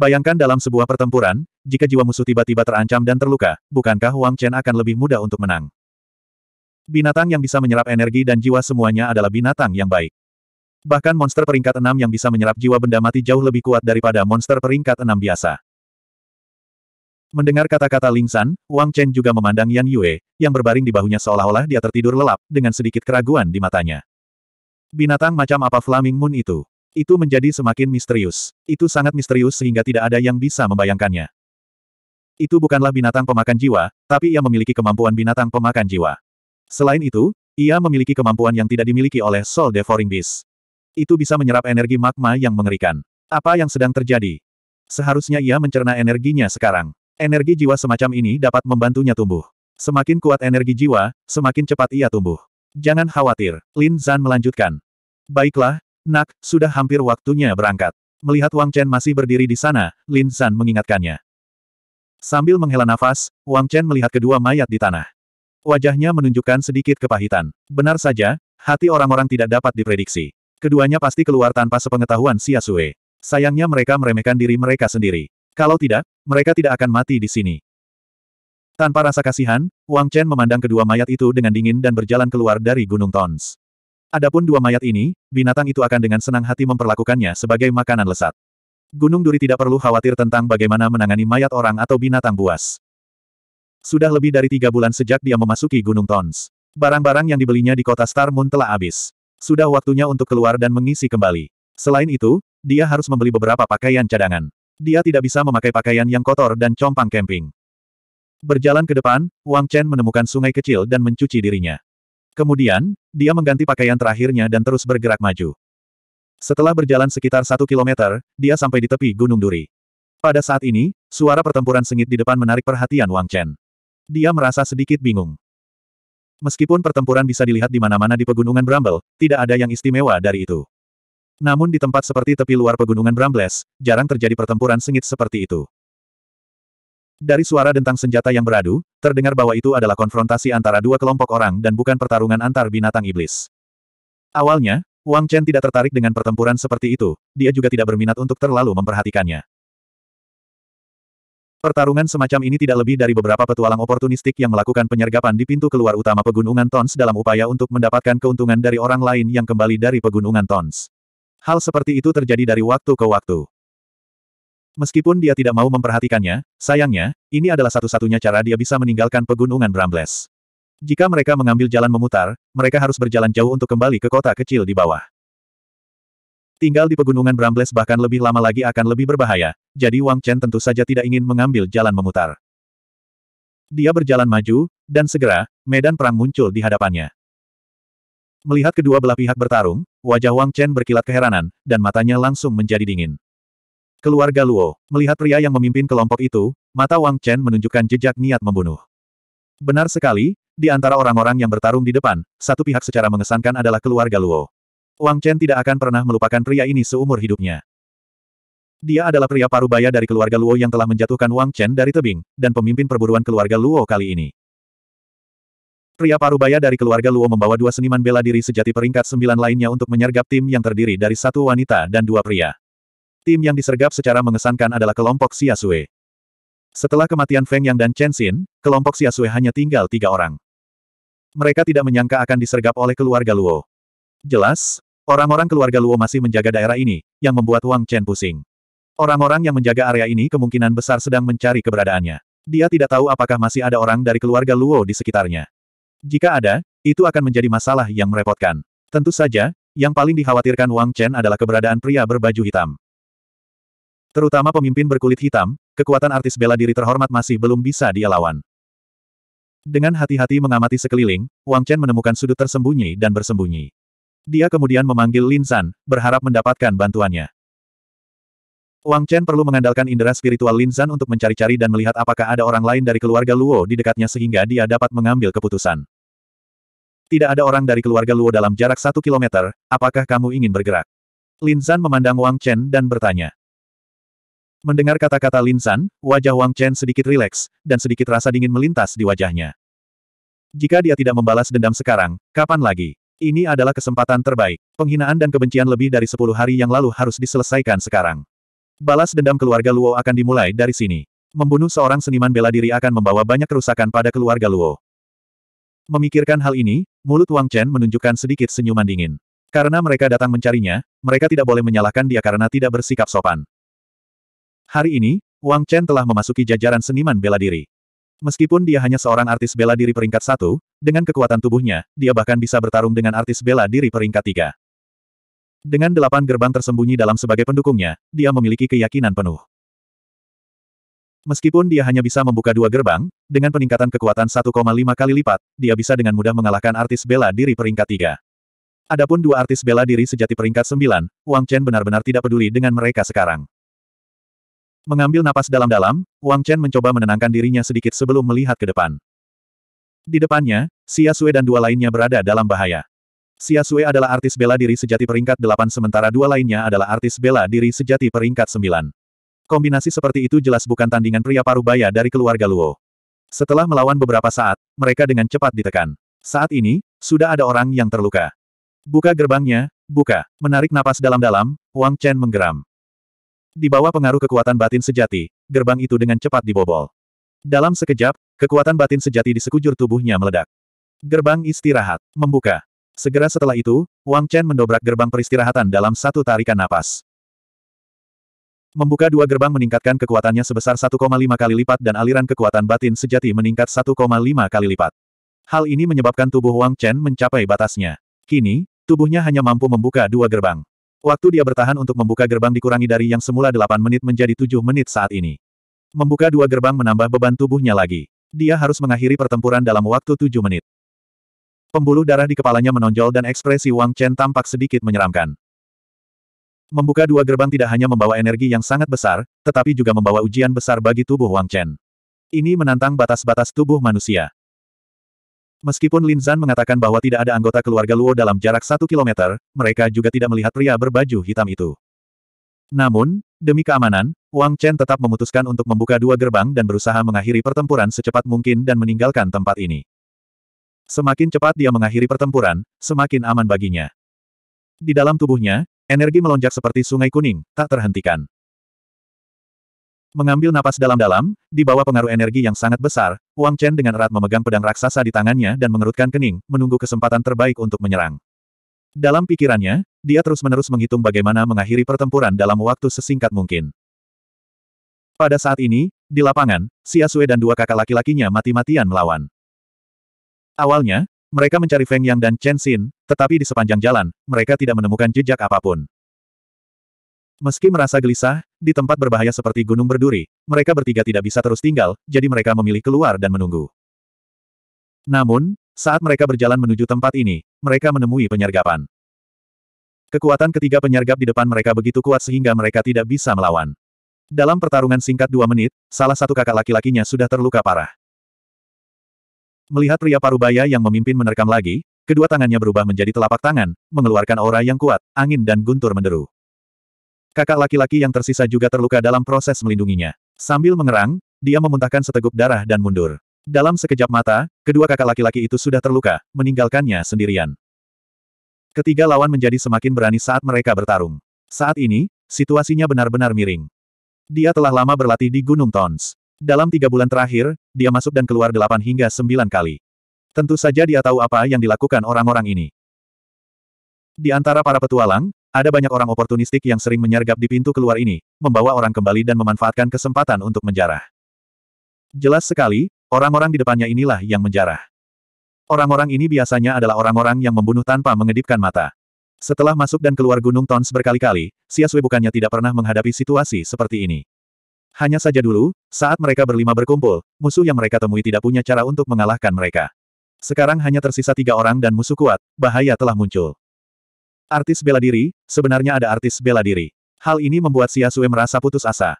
Bayangkan dalam sebuah pertempuran, jika jiwa musuh tiba-tiba terancam dan terluka, bukankah Wang Chen akan lebih mudah untuk menang? Binatang yang bisa menyerap energi dan jiwa semuanya adalah binatang yang baik. Bahkan monster peringkat 6 yang bisa menyerap jiwa benda mati jauh lebih kuat daripada monster peringkat 6 biasa. Mendengar kata-kata Ling San, Wang Chen juga memandang Yan Yue, yang berbaring di bahunya seolah-olah dia tertidur lelap, dengan sedikit keraguan di matanya. Binatang macam apa Flaming Moon itu? Itu menjadi semakin misterius. Itu sangat misterius sehingga tidak ada yang bisa membayangkannya. Itu bukanlah binatang pemakan jiwa, tapi ia memiliki kemampuan binatang pemakan jiwa. Selain itu, ia memiliki kemampuan yang tidak dimiliki oleh Soul Devouring Beast. Itu bisa menyerap energi magma yang mengerikan. Apa yang sedang terjadi? Seharusnya ia mencerna energinya sekarang. Energi jiwa semacam ini dapat membantunya tumbuh. Semakin kuat energi jiwa, semakin cepat ia tumbuh. Jangan khawatir, Lin Zan melanjutkan. Baiklah, Nak, sudah hampir waktunya berangkat. Melihat Wang Chen masih berdiri di sana, Lin Zan mengingatkannya. Sambil menghela nafas, Wang Chen melihat kedua mayat di tanah. Wajahnya menunjukkan sedikit kepahitan. Benar saja, hati orang-orang tidak dapat diprediksi. Keduanya pasti keluar tanpa sepengetahuan Sia Sue. Sayangnya mereka meremehkan diri mereka sendiri. Kalau tidak, mereka tidak akan mati di sini. Tanpa rasa kasihan, Wang Chen memandang kedua mayat itu dengan dingin dan berjalan keluar dari Gunung Tons. Adapun dua mayat ini, binatang itu akan dengan senang hati memperlakukannya sebagai makanan lesat. Gunung Duri tidak perlu khawatir tentang bagaimana menangani mayat orang atau binatang buas. Sudah lebih dari tiga bulan sejak dia memasuki Gunung Tons. Barang-barang yang dibelinya di kota Star Moon telah habis. Sudah waktunya untuk keluar dan mengisi kembali. Selain itu, dia harus membeli beberapa pakaian cadangan. Dia tidak bisa memakai pakaian yang kotor dan compang camping. Berjalan ke depan, Wang Chen menemukan sungai kecil dan mencuci dirinya. Kemudian, dia mengganti pakaian terakhirnya dan terus bergerak maju. Setelah berjalan sekitar satu kilometer, dia sampai di tepi Gunung Duri. Pada saat ini, suara pertempuran sengit di depan menarik perhatian Wang Chen. Dia merasa sedikit bingung. Meskipun pertempuran bisa dilihat di mana-mana di pegunungan Bramble, tidak ada yang istimewa dari itu. Namun di tempat seperti tepi luar pegunungan Brambles, jarang terjadi pertempuran sengit seperti itu. Dari suara dentang senjata yang beradu, terdengar bahwa itu adalah konfrontasi antara dua kelompok orang dan bukan pertarungan antar binatang iblis. Awalnya, Wang Chen tidak tertarik dengan pertempuran seperti itu, dia juga tidak berminat untuk terlalu memperhatikannya. Pertarungan semacam ini tidak lebih dari beberapa petualang oportunistik yang melakukan penyergapan di pintu keluar utama Pegunungan Tons dalam upaya untuk mendapatkan keuntungan dari orang lain yang kembali dari Pegunungan Tons. Hal seperti itu terjadi dari waktu ke waktu. Meskipun dia tidak mau memperhatikannya, sayangnya, ini adalah satu-satunya cara dia bisa meninggalkan pegunungan Brambles. Jika mereka mengambil jalan memutar, mereka harus berjalan jauh untuk kembali ke kota kecil di bawah. Tinggal di pegunungan Brambles bahkan lebih lama lagi akan lebih berbahaya, jadi Wang Chen tentu saja tidak ingin mengambil jalan memutar. Dia berjalan maju, dan segera, medan perang muncul di hadapannya. Melihat kedua belah pihak bertarung, wajah Wang Chen berkilat keheranan, dan matanya langsung menjadi dingin. Keluarga Luo, melihat pria yang memimpin kelompok itu, mata Wang Chen menunjukkan jejak niat membunuh. Benar sekali, di antara orang-orang yang bertarung di depan, satu pihak secara mengesankan adalah keluarga Luo. Wang Chen tidak akan pernah melupakan pria ini seumur hidupnya. Dia adalah pria parubaya dari keluarga Luo yang telah menjatuhkan Wang Chen dari tebing, dan pemimpin perburuan keluarga Luo kali ini. Pria parubaya dari keluarga Luo membawa dua seniman bela diri sejati peringkat sembilan lainnya untuk menyergap tim yang terdiri dari satu wanita dan dua pria. Tim yang disergap secara mengesankan adalah kelompok Xiasue. Setelah kematian Feng Yang dan Chen Xin, kelompok Xiasue hanya tinggal tiga orang. Mereka tidak menyangka akan disergap oleh keluarga Luo. Jelas, orang-orang keluarga Luo masih menjaga daerah ini, yang membuat Wang Chen pusing. Orang-orang yang menjaga area ini kemungkinan besar sedang mencari keberadaannya. Dia tidak tahu apakah masih ada orang dari keluarga Luo di sekitarnya. Jika ada, itu akan menjadi masalah yang merepotkan. Tentu saja, yang paling dikhawatirkan Wang Chen adalah keberadaan pria berbaju hitam. Terutama pemimpin berkulit hitam, kekuatan artis bela diri terhormat masih belum bisa dia lawan. Dengan hati-hati mengamati sekeliling, Wang Chen menemukan sudut tersembunyi dan bersembunyi. Dia kemudian memanggil Lin San, berharap mendapatkan bantuannya. Wang Chen perlu mengandalkan indera spiritual Lin Zhan untuk mencari-cari dan melihat apakah ada orang lain dari keluarga Luo di dekatnya sehingga dia dapat mengambil keputusan. Tidak ada orang dari keluarga Luo dalam jarak satu kilometer, apakah kamu ingin bergerak? Lin Zhan memandang Wang Chen dan bertanya. Mendengar kata-kata Lin Zhan, wajah Wang Chen sedikit rileks, dan sedikit rasa dingin melintas di wajahnya. Jika dia tidak membalas dendam sekarang, kapan lagi? Ini adalah kesempatan terbaik. Penghinaan dan kebencian lebih dari sepuluh hari yang lalu harus diselesaikan sekarang. Balas dendam keluarga Luo akan dimulai dari sini. Membunuh seorang seniman bela diri akan membawa banyak kerusakan pada keluarga Luo. Memikirkan hal ini, mulut Wang Chen menunjukkan sedikit senyuman dingin. Karena mereka datang mencarinya, mereka tidak boleh menyalahkan dia karena tidak bersikap sopan. Hari ini, Wang Chen telah memasuki jajaran seniman bela diri. Meskipun dia hanya seorang artis bela diri peringkat satu, dengan kekuatan tubuhnya, dia bahkan bisa bertarung dengan artis bela diri peringkat tiga. Dengan delapan gerbang tersembunyi dalam sebagai pendukungnya, dia memiliki keyakinan penuh. Meskipun dia hanya bisa membuka dua gerbang, dengan peningkatan kekuatan 1,5 kali lipat, dia bisa dengan mudah mengalahkan artis bela diri peringkat tiga. Adapun dua artis bela diri sejati peringkat sembilan, Wang Chen benar-benar tidak peduli dengan mereka sekarang. Mengambil napas dalam-dalam, Wang Chen mencoba menenangkan dirinya sedikit sebelum melihat ke depan. Di depannya, Xia Sui dan dua lainnya berada dalam bahaya. Xia Sui adalah artis bela diri sejati peringkat 8 sementara dua lainnya adalah artis bela diri sejati peringkat 9. Kombinasi seperti itu jelas bukan tandingan pria parubaya dari keluarga Luo. Setelah melawan beberapa saat, mereka dengan cepat ditekan. Saat ini, sudah ada orang yang terluka. Buka gerbangnya, buka. Menarik napas dalam-dalam, Wang Chen menggeram. Di bawah pengaruh kekuatan batin sejati, gerbang itu dengan cepat dibobol. Dalam sekejap, kekuatan batin sejati di sekujur tubuhnya meledak. Gerbang istirahat, membuka. Segera setelah itu, Wang Chen mendobrak gerbang peristirahatan dalam satu tarikan napas. Membuka dua gerbang meningkatkan kekuatannya sebesar 1,5 kali lipat dan aliran kekuatan batin sejati meningkat 1,5 kali lipat. Hal ini menyebabkan tubuh Wang Chen mencapai batasnya. Kini, tubuhnya hanya mampu membuka dua gerbang. Waktu dia bertahan untuk membuka gerbang dikurangi dari yang semula 8 menit menjadi 7 menit saat ini. Membuka dua gerbang menambah beban tubuhnya lagi. Dia harus mengakhiri pertempuran dalam waktu 7 menit. Pembuluh darah di kepalanya menonjol dan ekspresi Wang Chen tampak sedikit menyeramkan. Membuka dua gerbang tidak hanya membawa energi yang sangat besar, tetapi juga membawa ujian besar bagi tubuh Wang Chen. Ini menantang batas-batas tubuh manusia. Meskipun Lin Zan mengatakan bahwa tidak ada anggota keluarga Luo dalam jarak satu kilometer, mereka juga tidak melihat pria berbaju hitam itu. Namun, demi keamanan, Wang Chen tetap memutuskan untuk membuka dua gerbang dan berusaha mengakhiri pertempuran secepat mungkin dan meninggalkan tempat ini. Semakin cepat dia mengakhiri pertempuran, semakin aman baginya. Di dalam tubuhnya, energi melonjak seperti sungai kuning, tak terhentikan. Mengambil napas dalam-dalam, di bawah pengaruh energi yang sangat besar, Wang Chen dengan erat memegang pedang raksasa di tangannya dan mengerutkan kening, menunggu kesempatan terbaik untuk menyerang. Dalam pikirannya, dia terus-menerus menghitung bagaimana mengakhiri pertempuran dalam waktu sesingkat mungkin. Pada saat ini, di lapangan, Xia Sui dan dua kakak laki-lakinya mati-matian melawan. Awalnya, mereka mencari Feng Yang dan Chen Xin, tetapi di sepanjang jalan, mereka tidak menemukan jejak apapun. Meski merasa gelisah, di tempat berbahaya seperti gunung berduri, mereka bertiga tidak bisa terus tinggal, jadi mereka memilih keluar dan menunggu. Namun, saat mereka berjalan menuju tempat ini, mereka menemui penyergapan. Kekuatan ketiga penyergap di depan mereka begitu kuat sehingga mereka tidak bisa melawan. Dalam pertarungan singkat dua menit, salah satu kakak laki-lakinya sudah terluka parah. Melihat pria parubaya yang memimpin menerkam lagi, kedua tangannya berubah menjadi telapak tangan, mengeluarkan aura yang kuat, angin dan guntur menderu. Kakak laki-laki yang tersisa juga terluka dalam proses melindunginya. Sambil mengerang, dia memuntahkan seteguk darah dan mundur. Dalam sekejap mata, kedua kakak laki-laki itu sudah terluka, meninggalkannya sendirian. Ketiga lawan menjadi semakin berani saat mereka bertarung. Saat ini, situasinya benar-benar miring. Dia telah lama berlatih di Gunung Tons. Dalam tiga bulan terakhir, dia masuk dan keluar delapan hingga sembilan kali. Tentu saja dia tahu apa yang dilakukan orang-orang ini. Di antara para petualang, ada banyak orang oportunistik yang sering menyergap di pintu keluar ini, membawa orang kembali dan memanfaatkan kesempatan untuk menjarah. Jelas sekali, orang-orang di depannya inilah yang menjarah. Orang-orang ini biasanya adalah orang-orang yang membunuh tanpa mengedipkan mata. Setelah masuk dan keluar Gunung Tons berkali-kali, Siaswe bukannya tidak pernah menghadapi situasi seperti ini. Hanya saja dulu, saat mereka berlima berkumpul, musuh yang mereka temui tidak punya cara untuk mengalahkan mereka. Sekarang hanya tersisa tiga orang dan musuh kuat, bahaya telah muncul. Artis bela diri, sebenarnya ada artis bela diri. Hal ini membuat Asue merasa putus asa.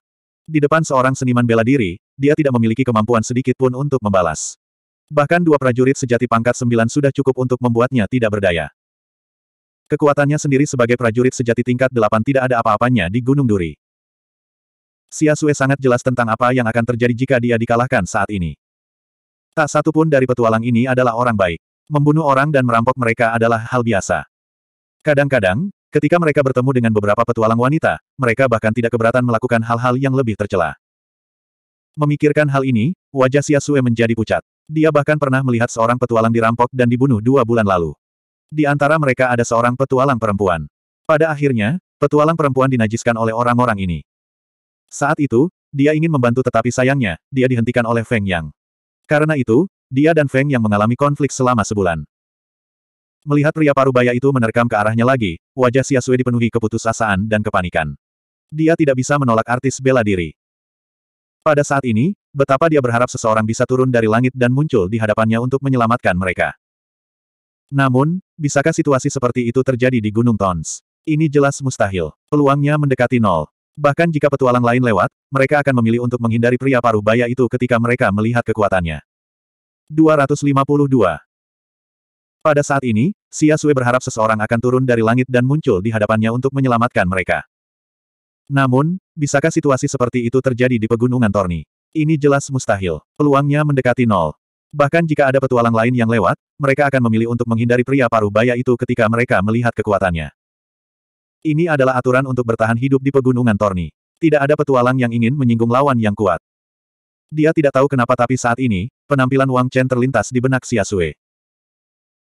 Di depan seorang seniman bela diri, dia tidak memiliki kemampuan sedikit pun untuk membalas. Bahkan dua prajurit sejati pangkat sembilan sudah cukup untuk membuatnya tidak berdaya. Kekuatannya sendiri sebagai prajurit sejati tingkat delapan tidak ada apa-apanya di Gunung Duri. Xia Sue sangat jelas tentang apa yang akan terjadi jika dia dikalahkan saat ini. Tak satu pun dari petualang ini adalah orang baik. Membunuh orang dan merampok mereka adalah hal biasa. Kadang-kadang, ketika mereka bertemu dengan beberapa petualang wanita, mereka bahkan tidak keberatan melakukan hal-hal yang lebih tercela. Memikirkan hal ini, wajah Xia Sue menjadi pucat. Dia bahkan pernah melihat seorang petualang dirampok dan dibunuh dua bulan lalu. Di antara mereka ada seorang petualang perempuan. Pada akhirnya, petualang perempuan dinajiskan oleh orang-orang ini. Saat itu, dia ingin membantu tetapi sayangnya, dia dihentikan oleh Feng Yang. Karena itu, dia dan Feng Yang mengalami konflik selama sebulan. Melihat pria parubaya itu menerkam ke arahnya lagi, wajah Xia Sui dipenuhi keputusasaan dan kepanikan. Dia tidak bisa menolak artis bela diri. Pada saat ini, betapa dia berharap seseorang bisa turun dari langit dan muncul di hadapannya untuk menyelamatkan mereka. Namun, bisakah situasi seperti itu terjadi di Gunung Tons? Ini jelas mustahil. Peluangnya mendekati nol. Bahkan jika petualang lain lewat, mereka akan memilih untuk menghindari pria paruh baya itu ketika mereka melihat kekuatannya. 252. Pada saat ini, Xia Sui berharap seseorang akan turun dari langit dan muncul di hadapannya untuk menyelamatkan mereka. Namun, bisakah situasi seperti itu terjadi di pegunungan Torni? Ini jelas mustahil. Peluangnya mendekati nol. Bahkan jika ada petualang lain yang lewat, mereka akan memilih untuk menghindari pria paruh baya itu ketika mereka melihat kekuatannya. Ini adalah aturan untuk bertahan hidup di pegunungan Torni. Tidak ada petualang yang ingin menyinggung lawan yang kuat. Dia tidak tahu kenapa tapi saat ini, penampilan Wang Chen terlintas di benak Xia Sui.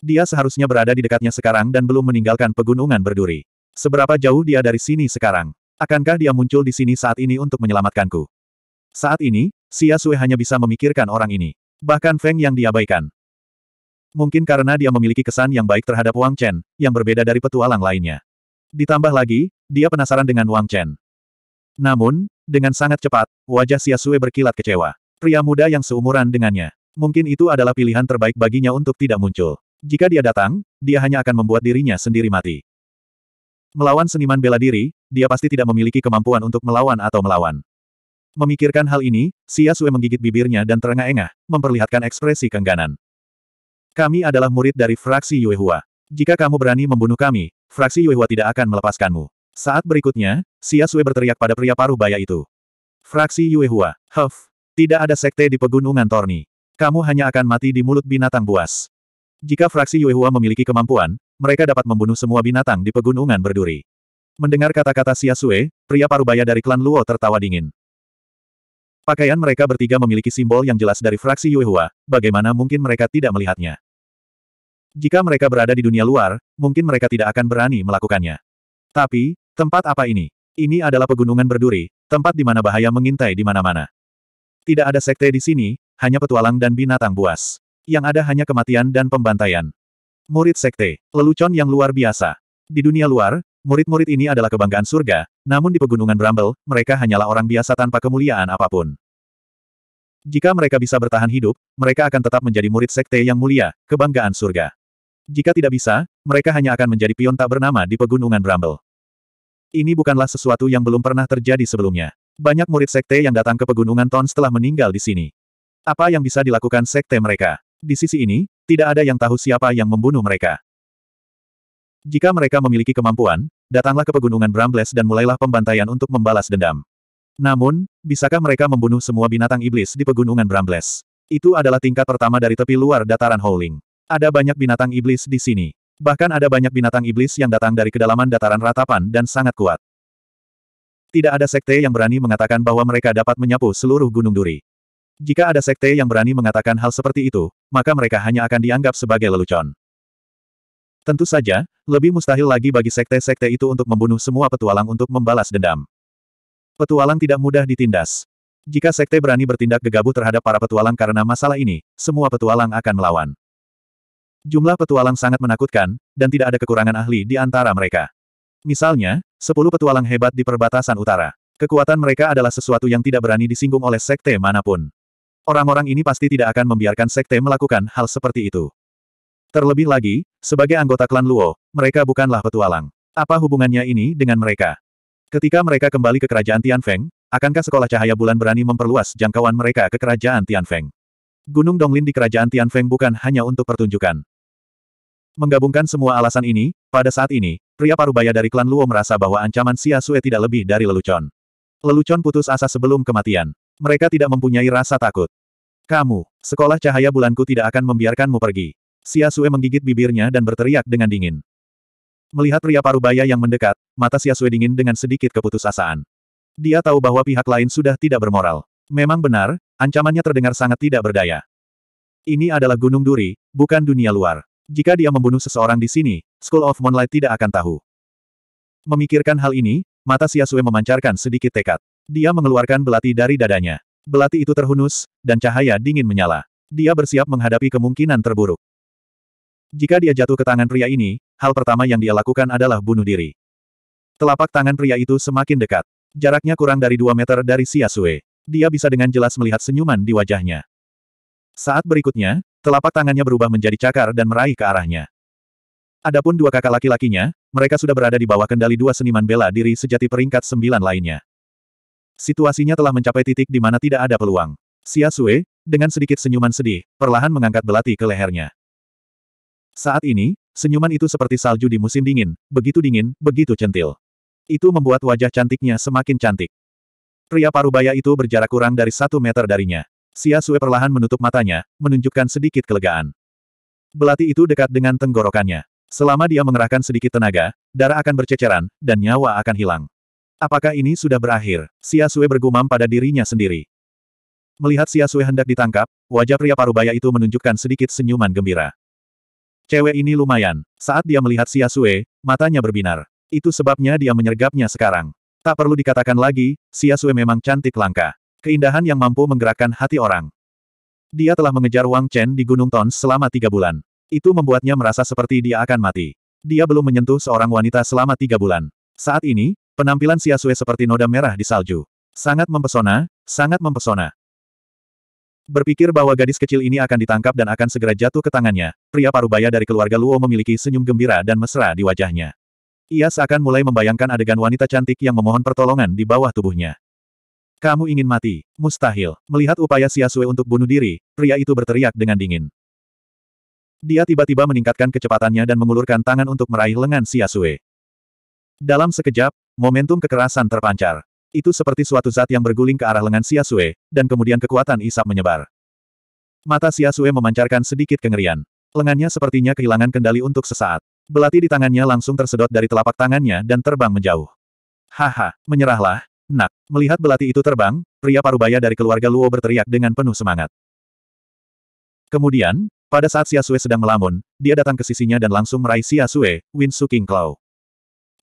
Dia seharusnya berada di dekatnya sekarang dan belum meninggalkan pegunungan berduri. Seberapa jauh dia dari sini sekarang? Akankah dia muncul di sini saat ini untuk menyelamatkanku? Saat ini, Xia Sui hanya bisa memikirkan orang ini. Bahkan Feng yang diabaikan. Mungkin karena dia memiliki kesan yang baik terhadap Wang Chen, yang berbeda dari petualang lainnya. Ditambah lagi, dia penasaran dengan Wang Chen. Namun, dengan sangat cepat, wajah Sui berkilat kecewa. Pria muda yang seumuran dengannya. Mungkin itu adalah pilihan terbaik baginya untuk tidak muncul. Jika dia datang, dia hanya akan membuat dirinya sendiri mati. Melawan seniman bela diri, dia pasti tidak memiliki kemampuan untuk melawan atau melawan. Memikirkan hal ini, Sia Sue menggigit bibirnya dan terengah-engah, memperlihatkan ekspresi kengganan. Kami adalah murid dari fraksi Yuehua. Jika kamu berani membunuh kami, fraksi Yuehua tidak akan melepaskanmu. Saat berikutnya, Xia Sui berteriak pada pria paruh baya itu. Fraksi Yuehua, huff, tidak ada sekte di pegunungan Torni. Kamu hanya akan mati di mulut binatang buas. Jika fraksi Yuehua memiliki kemampuan, mereka dapat membunuh semua binatang di pegunungan berduri. Mendengar kata-kata Xia Sui, pria paruh baya dari klan Luo tertawa dingin. Pakaian mereka bertiga memiliki simbol yang jelas dari fraksi Yuehua, bagaimana mungkin mereka tidak melihatnya. Jika mereka berada di dunia luar, mungkin mereka tidak akan berani melakukannya. Tapi, tempat apa ini? Ini adalah pegunungan berduri, tempat di mana bahaya mengintai di mana-mana. Tidak ada sekte di sini, hanya petualang dan binatang buas. Yang ada hanya kematian dan pembantaian. Murid sekte, lelucon yang luar biasa. Di dunia luar, murid-murid ini adalah kebanggaan surga, namun di pegunungan Bramble, mereka hanyalah orang biasa tanpa kemuliaan apapun. Jika mereka bisa bertahan hidup, mereka akan tetap menjadi murid sekte yang mulia, kebanggaan surga. Jika tidak bisa, mereka hanya akan menjadi pion tak bernama di pegunungan Bramble. Ini bukanlah sesuatu yang belum pernah terjadi sebelumnya. Banyak murid sekte yang datang ke pegunungan Ton setelah meninggal di sini. Apa yang bisa dilakukan sekte mereka? Di sisi ini, tidak ada yang tahu siapa yang membunuh mereka. Jika mereka memiliki kemampuan, datanglah ke pegunungan Brambles dan mulailah pembantaian untuk membalas dendam. Namun, bisakah mereka membunuh semua binatang iblis di pegunungan Brambles? Itu adalah tingkat pertama dari tepi luar dataran Howling. Ada banyak binatang iblis di sini. Bahkan ada banyak binatang iblis yang datang dari kedalaman dataran ratapan dan sangat kuat. Tidak ada sekte yang berani mengatakan bahwa mereka dapat menyapu seluruh gunung duri. Jika ada sekte yang berani mengatakan hal seperti itu, maka mereka hanya akan dianggap sebagai lelucon. Tentu saja, lebih mustahil lagi bagi sekte-sekte itu untuk membunuh semua petualang untuk membalas dendam. Petualang tidak mudah ditindas. Jika sekte berani bertindak gegabah terhadap para petualang karena masalah ini, semua petualang akan melawan. Jumlah petualang sangat menakutkan, dan tidak ada kekurangan ahli di antara mereka. Misalnya, sepuluh petualang hebat di perbatasan utara. Kekuatan mereka adalah sesuatu yang tidak berani disinggung oleh sekte manapun. Orang-orang ini pasti tidak akan membiarkan sekte melakukan hal seperti itu. Terlebih lagi, sebagai anggota klan Luo, mereka bukanlah petualang. Apa hubungannya ini dengan mereka? Ketika mereka kembali ke kerajaan Tianfeng, akankah sekolah cahaya bulan berani memperluas jangkauan mereka ke kerajaan Tianfeng? Gunung Donglin di kerajaan Tianfeng bukan hanya untuk pertunjukan. Menggabungkan semua alasan ini, pada saat ini, pria parubaya dari klan Luo merasa bahwa ancaman Xia Sue tidak lebih dari lelucon. Lelucon putus asa sebelum kematian. Mereka tidak mempunyai rasa takut. Kamu, sekolah cahaya bulanku tidak akan membiarkanmu pergi. Xia Sue menggigit bibirnya dan berteriak dengan dingin. Melihat pria parubaya yang mendekat, mata Xia Sue dingin dengan sedikit keputusasaan. Dia tahu bahwa pihak lain sudah tidak bermoral. Memang benar, ancamannya terdengar sangat tidak berdaya. Ini adalah gunung duri, bukan dunia luar. Jika dia membunuh seseorang di sini, School of Moonlight tidak akan tahu. Memikirkan hal ini, mata Siasue memancarkan sedikit tekad. Dia mengeluarkan belati dari dadanya. Belati itu terhunus, dan cahaya dingin menyala. Dia bersiap menghadapi kemungkinan terburuk. Jika dia jatuh ke tangan pria ini, hal pertama yang dia lakukan adalah bunuh diri. Telapak tangan pria itu semakin dekat. Jaraknya kurang dari dua meter dari Siasue. Dia bisa dengan jelas melihat senyuman di wajahnya. Saat berikutnya, telapak tangannya berubah menjadi cakar dan meraih ke arahnya. Adapun dua kakak laki-lakinya, mereka sudah berada di bawah kendali dua seniman bela diri sejati peringkat sembilan lainnya. Situasinya telah mencapai titik di mana tidak ada peluang. Xia Sue, dengan sedikit senyuman sedih, perlahan mengangkat belati ke lehernya. Saat ini, senyuman itu seperti salju di musim dingin, begitu dingin, begitu centil. Itu membuat wajah cantiknya semakin cantik. Pria parubaya itu berjarak kurang dari satu meter darinya. Xia Sue perlahan menutup matanya, menunjukkan sedikit kelegaan. Belati itu dekat dengan tenggorokannya. Selama dia mengerahkan sedikit tenaga, darah akan berceceran, dan nyawa akan hilang. Apakah ini sudah berakhir? Xia Sue bergumam pada dirinya sendiri. Melihat Xia Sue hendak ditangkap, wajah pria parubaya itu menunjukkan sedikit senyuman gembira. Cewek ini lumayan. Saat dia melihat Xia Sue, matanya berbinar. Itu sebabnya dia menyergapnya sekarang. Tak perlu dikatakan lagi, Xia Sue memang cantik langka. Keindahan yang mampu menggerakkan hati orang. Dia telah mengejar Wang Chen di Gunung Tons selama tiga bulan. Itu membuatnya merasa seperti dia akan mati. Dia belum menyentuh seorang wanita selama tiga bulan. Saat ini, penampilan Xia Sui seperti noda merah di salju. Sangat mempesona, sangat mempesona. Berpikir bahwa gadis kecil ini akan ditangkap dan akan segera jatuh ke tangannya, pria parubaya dari keluarga Luo memiliki senyum gembira dan mesra di wajahnya. Ia seakan mulai membayangkan adegan wanita cantik yang memohon pertolongan di bawah tubuhnya. Kamu ingin mati, mustahil. Melihat upaya Xiasue untuk bunuh diri, pria itu berteriak dengan dingin. Dia tiba-tiba meningkatkan kecepatannya dan mengulurkan tangan untuk meraih lengan Xiasue. Dalam sekejap, momentum kekerasan terpancar. Itu seperti suatu zat yang berguling ke arah lengan Xiasue, dan kemudian kekuatan isap menyebar. Mata Xiasue memancarkan sedikit kengerian. Lengannya sepertinya kehilangan kendali untuk sesaat. Belati di tangannya langsung tersedot dari telapak tangannya dan terbang menjauh. Haha, menyerahlah, Nak, melihat belati itu terbang, pria parubaya dari keluarga Luo berteriak dengan penuh semangat. Kemudian, pada saat Xia Sue sedang melamun, dia datang ke sisinya dan langsung meraih Xia Sue, Win King Claw.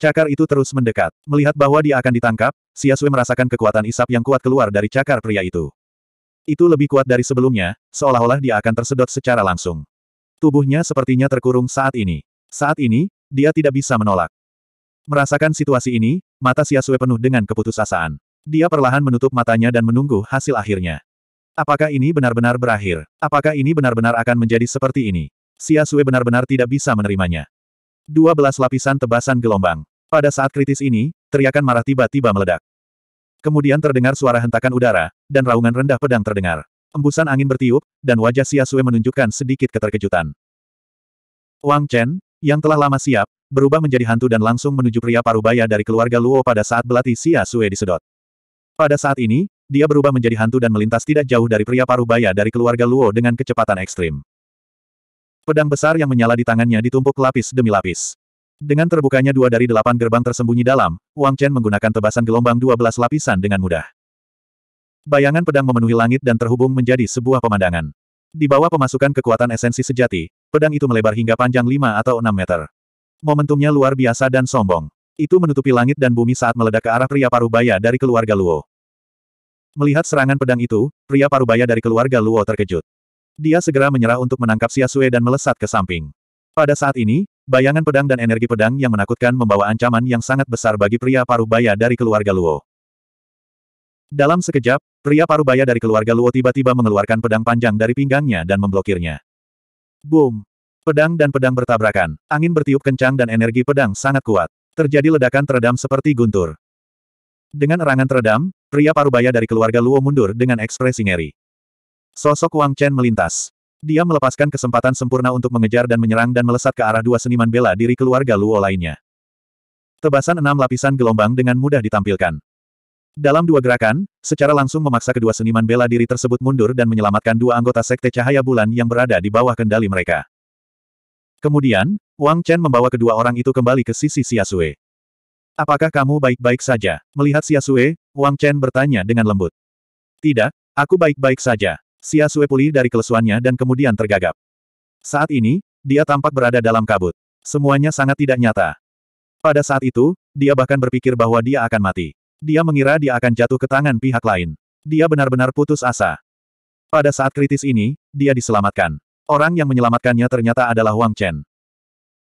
Cakar itu terus mendekat. Melihat bahwa dia akan ditangkap, Xia Sue merasakan kekuatan isap yang kuat keluar dari cakar pria itu. Itu lebih kuat dari sebelumnya, seolah-olah dia akan tersedot secara langsung. Tubuhnya sepertinya terkurung saat ini. Saat ini, dia tidak bisa menolak. Merasakan situasi ini, mata Siasue penuh dengan keputusasaan. Dia perlahan menutup matanya dan menunggu hasil akhirnya. Apakah ini benar-benar berakhir? Apakah ini benar-benar akan menjadi seperti ini? Siasue benar-benar tidak bisa menerimanya. Dua belas lapisan tebasan gelombang. Pada saat kritis ini, teriakan marah tiba-tiba meledak. Kemudian terdengar suara hentakan udara, dan raungan rendah pedang terdengar. Embusan angin bertiup, dan wajah Siasue menunjukkan sedikit keterkejutan. Wang Chen, yang telah lama siap, berubah menjadi hantu dan langsung menuju pria parubaya dari keluarga Luo pada saat belati Xia Sue disedot. Pada saat ini, dia berubah menjadi hantu dan melintas tidak jauh dari pria parubaya dari keluarga Luo dengan kecepatan ekstrim. Pedang besar yang menyala di tangannya ditumpuk lapis demi lapis. Dengan terbukanya dua dari delapan gerbang tersembunyi dalam, Wang Chen menggunakan tebasan gelombang dua belas lapisan dengan mudah. Bayangan pedang memenuhi langit dan terhubung menjadi sebuah pemandangan. Di bawah pemasukan kekuatan esensi sejati, pedang itu melebar hingga panjang lima atau enam meter. Momentumnya luar biasa dan sombong. Itu menutupi langit dan bumi saat meledak ke arah pria parubaya dari keluarga Luo. Melihat serangan pedang itu, pria parubaya dari keluarga Luo terkejut. Dia segera menyerah untuk menangkap Siasue dan melesat ke samping. Pada saat ini, bayangan pedang dan energi pedang yang menakutkan membawa ancaman yang sangat besar bagi pria parubaya dari keluarga Luo. Dalam sekejap, pria parubaya dari keluarga Luo tiba-tiba mengeluarkan pedang panjang dari pinggangnya dan memblokirnya. Boom! Pedang dan pedang bertabrakan, angin bertiup kencang dan energi pedang sangat kuat. Terjadi ledakan teredam seperti guntur. Dengan erangan teredam, pria parubaya dari keluarga Luo mundur dengan ekspresi ngeri. Sosok Wang Chen melintas. Dia melepaskan kesempatan sempurna untuk mengejar dan menyerang dan melesat ke arah dua seniman bela diri keluarga Luo lainnya. Tebasan enam lapisan gelombang dengan mudah ditampilkan. Dalam dua gerakan, secara langsung memaksa kedua seniman bela diri tersebut mundur dan menyelamatkan dua anggota Sekte Cahaya Bulan yang berada di bawah kendali mereka. Kemudian, Wang Chen membawa kedua orang itu kembali ke sisi Sui. Apakah kamu baik-baik saja? Melihat Sui, Wang Chen bertanya dengan lembut. Tidak, aku baik-baik saja. Sui pulih dari kelesuannya dan kemudian tergagap. Saat ini, dia tampak berada dalam kabut. Semuanya sangat tidak nyata. Pada saat itu, dia bahkan berpikir bahwa dia akan mati. Dia mengira dia akan jatuh ke tangan pihak lain. Dia benar-benar putus asa. Pada saat kritis ini, dia diselamatkan. Orang yang menyelamatkannya ternyata adalah Wang Chen.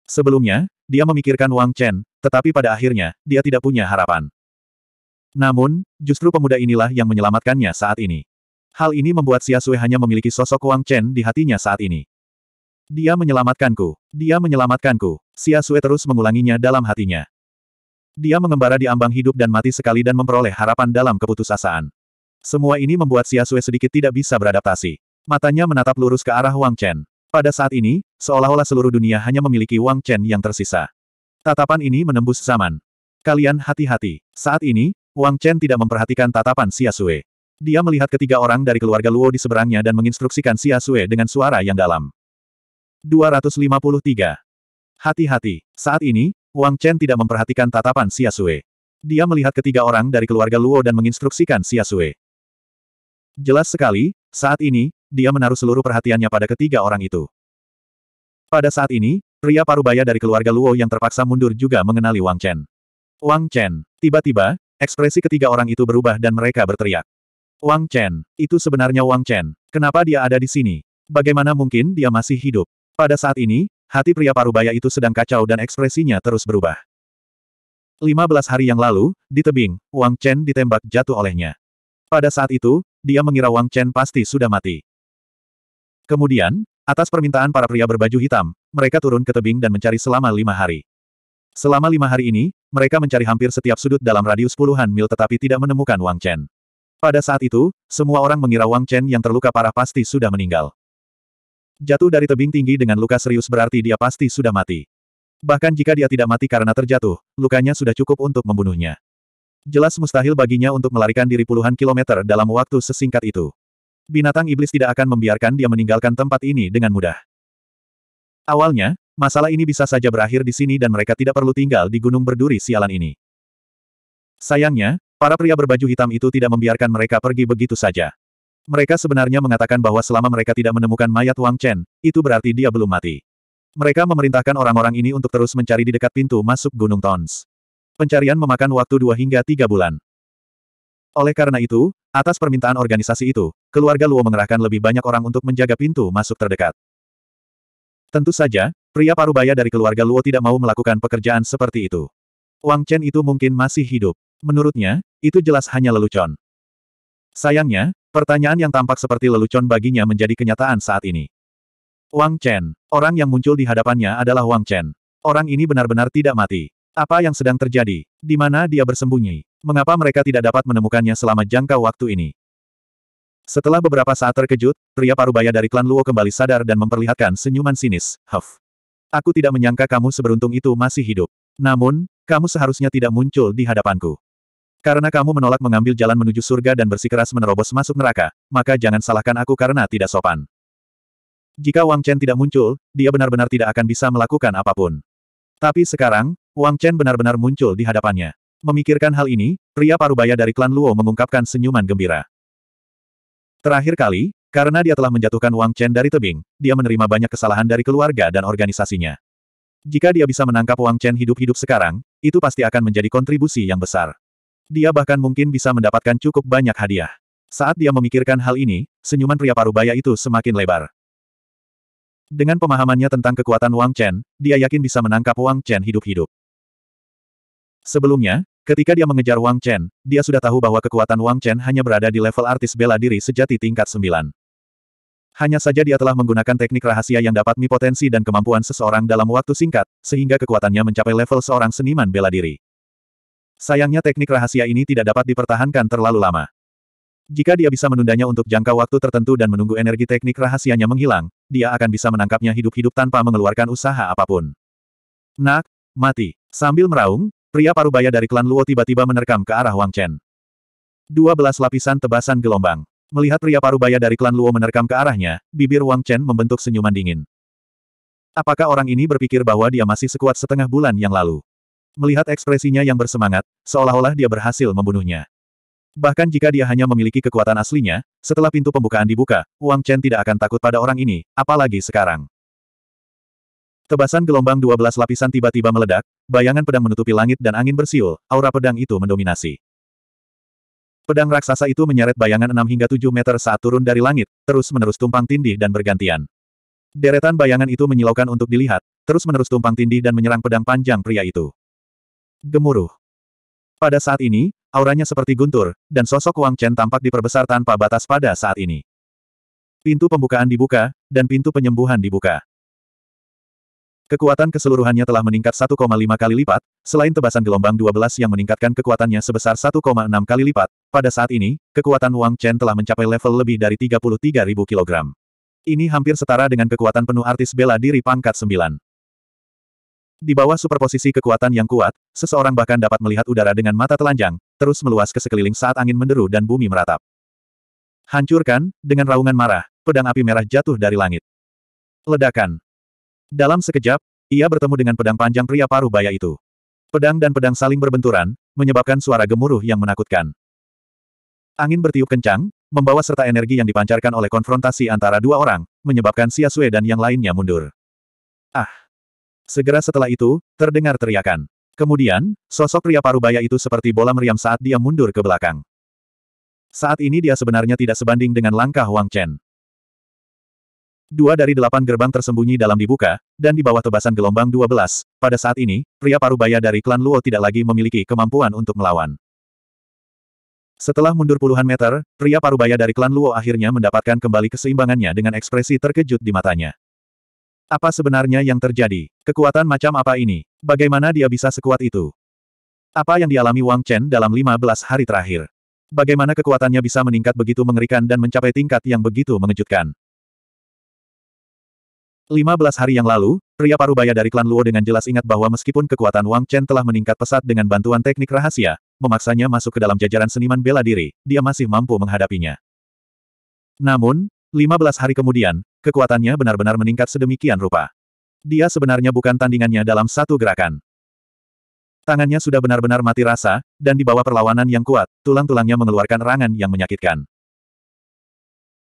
Sebelumnya, dia memikirkan Wang Chen, tetapi pada akhirnya, dia tidak punya harapan. Namun, justru pemuda inilah yang menyelamatkannya saat ini. Hal ini membuat Xia Sui hanya memiliki sosok Wang Chen di hatinya saat ini. Dia menyelamatkanku. Dia menyelamatkanku. Xia Sui terus mengulanginya dalam hatinya. Dia mengembara di ambang hidup dan mati sekali dan memperoleh harapan dalam keputusasaan. Semua ini membuat Xia Sui sedikit tidak bisa beradaptasi. Matanya menatap lurus ke arah Wang Chen. Pada saat ini, seolah-olah seluruh dunia hanya memiliki Wang Chen yang tersisa. Tatapan ini menembus zaman. Kalian hati-hati. Saat ini, Wang Chen tidak memperhatikan tatapan Xia Sui. Dia melihat ketiga orang dari keluarga Luo di seberangnya dan menginstruksikan Xia Sui dengan suara yang dalam. 253. Hati-hati. Saat ini, Wang Chen tidak memperhatikan tatapan Xia Sui. Dia melihat ketiga orang dari keluarga Luo dan menginstruksikan Xia Sui. Jelas sekali, saat ini, dia menaruh seluruh perhatiannya pada ketiga orang itu. Pada saat ini, pria parubaya dari keluarga Luo yang terpaksa mundur juga mengenali Wang Chen. Wang Chen, tiba-tiba, ekspresi ketiga orang itu berubah dan mereka berteriak. Wang Chen, itu sebenarnya Wang Chen, kenapa dia ada di sini? Bagaimana mungkin dia masih hidup? Pada saat ini, hati pria parubaya itu sedang kacau dan ekspresinya terus berubah. 15 hari yang lalu, di tebing, Wang Chen ditembak jatuh olehnya. Pada saat itu, dia mengira Wang Chen pasti sudah mati. Kemudian, atas permintaan para pria berbaju hitam, mereka turun ke tebing dan mencari selama lima hari. Selama lima hari ini, mereka mencari hampir setiap sudut dalam radius puluhan mil tetapi tidak menemukan Wang Chen. Pada saat itu, semua orang mengira Wang Chen yang terluka parah pasti sudah meninggal. Jatuh dari tebing tinggi dengan luka serius berarti dia pasti sudah mati. Bahkan jika dia tidak mati karena terjatuh, lukanya sudah cukup untuk membunuhnya. Jelas mustahil baginya untuk melarikan diri puluhan kilometer dalam waktu sesingkat itu. Binatang iblis tidak akan membiarkan dia meninggalkan tempat ini dengan mudah. Awalnya, masalah ini bisa saja berakhir di sini dan mereka tidak perlu tinggal di gunung berduri sialan ini. Sayangnya, para pria berbaju hitam itu tidak membiarkan mereka pergi begitu saja. Mereka sebenarnya mengatakan bahwa selama mereka tidak menemukan mayat Wang Chen, itu berarti dia belum mati. Mereka memerintahkan orang-orang ini untuk terus mencari di dekat pintu masuk Gunung Tons. Pencarian memakan waktu dua hingga tiga bulan. Oleh karena itu, atas permintaan organisasi itu, keluarga Luo mengerahkan lebih banyak orang untuk menjaga pintu masuk terdekat. Tentu saja, pria parubaya dari keluarga Luo tidak mau melakukan pekerjaan seperti itu. Wang Chen itu mungkin masih hidup. Menurutnya, itu jelas hanya lelucon. Sayangnya, pertanyaan yang tampak seperti lelucon baginya menjadi kenyataan saat ini. Wang Chen, orang yang muncul di hadapannya adalah Wang Chen. Orang ini benar-benar tidak mati. Apa yang sedang terjadi? Di mana dia bersembunyi? Mengapa mereka tidak dapat menemukannya selama jangka waktu ini? Setelah beberapa saat terkejut, pria parubaya dari klan Luo kembali sadar dan memperlihatkan senyuman sinis, Huff. Aku tidak menyangka kamu seberuntung itu masih hidup. Namun, kamu seharusnya tidak muncul di hadapanku. Karena kamu menolak mengambil jalan menuju surga dan bersikeras menerobos masuk neraka, maka jangan salahkan aku karena tidak sopan. Jika Wang Chen tidak muncul, dia benar-benar tidak akan bisa melakukan apapun. Tapi sekarang, Wang Chen benar-benar muncul di hadapannya. Memikirkan hal ini, pria parubaya dari klan Luo mengungkapkan senyuman gembira. Terakhir kali, karena dia telah menjatuhkan Wang Chen dari tebing, dia menerima banyak kesalahan dari keluarga dan organisasinya. Jika dia bisa menangkap Wang Chen hidup-hidup sekarang, itu pasti akan menjadi kontribusi yang besar. Dia bahkan mungkin bisa mendapatkan cukup banyak hadiah. Saat dia memikirkan hal ini, senyuman pria parubaya itu semakin lebar. Dengan pemahamannya tentang kekuatan Wang Chen, dia yakin bisa menangkap Wang Chen hidup-hidup. Sebelumnya, Ketika dia mengejar Wang Chen, dia sudah tahu bahwa kekuatan Wang Chen hanya berada di level artis bela diri sejati tingkat 9. Hanya saja dia telah menggunakan teknik rahasia yang dapat mi potensi dan kemampuan seseorang dalam waktu singkat, sehingga kekuatannya mencapai level seorang seniman bela diri. Sayangnya teknik rahasia ini tidak dapat dipertahankan terlalu lama. Jika dia bisa menundanya untuk jangka waktu tertentu dan menunggu energi teknik rahasianya menghilang, dia akan bisa menangkapnya hidup-hidup tanpa mengeluarkan usaha apapun. Nak, mati. Sambil meraung, Pria parubaya dari klan Luo tiba-tiba menerkam ke arah Wang Chen. Dua belas lapisan tebasan gelombang. Melihat pria parubaya dari klan Luo menerkam ke arahnya, bibir Wang Chen membentuk senyuman dingin. Apakah orang ini berpikir bahwa dia masih sekuat setengah bulan yang lalu? Melihat ekspresinya yang bersemangat, seolah-olah dia berhasil membunuhnya. Bahkan jika dia hanya memiliki kekuatan aslinya, setelah pintu pembukaan dibuka, Wang Chen tidak akan takut pada orang ini, apalagi sekarang. Tebasan gelombang 12 lapisan tiba-tiba meledak, bayangan pedang menutupi langit dan angin bersiul, aura pedang itu mendominasi. Pedang raksasa itu menyeret bayangan 6 hingga 7 meter saat turun dari langit, terus-menerus tumpang tindih dan bergantian. Deretan bayangan itu menyilaukan untuk dilihat, terus-menerus tumpang tindih dan menyerang pedang panjang pria itu. Gemuruh. Pada saat ini, auranya seperti guntur, dan sosok Wang Chen tampak diperbesar tanpa batas pada saat ini. Pintu pembukaan dibuka, dan pintu penyembuhan dibuka. Kekuatan keseluruhannya telah meningkat 1,5 kali lipat, selain tebasan gelombang 12 yang meningkatkan kekuatannya sebesar 1,6 kali lipat. Pada saat ini, kekuatan Wang Chen telah mencapai level lebih dari 33.000 kg. Ini hampir setara dengan kekuatan penuh artis bela diri pangkat 9. Di bawah superposisi kekuatan yang kuat, seseorang bahkan dapat melihat udara dengan mata telanjang, terus meluas ke sekeliling saat angin menderu dan bumi meratap. Hancurkan, dengan raungan marah, pedang api merah jatuh dari langit. Ledakan. Dalam sekejap, ia bertemu dengan pedang panjang pria paruh baya itu. Pedang dan pedang saling berbenturan, menyebabkan suara gemuruh yang menakutkan. Angin bertiup kencang, membawa serta energi yang dipancarkan oleh konfrontasi antara dua orang, menyebabkan Xia Sui dan yang lainnya mundur. Ah! Segera setelah itu, terdengar teriakan. Kemudian, sosok pria paruh baya itu seperti bola meriam saat dia mundur ke belakang. Saat ini dia sebenarnya tidak sebanding dengan langkah Wang Chen. Dua dari delapan gerbang tersembunyi dalam dibuka, dan di bawah tebasan gelombang dua belas. pada saat ini, pria parubaya dari klan Luo tidak lagi memiliki kemampuan untuk melawan. Setelah mundur puluhan meter, pria parubaya dari klan Luo akhirnya mendapatkan kembali keseimbangannya dengan ekspresi terkejut di matanya. Apa sebenarnya yang terjadi? Kekuatan macam apa ini? Bagaimana dia bisa sekuat itu? Apa yang dialami Wang Chen dalam 15 hari terakhir? Bagaimana kekuatannya bisa meningkat begitu mengerikan dan mencapai tingkat yang begitu mengejutkan? 15 hari yang lalu, pria parubaya dari klan Luo dengan jelas ingat bahwa meskipun kekuatan Wang Chen telah meningkat pesat dengan bantuan teknik rahasia, memaksanya masuk ke dalam jajaran seniman bela diri, dia masih mampu menghadapinya. Namun, 15 hari kemudian, kekuatannya benar-benar meningkat sedemikian rupa. Dia sebenarnya bukan tandingannya dalam satu gerakan. Tangannya sudah benar-benar mati rasa, dan di bawah perlawanan yang kuat, tulang-tulangnya mengeluarkan rangan yang menyakitkan.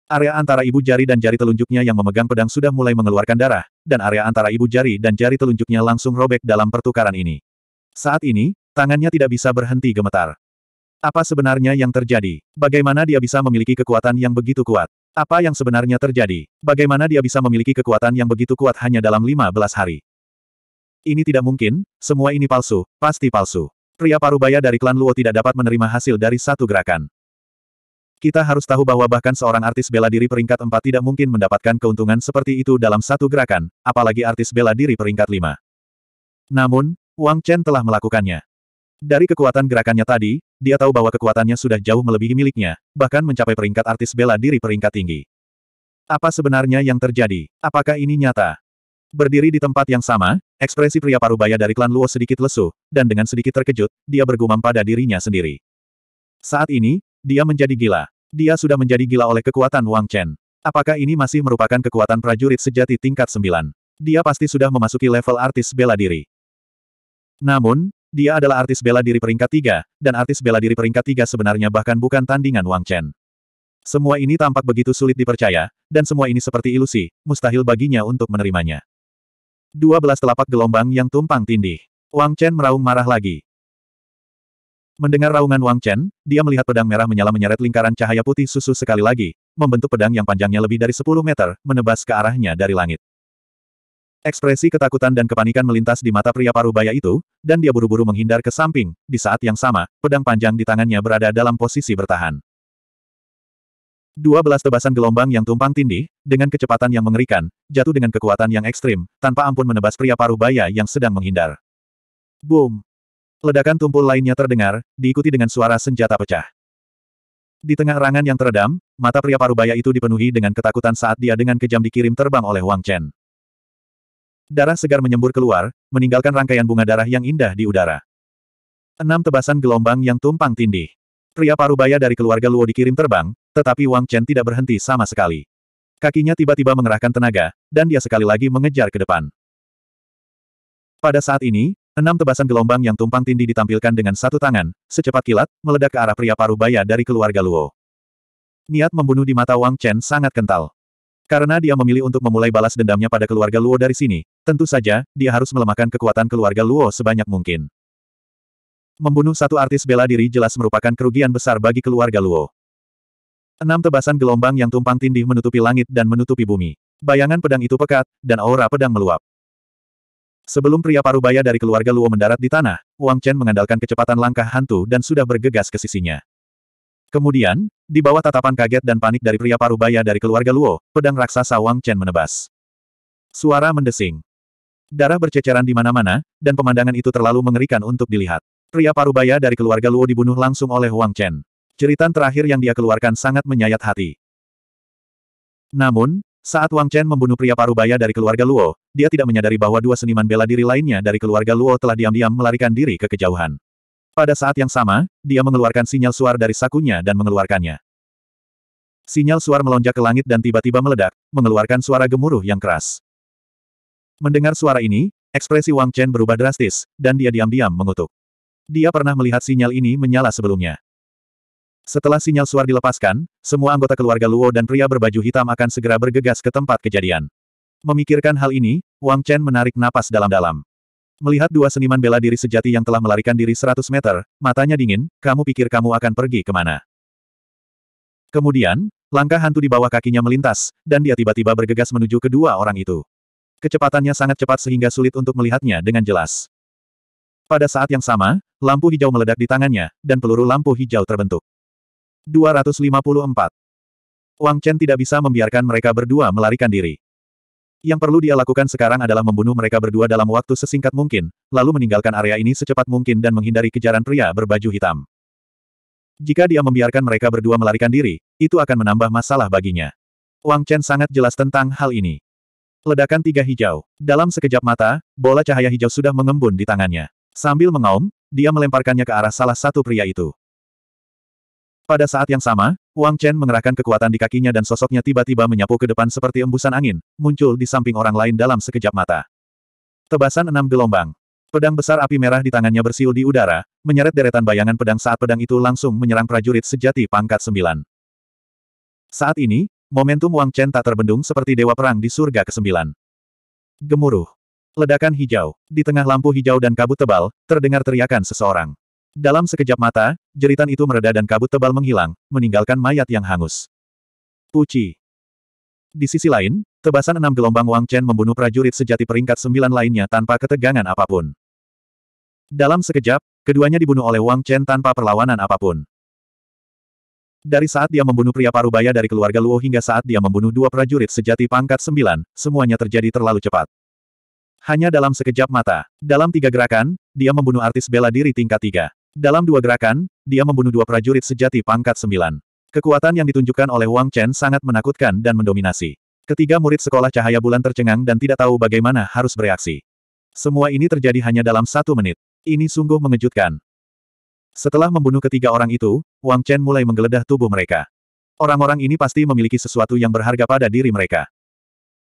Area antara ibu jari dan jari telunjuknya yang memegang pedang sudah mulai mengeluarkan darah, dan area antara ibu jari dan jari telunjuknya langsung robek dalam pertukaran ini. Saat ini, tangannya tidak bisa berhenti gemetar. Apa sebenarnya yang terjadi? Bagaimana dia bisa memiliki kekuatan yang begitu kuat? Apa yang sebenarnya terjadi? Bagaimana dia bisa memiliki kekuatan yang begitu kuat hanya dalam 15 hari? Ini tidak mungkin, semua ini palsu, pasti palsu. Pria parubaya dari klan Luo tidak dapat menerima hasil dari satu gerakan. Kita harus tahu bahwa bahkan seorang artis bela diri peringkat 4 tidak mungkin mendapatkan keuntungan seperti itu dalam satu gerakan, apalagi artis bela diri peringkat 5. Namun, Wang Chen telah melakukannya. Dari kekuatan gerakannya tadi, dia tahu bahwa kekuatannya sudah jauh melebihi miliknya, bahkan mencapai peringkat artis bela diri peringkat tinggi. Apa sebenarnya yang terjadi? Apakah ini nyata? Berdiri di tempat yang sama, ekspresi pria parubaya dari klan Luo sedikit lesu, dan dengan sedikit terkejut, dia bergumam pada dirinya sendiri. Saat ini, dia menjadi gila. Dia sudah menjadi gila oleh kekuatan Wang Chen. Apakah ini masih merupakan kekuatan prajurit sejati tingkat 9? Dia pasti sudah memasuki level artis bela diri. Namun, dia adalah artis bela diri peringkat 3, dan artis bela diri peringkat 3 sebenarnya bahkan bukan tandingan Wang Chen. Semua ini tampak begitu sulit dipercaya, dan semua ini seperti ilusi, mustahil baginya untuk menerimanya. Dua telapak gelombang yang tumpang tindih. Wang Chen meraung marah lagi. Mendengar raungan Wang Chen, dia melihat pedang merah menyala menyeret lingkaran cahaya putih susu sekali lagi, membentuk pedang yang panjangnya lebih dari 10 meter, menebas ke arahnya dari langit. Ekspresi ketakutan dan kepanikan melintas di mata pria parubaya itu, dan dia buru-buru menghindar ke samping, di saat yang sama, pedang panjang di tangannya berada dalam posisi bertahan. Dua belas tebasan gelombang yang tumpang tindih, dengan kecepatan yang mengerikan, jatuh dengan kekuatan yang ekstrim, tanpa ampun menebas pria parubaya yang sedang menghindar. Boom! Ledakan tumpul lainnya terdengar, diikuti dengan suara senjata pecah. Di tengah rangan yang teredam, mata pria parubaya itu dipenuhi dengan ketakutan saat dia dengan kejam dikirim terbang oleh Wang Chen. Darah segar menyembur keluar, meninggalkan rangkaian bunga darah yang indah di udara. Enam tebasan gelombang yang tumpang tindih. Pria parubaya dari keluarga Luo dikirim terbang, tetapi Wang Chen tidak berhenti sama sekali. Kakinya tiba-tiba mengerahkan tenaga, dan dia sekali lagi mengejar ke depan. Pada saat ini, Enam tebasan gelombang yang tumpang tindih ditampilkan dengan satu tangan, secepat kilat, meledak ke arah pria paruh baya dari keluarga Luo. Niat membunuh di mata Wang Chen sangat kental. Karena dia memilih untuk memulai balas dendamnya pada keluarga Luo dari sini, tentu saja, dia harus melemahkan kekuatan keluarga Luo sebanyak mungkin. Membunuh satu artis bela diri jelas merupakan kerugian besar bagi keluarga Luo. Enam tebasan gelombang yang tumpang tindih menutupi langit dan menutupi bumi. Bayangan pedang itu pekat, dan aura pedang meluap. Sebelum pria parubaya dari keluarga Luo mendarat di tanah, Wang Chen mengandalkan kecepatan langkah hantu dan sudah bergegas ke sisinya. Kemudian, di bawah tatapan kaget dan panik dari pria parubaya dari keluarga Luo, pedang raksasa Wang Chen menebas. Suara mendesing. Darah berceceran di mana-mana, dan pemandangan itu terlalu mengerikan untuk dilihat. Pria parubaya dari keluarga Luo dibunuh langsung oleh Wang Chen. Cerita terakhir yang dia keluarkan sangat menyayat hati. Namun, saat Wang Chen membunuh pria parubaya dari keluarga Luo, dia tidak menyadari bahwa dua seniman bela diri lainnya dari keluarga Luo telah diam-diam melarikan diri ke kejauhan. Pada saat yang sama, dia mengeluarkan sinyal suar dari sakunya dan mengeluarkannya. Sinyal suar melonjak ke langit dan tiba-tiba meledak, mengeluarkan suara gemuruh yang keras. Mendengar suara ini, ekspresi Wang Chen berubah drastis, dan dia diam-diam mengutuk. Dia pernah melihat sinyal ini menyala sebelumnya. Setelah sinyal suar dilepaskan, semua anggota keluarga Luo dan pria berbaju hitam akan segera bergegas ke tempat kejadian. Memikirkan hal ini, Wang Chen menarik napas dalam-dalam. Melihat dua seniman bela diri sejati yang telah melarikan diri 100 meter, matanya dingin, kamu pikir kamu akan pergi kemana? Kemudian, langkah hantu di bawah kakinya melintas, dan dia tiba-tiba bergegas menuju kedua orang itu. Kecepatannya sangat cepat sehingga sulit untuk melihatnya dengan jelas. Pada saat yang sama, lampu hijau meledak di tangannya, dan peluru lampu hijau terbentuk. 254. Wang Chen tidak bisa membiarkan mereka berdua melarikan diri. Yang perlu dia lakukan sekarang adalah membunuh mereka berdua dalam waktu sesingkat mungkin, lalu meninggalkan area ini secepat mungkin dan menghindari kejaran pria berbaju hitam. Jika dia membiarkan mereka berdua melarikan diri, itu akan menambah masalah baginya. Wang Chen sangat jelas tentang hal ini. Ledakan tiga hijau. Dalam sekejap mata, bola cahaya hijau sudah mengembun di tangannya. Sambil mengaum, dia melemparkannya ke arah salah satu pria itu. Pada saat yang sama, Wang Chen mengerahkan kekuatan di kakinya dan sosoknya tiba-tiba menyapu ke depan seperti embusan angin, muncul di samping orang lain dalam sekejap mata. Tebasan enam gelombang. Pedang besar api merah di tangannya bersiul di udara, menyeret deretan bayangan pedang saat pedang itu langsung menyerang prajurit sejati pangkat sembilan. Saat ini, momentum Wang Chen tak terbendung seperti dewa perang di surga ke-9. Gemuruh. Ledakan hijau. Di tengah lampu hijau dan kabut tebal, terdengar teriakan seseorang. Dalam sekejap mata, jeritan itu mereda dan kabut tebal menghilang, meninggalkan mayat yang hangus. Puci. Di sisi lain, tebasan enam gelombang Wang Chen membunuh prajurit sejati peringkat sembilan lainnya tanpa ketegangan apapun. Dalam sekejap, keduanya dibunuh oleh Wang Chen tanpa perlawanan apapun. Dari saat dia membunuh pria parubaya dari keluarga Luo hingga saat dia membunuh dua prajurit sejati pangkat sembilan, semuanya terjadi terlalu cepat. Hanya dalam sekejap mata, dalam tiga gerakan, dia membunuh artis bela diri tingkat tiga. Dalam dua gerakan, dia membunuh dua prajurit sejati pangkat sembilan. Kekuatan yang ditunjukkan oleh Wang Chen sangat menakutkan dan mendominasi. Ketiga murid sekolah cahaya bulan tercengang dan tidak tahu bagaimana harus bereaksi. Semua ini terjadi hanya dalam satu menit. Ini sungguh mengejutkan. Setelah membunuh ketiga orang itu, Wang Chen mulai menggeledah tubuh mereka. Orang-orang ini pasti memiliki sesuatu yang berharga pada diri mereka.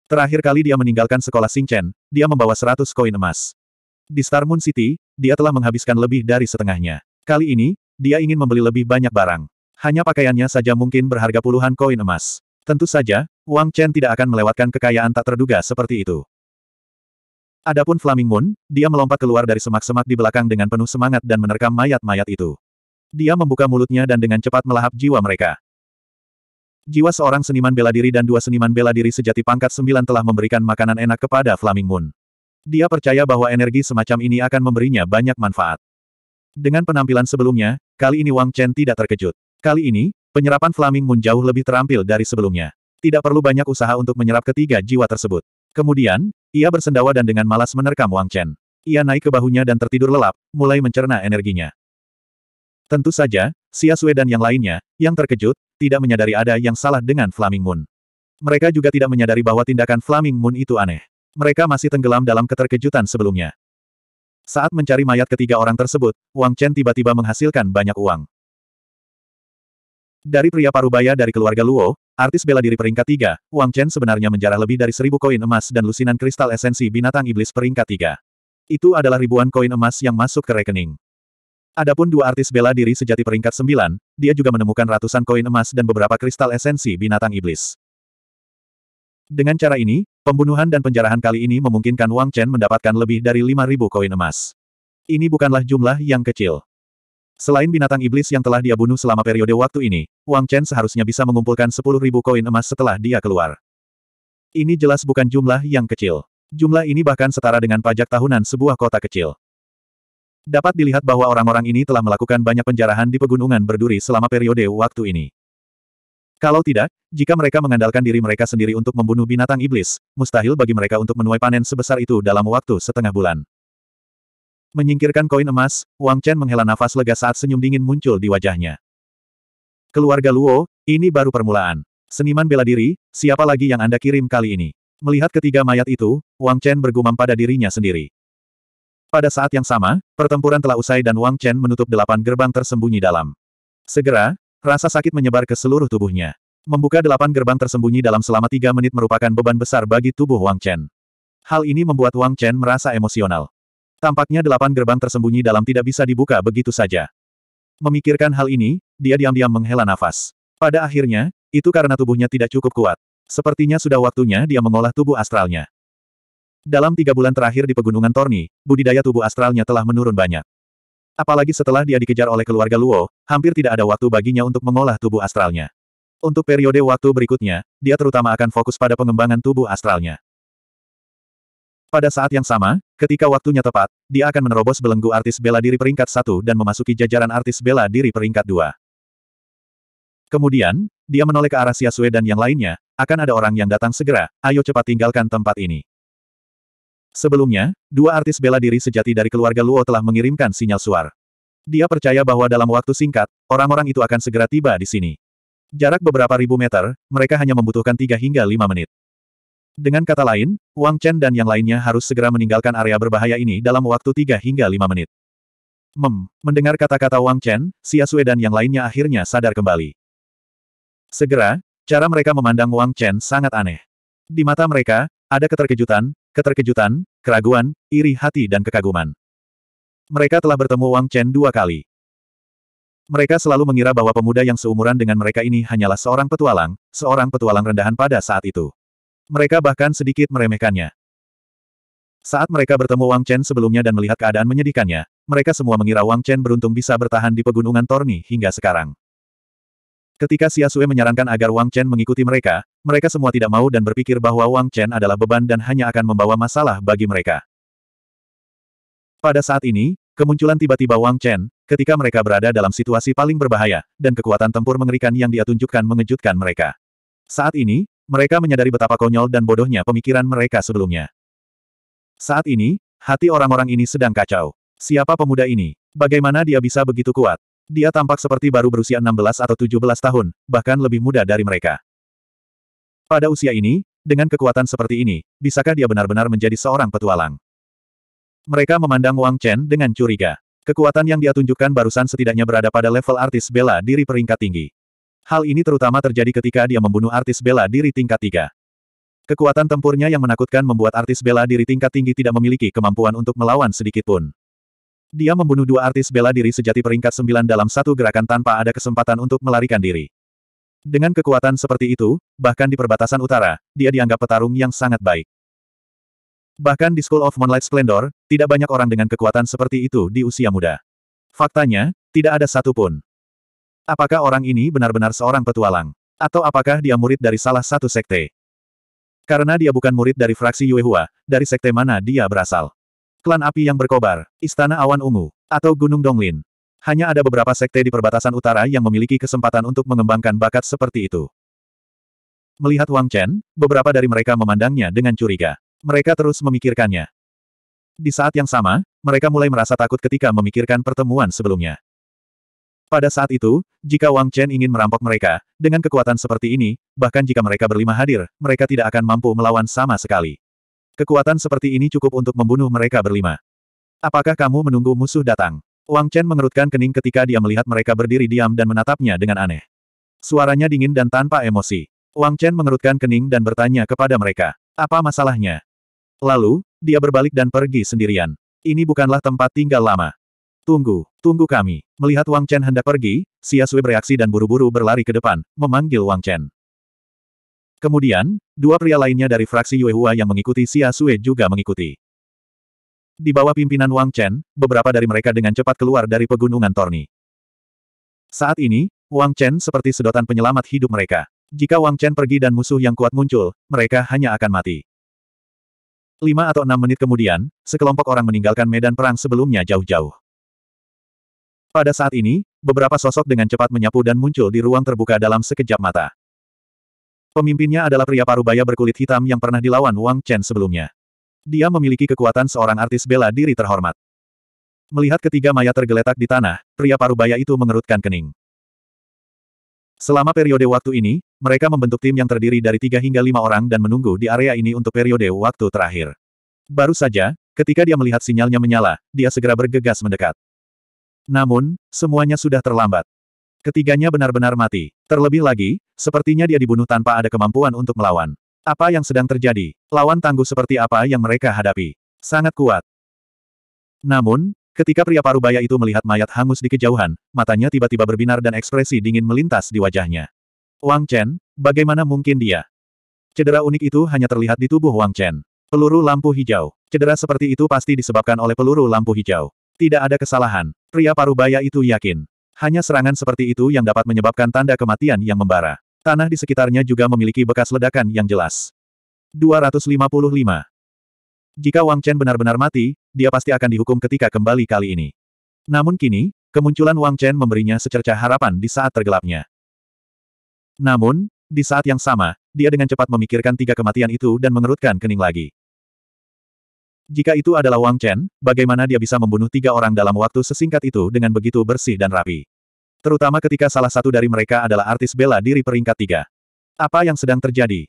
Terakhir kali dia meninggalkan sekolah Xing Chen, dia membawa 100 koin emas. Di Star Moon City, dia telah menghabiskan lebih dari setengahnya. Kali ini, dia ingin membeli lebih banyak barang. Hanya pakaiannya saja mungkin berharga puluhan koin emas. Tentu saja, Wang Chen tidak akan melewatkan kekayaan tak terduga seperti itu. Adapun Flaming Moon, dia melompat keluar dari semak-semak di belakang dengan penuh semangat dan menerkam mayat-mayat itu. Dia membuka mulutnya dan dengan cepat melahap jiwa mereka. Jiwa seorang seniman bela diri dan dua seniman bela diri sejati pangkat sembilan telah memberikan makanan enak kepada Flaming Moon. Dia percaya bahwa energi semacam ini akan memberinya banyak manfaat. Dengan penampilan sebelumnya, kali ini Wang Chen tidak terkejut. Kali ini, penyerapan Flaming Moon jauh lebih terampil dari sebelumnya. Tidak perlu banyak usaha untuk menyerap ketiga jiwa tersebut. Kemudian, ia bersendawa dan dengan malas menerkam Wang Chen. Ia naik ke bahunya dan tertidur lelap, mulai mencerna energinya. Tentu saja, Xia Sui dan yang lainnya, yang terkejut, tidak menyadari ada yang salah dengan Flaming Moon. Mereka juga tidak menyadari bahwa tindakan Flaming Moon itu aneh. Mereka masih tenggelam dalam keterkejutan sebelumnya. Saat mencari mayat ketiga orang tersebut, Wang Chen tiba-tiba menghasilkan banyak uang. Dari pria parubaya dari keluarga Luo, artis bela diri peringkat tiga, Wang Chen sebenarnya menjarah lebih dari seribu koin emas dan lusinan kristal esensi binatang iblis peringkat tiga. Itu adalah ribuan koin emas yang masuk ke rekening. Adapun dua artis bela diri sejati peringkat sembilan, dia juga menemukan ratusan koin emas dan beberapa kristal esensi binatang iblis. Dengan cara ini, Pembunuhan dan penjarahan kali ini memungkinkan Wang Chen mendapatkan lebih dari 5.000 koin emas. Ini bukanlah jumlah yang kecil. Selain binatang iblis yang telah dia bunuh selama periode waktu ini, Wang Chen seharusnya bisa mengumpulkan 10.000 koin emas setelah dia keluar. Ini jelas bukan jumlah yang kecil. Jumlah ini bahkan setara dengan pajak tahunan sebuah kota kecil. Dapat dilihat bahwa orang-orang ini telah melakukan banyak penjarahan di pegunungan berduri selama periode waktu ini. Kalau tidak, jika mereka mengandalkan diri mereka sendiri untuk membunuh binatang iblis, mustahil bagi mereka untuk menuai panen sebesar itu dalam waktu setengah bulan. Menyingkirkan koin emas, Wang Chen menghela nafas lega saat senyum dingin muncul di wajahnya. Keluarga Luo, ini baru permulaan. Seniman bela diri, siapa lagi yang Anda kirim kali ini? Melihat ketiga mayat itu, Wang Chen bergumam pada dirinya sendiri. Pada saat yang sama, pertempuran telah usai dan Wang Chen menutup delapan gerbang tersembunyi dalam. Segera, Rasa sakit menyebar ke seluruh tubuhnya. Membuka delapan gerbang tersembunyi dalam selama tiga menit merupakan beban besar bagi tubuh Wang Chen. Hal ini membuat Wang Chen merasa emosional. Tampaknya delapan gerbang tersembunyi dalam tidak bisa dibuka begitu saja. Memikirkan hal ini, dia diam-diam menghela nafas. Pada akhirnya, itu karena tubuhnya tidak cukup kuat. Sepertinya sudah waktunya dia mengolah tubuh astralnya. Dalam tiga bulan terakhir di Pegunungan Torni, budidaya tubuh astralnya telah menurun banyak. Apalagi setelah dia dikejar oleh keluarga Luo, hampir tidak ada waktu baginya untuk mengolah tubuh astralnya. Untuk periode waktu berikutnya, dia terutama akan fokus pada pengembangan tubuh astralnya. Pada saat yang sama, ketika waktunya tepat, dia akan menerobos belenggu artis bela diri peringkat satu dan memasuki jajaran artis bela diri peringkat dua. Kemudian, dia menoleh ke arah Sue dan yang lainnya, akan ada orang yang datang segera, ayo cepat tinggalkan tempat ini. Sebelumnya, dua artis bela diri sejati dari keluarga Luo telah mengirimkan sinyal suar. Dia percaya bahwa dalam waktu singkat, orang-orang itu akan segera tiba di sini. Jarak beberapa ribu meter, mereka hanya membutuhkan tiga hingga lima menit. Dengan kata lain, Wang Chen dan yang lainnya harus segera meninggalkan area berbahaya ini dalam waktu tiga hingga lima menit. Mem, mendengar kata-kata Wang Chen, Xia Sue dan yang lainnya akhirnya sadar kembali. Segera, cara mereka memandang Wang Chen sangat aneh. Di mata mereka, ada keterkejutan, keterkejutan, keraguan, iri hati dan kekaguman. Mereka telah bertemu Wang Chen dua kali. Mereka selalu mengira bahwa pemuda yang seumuran dengan mereka ini hanyalah seorang petualang, seorang petualang rendahan pada saat itu. Mereka bahkan sedikit meremehkannya. Saat mereka bertemu Wang Chen sebelumnya dan melihat keadaan menyedihkannya, mereka semua mengira Wang Chen beruntung bisa bertahan di pegunungan Torni hingga sekarang. Ketika Xia Sui menyarankan agar Wang Chen mengikuti mereka, mereka semua tidak mau dan berpikir bahwa Wang Chen adalah beban dan hanya akan membawa masalah bagi mereka. Pada saat ini, kemunculan tiba-tiba Wang Chen, ketika mereka berada dalam situasi paling berbahaya, dan kekuatan tempur mengerikan yang dia tunjukkan mengejutkan mereka. Saat ini, mereka menyadari betapa konyol dan bodohnya pemikiran mereka sebelumnya. Saat ini, hati orang-orang ini sedang kacau. Siapa pemuda ini? Bagaimana dia bisa begitu kuat? Dia tampak seperti baru berusia 16 atau 17 tahun, bahkan lebih muda dari mereka. Pada usia ini, dengan kekuatan seperti ini, bisakah dia benar-benar menjadi seorang petualang? Mereka memandang Wang Chen dengan curiga. Kekuatan yang dia tunjukkan barusan setidaknya berada pada level artis bela diri peringkat tinggi. Hal ini terutama terjadi ketika dia membunuh artis bela diri tingkat tiga. Kekuatan tempurnya yang menakutkan membuat artis bela diri tingkat tinggi tidak memiliki kemampuan untuk melawan sedikitpun. Dia membunuh dua artis bela diri sejati peringkat sembilan dalam satu gerakan tanpa ada kesempatan untuk melarikan diri. Dengan kekuatan seperti itu, bahkan di perbatasan utara, dia dianggap petarung yang sangat baik. Bahkan di School of Moonlight Splendor, tidak banyak orang dengan kekuatan seperti itu di usia muda. Faktanya, tidak ada satupun. Apakah orang ini benar-benar seorang petualang? Atau apakah dia murid dari salah satu sekte? Karena dia bukan murid dari fraksi Yuehua, dari sekte mana dia berasal. Klan api yang berkobar, Istana Awan Ungu, atau Gunung Donglin. Hanya ada beberapa sekte di perbatasan utara yang memiliki kesempatan untuk mengembangkan bakat seperti itu. Melihat Wang Chen, beberapa dari mereka memandangnya dengan curiga. Mereka terus memikirkannya. Di saat yang sama, mereka mulai merasa takut ketika memikirkan pertemuan sebelumnya. Pada saat itu, jika Wang Chen ingin merampok mereka, dengan kekuatan seperti ini, bahkan jika mereka berlima hadir, mereka tidak akan mampu melawan sama sekali. Kekuatan seperti ini cukup untuk membunuh mereka berlima. Apakah kamu menunggu musuh datang? Wang Chen mengerutkan kening ketika dia melihat mereka berdiri diam dan menatapnya dengan aneh. Suaranya dingin dan tanpa emosi. Wang Chen mengerutkan kening dan bertanya kepada mereka, apa masalahnya? Lalu, dia berbalik dan pergi sendirian. Ini bukanlah tempat tinggal lama. Tunggu, tunggu kami. Melihat Wang Chen hendak pergi, Xia Sui bereaksi dan buru-buru berlari ke depan, memanggil Wang Chen. Kemudian, dua pria lainnya dari fraksi Yuehua yang mengikuti Xia Sue juga mengikuti. Di bawah pimpinan Wang Chen, beberapa dari mereka dengan cepat keluar dari pegunungan Torni. Saat ini, Wang Chen seperti sedotan penyelamat hidup mereka. Jika Wang Chen pergi dan musuh yang kuat muncul, mereka hanya akan mati. Lima atau enam menit kemudian, sekelompok orang meninggalkan medan perang sebelumnya jauh-jauh. Pada saat ini, beberapa sosok dengan cepat menyapu dan muncul di ruang terbuka dalam sekejap mata. Pemimpinnya adalah pria parubaya berkulit hitam yang pernah dilawan Wang Chen sebelumnya. Dia memiliki kekuatan seorang artis bela diri terhormat. Melihat ketiga mayat tergeletak di tanah, pria parubaya itu mengerutkan kening. Selama periode waktu ini, mereka membentuk tim yang terdiri dari tiga hingga lima orang dan menunggu di area ini untuk periode waktu terakhir. Baru saja, ketika dia melihat sinyalnya menyala, dia segera bergegas mendekat. Namun, semuanya sudah terlambat. Ketiganya benar-benar mati. Terlebih lagi, sepertinya dia dibunuh tanpa ada kemampuan untuk melawan. Apa yang sedang terjadi? Lawan tangguh seperti apa yang mereka hadapi? Sangat kuat. Namun, ketika pria parubaya itu melihat mayat hangus di kejauhan, matanya tiba-tiba berbinar dan ekspresi dingin melintas di wajahnya. Wang Chen, bagaimana mungkin dia? Cedera unik itu hanya terlihat di tubuh Wang Chen. Peluru lampu hijau. Cedera seperti itu pasti disebabkan oleh peluru lampu hijau. Tidak ada kesalahan. Pria parubaya itu yakin. Hanya serangan seperti itu yang dapat menyebabkan tanda kematian yang membara. Tanah di sekitarnya juga memiliki bekas ledakan yang jelas. 255. Jika Wang Chen benar-benar mati, dia pasti akan dihukum ketika kembali kali ini. Namun kini, kemunculan Wang Chen memberinya secercah harapan di saat tergelapnya. Namun, di saat yang sama, dia dengan cepat memikirkan tiga kematian itu dan mengerutkan kening lagi. Jika itu adalah Wang Chen, bagaimana dia bisa membunuh tiga orang dalam waktu sesingkat itu dengan begitu bersih dan rapi? Terutama ketika salah satu dari mereka adalah artis bela diri peringkat tiga. Apa yang sedang terjadi?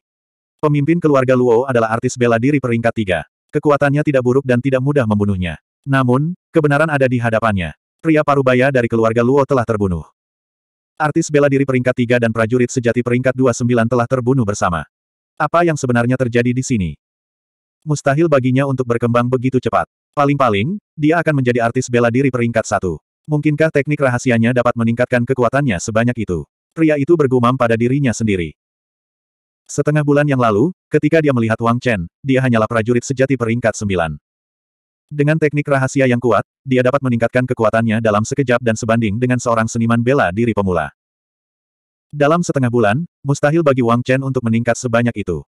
Pemimpin keluarga Luo adalah artis bela diri peringkat tiga. Kekuatannya tidak buruk dan tidak mudah membunuhnya. Namun, kebenaran ada di hadapannya. Pria parubaya dari keluarga Luo telah terbunuh. Artis bela diri peringkat tiga dan prajurit sejati peringkat dua telah terbunuh bersama. Apa yang sebenarnya terjadi di sini? Mustahil baginya untuk berkembang begitu cepat. Paling-paling, dia akan menjadi artis bela diri peringkat satu. Mungkinkah teknik rahasianya dapat meningkatkan kekuatannya sebanyak itu? Pria itu bergumam pada dirinya sendiri. Setengah bulan yang lalu, ketika dia melihat Wang Chen, dia hanyalah prajurit sejati peringkat sembilan. Dengan teknik rahasia yang kuat, dia dapat meningkatkan kekuatannya dalam sekejap dan sebanding dengan seorang seniman bela diri pemula. Dalam setengah bulan, mustahil bagi Wang Chen untuk meningkat sebanyak itu.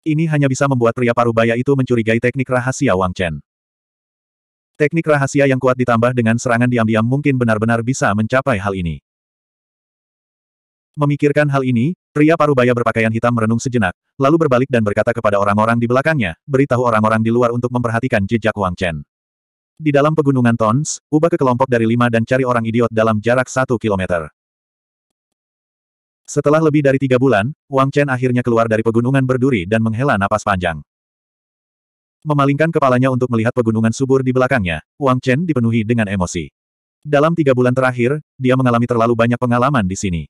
Ini hanya bisa membuat pria parubaya itu mencurigai teknik rahasia Wang Chen. Teknik rahasia yang kuat ditambah dengan serangan diam-diam mungkin benar-benar bisa mencapai hal ini. Memikirkan hal ini, pria parubaya berpakaian hitam merenung sejenak, lalu berbalik dan berkata kepada orang-orang di belakangnya, beritahu orang-orang di luar untuk memperhatikan jejak Wang Chen. Di dalam pegunungan Tons, ubah ke kelompok dari lima dan cari orang idiot dalam jarak satu kilometer. Setelah lebih dari tiga bulan, Wang Chen akhirnya keluar dari pegunungan berduri dan menghela napas panjang. Memalingkan kepalanya untuk melihat pegunungan subur di belakangnya, Wang Chen dipenuhi dengan emosi. Dalam tiga bulan terakhir, dia mengalami terlalu banyak pengalaman di sini.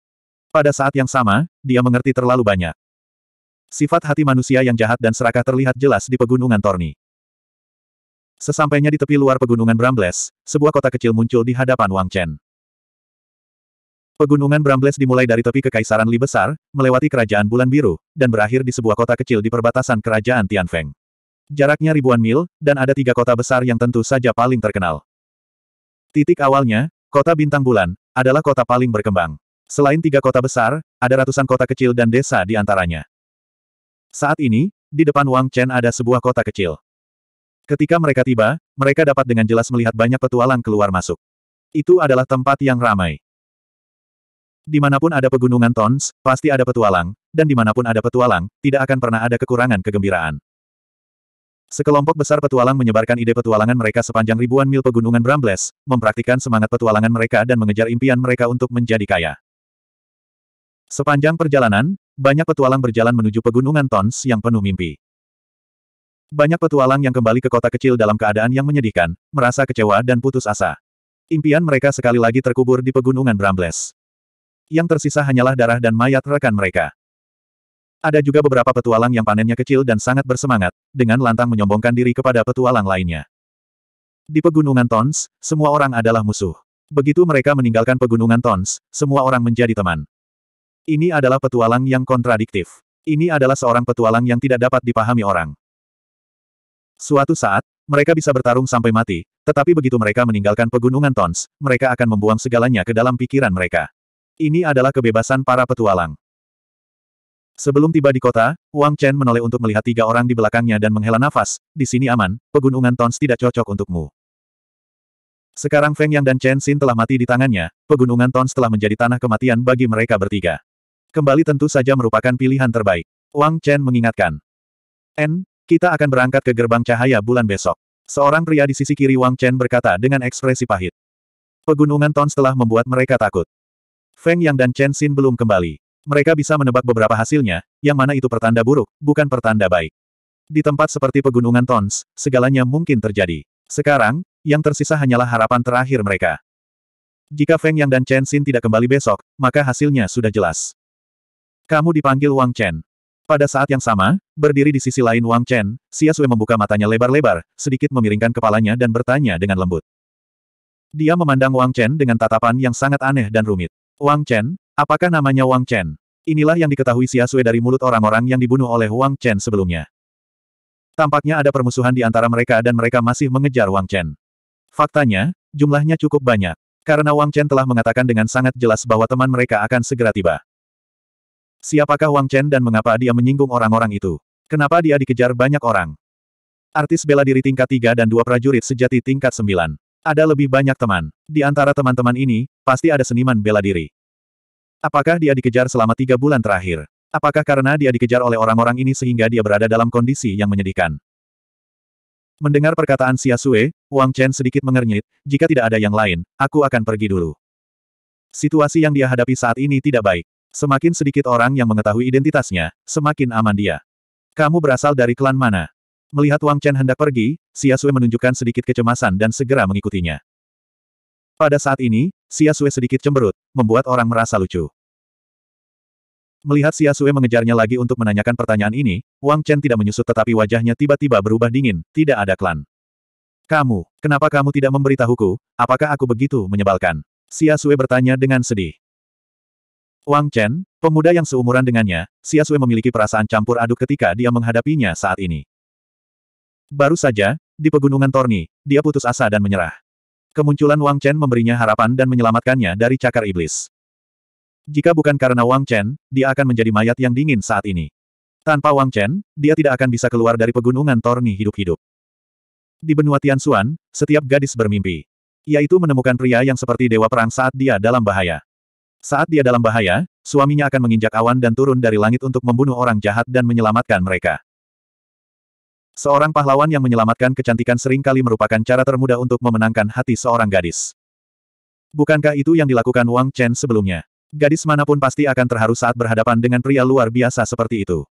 Pada saat yang sama, dia mengerti terlalu banyak. Sifat hati manusia yang jahat dan serakah terlihat jelas di pegunungan Torni. Sesampainya di tepi luar pegunungan Brambles, sebuah kota kecil muncul di hadapan Wang Chen. Pegunungan Brambles dimulai dari tepi Kekaisaran Li Besar, melewati Kerajaan Bulan Biru, dan berakhir di sebuah kota kecil di perbatasan Kerajaan Tianfeng. Jaraknya ribuan mil, dan ada tiga kota besar yang tentu saja paling terkenal. Titik awalnya, Kota Bintang Bulan, adalah kota paling berkembang. Selain tiga kota besar, ada ratusan kota kecil dan desa di antaranya. Saat ini, di depan Wang Chen ada sebuah kota kecil. Ketika mereka tiba, mereka dapat dengan jelas melihat banyak petualang keluar masuk. Itu adalah tempat yang ramai. Dimanapun ada pegunungan tons, pasti ada petualang, dan dimanapun ada petualang, tidak akan pernah ada kekurangan kegembiraan. Sekelompok besar petualang menyebarkan ide petualangan mereka sepanjang ribuan mil pegunungan Brambles, mempraktikkan semangat petualangan mereka dan mengejar impian mereka untuk menjadi kaya. Sepanjang perjalanan, banyak petualang berjalan menuju pegunungan Tons yang penuh mimpi. Banyak petualang yang kembali ke kota kecil dalam keadaan yang menyedihkan, merasa kecewa dan putus asa. Impian mereka sekali lagi terkubur di pegunungan Brambles yang tersisa hanyalah darah dan mayat rekan mereka. Ada juga beberapa petualang yang panennya kecil dan sangat bersemangat, dengan lantang menyombongkan diri kepada petualang lainnya. Di pegunungan Tons, semua orang adalah musuh. Begitu mereka meninggalkan pegunungan Tons, semua orang menjadi teman. Ini adalah petualang yang kontradiktif. Ini adalah seorang petualang yang tidak dapat dipahami orang. Suatu saat, mereka bisa bertarung sampai mati, tetapi begitu mereka meninggalkan pegunungan Tons, mereka akan membuang segalanya ke dalam pikiran mereka. Ini adalah kebebasan para petualang. Sebelum tiba di kota, Wang Chen menoleh untuk melihat tiga orang di belakangnya dan menghela nafas, di sini aman, pegunungan Tons tidak cocok untukmu. Sekarang Feng Yang dan Chen Xin telah mati di tangannya, pegunungan Tons telah menjadi tanah kematian bagi mereka bertiga. Kembali tentu saja merupakan pilihan terbaik. Wang Chen mengingatkan. N, kita akan berangkat ke gerbang cahaya bulan besok. Seorang pria di sisi kiri Wang Chen berkata dengan ekspresi pahit. Pegunungan Tons telah membuat mereka takut. Feng Yang dan Chen Xin belum kembali. Mereka bisa menebak beberapa hasilnya, yang mana itu pertanda buruk, bukan pertanda baik. Di tempat seperti pegunungan Tons, segalanya mungkin terjadi. Sekarang, yang tersisa hanyalah harapan terakhir mereka. Jika Feng Yang dan Chen Xin tidak kembali besok, maka hasilnya sudah jelas. Kamu dipanggil Wang Chen. Pada saat yang sama, berdiri di sisi lain Wang Chen, Xia Sui membuka matanya lebar-lebar, sedikit memiringkan kepalanya dan bertanya dengan lembut. Dia memandang Wang Chen dengan tatapan yang sangat aneh dan rumit. Wang Chen, apakah namanya Wang Chen? Inilah yang diketahui Sui dari mulut orang-orang yang dibunuh oleh Wang Chen sebelumnya. Tampaknya ada permusuhan di antara mereka dan mereka masih mengejar Wang Chen. Faktanya, jumlahnya cukup banyak. Karena Wang Chen telah mengatakan dengan sangat jelas bahwa teman mereka akan segera tiba. Siapakah Wang Chen dan mengapa dia menyinggung orang-orang itu? Kenapa dia dikejar banyak orang? Artis bela diri tingkat 3 dan dua prajurit sejati tingkat 9. Ada lebih banyak teman. Di antara teman-teman ini, pasti ada seniman bela diri. Apakah dia dikejar selama tiga bulan terakhir? Apakah karena dia dikejar oleh orang-orang ini sehingga dia berada dalam kondisi yang menyedihkan? Mendengar perkataan Xia Sue, Wang Chen sedikit mengernyit, jika tidak ada yang lain, aku akan pergi dulu. Situasi yang dia hadapi saat ini tidak baik. Semakin sedikit orang yang mengetahui identitasnya, semakin aman dia. Kamu berasal dari klan mana? Melihat Wang Chen hendak pergi, Xia Sui menunjukkan sedikit kecemasan dan segera mengikutinya. Pada saat ini, Xia Sui sedikit cemberut, membuat orang merasa lucu. Melihat Xia Sui mengejarnya lagi untuk menanyakan pertanyaan ini, Wang Chen tidak menyusut tetapi wajahnya tiba-tiba berubah dingin, tidak ada klan. Kamu, kenapa kamu tidak memberitahuku, apakah aku begitu menyebalkan? Xia Sui bertanya dengan sedih. Wang Chen, pemuda yang seumuran dengannya, Xia Sui memiliki perasaan campur aduk ketika dia menghadapinya saat ini. Baru saja, di pegunungan Torni, dia putus asa dan menyerah. Kemunculan Wang Chen memberinya harapan dan menyelamatkannya dari cakar iblis. Jika bukan karena Wang Chen, dia akan menjadi mayat yang dingin saat ini. Tanpa Wang Chen, dia tidak akan bisa keluar dari pegunungan Torni hidup-hidup. Di benua Tianxuan, setiap gadis bermimpi. Yaitu menemukan pria yang seperti dewa perang saat dia dalam bahaya. Saat dia dalam bahaya, suaminya akan menginjak awan dan turun dari langit untuk membunuh orang jahat dan menyelamatkan mereka. Seorang pahlawan yang menyelamatkan kecantikan seringkali merupakan cara termudah untuk memenangkan hati seorang gadis. Bukankah itu yang dilakukan Wang Chen sebelumnya? Gadis manapun pasti akan terharu saat berhadapan dengan pria luar biasa seperti itu.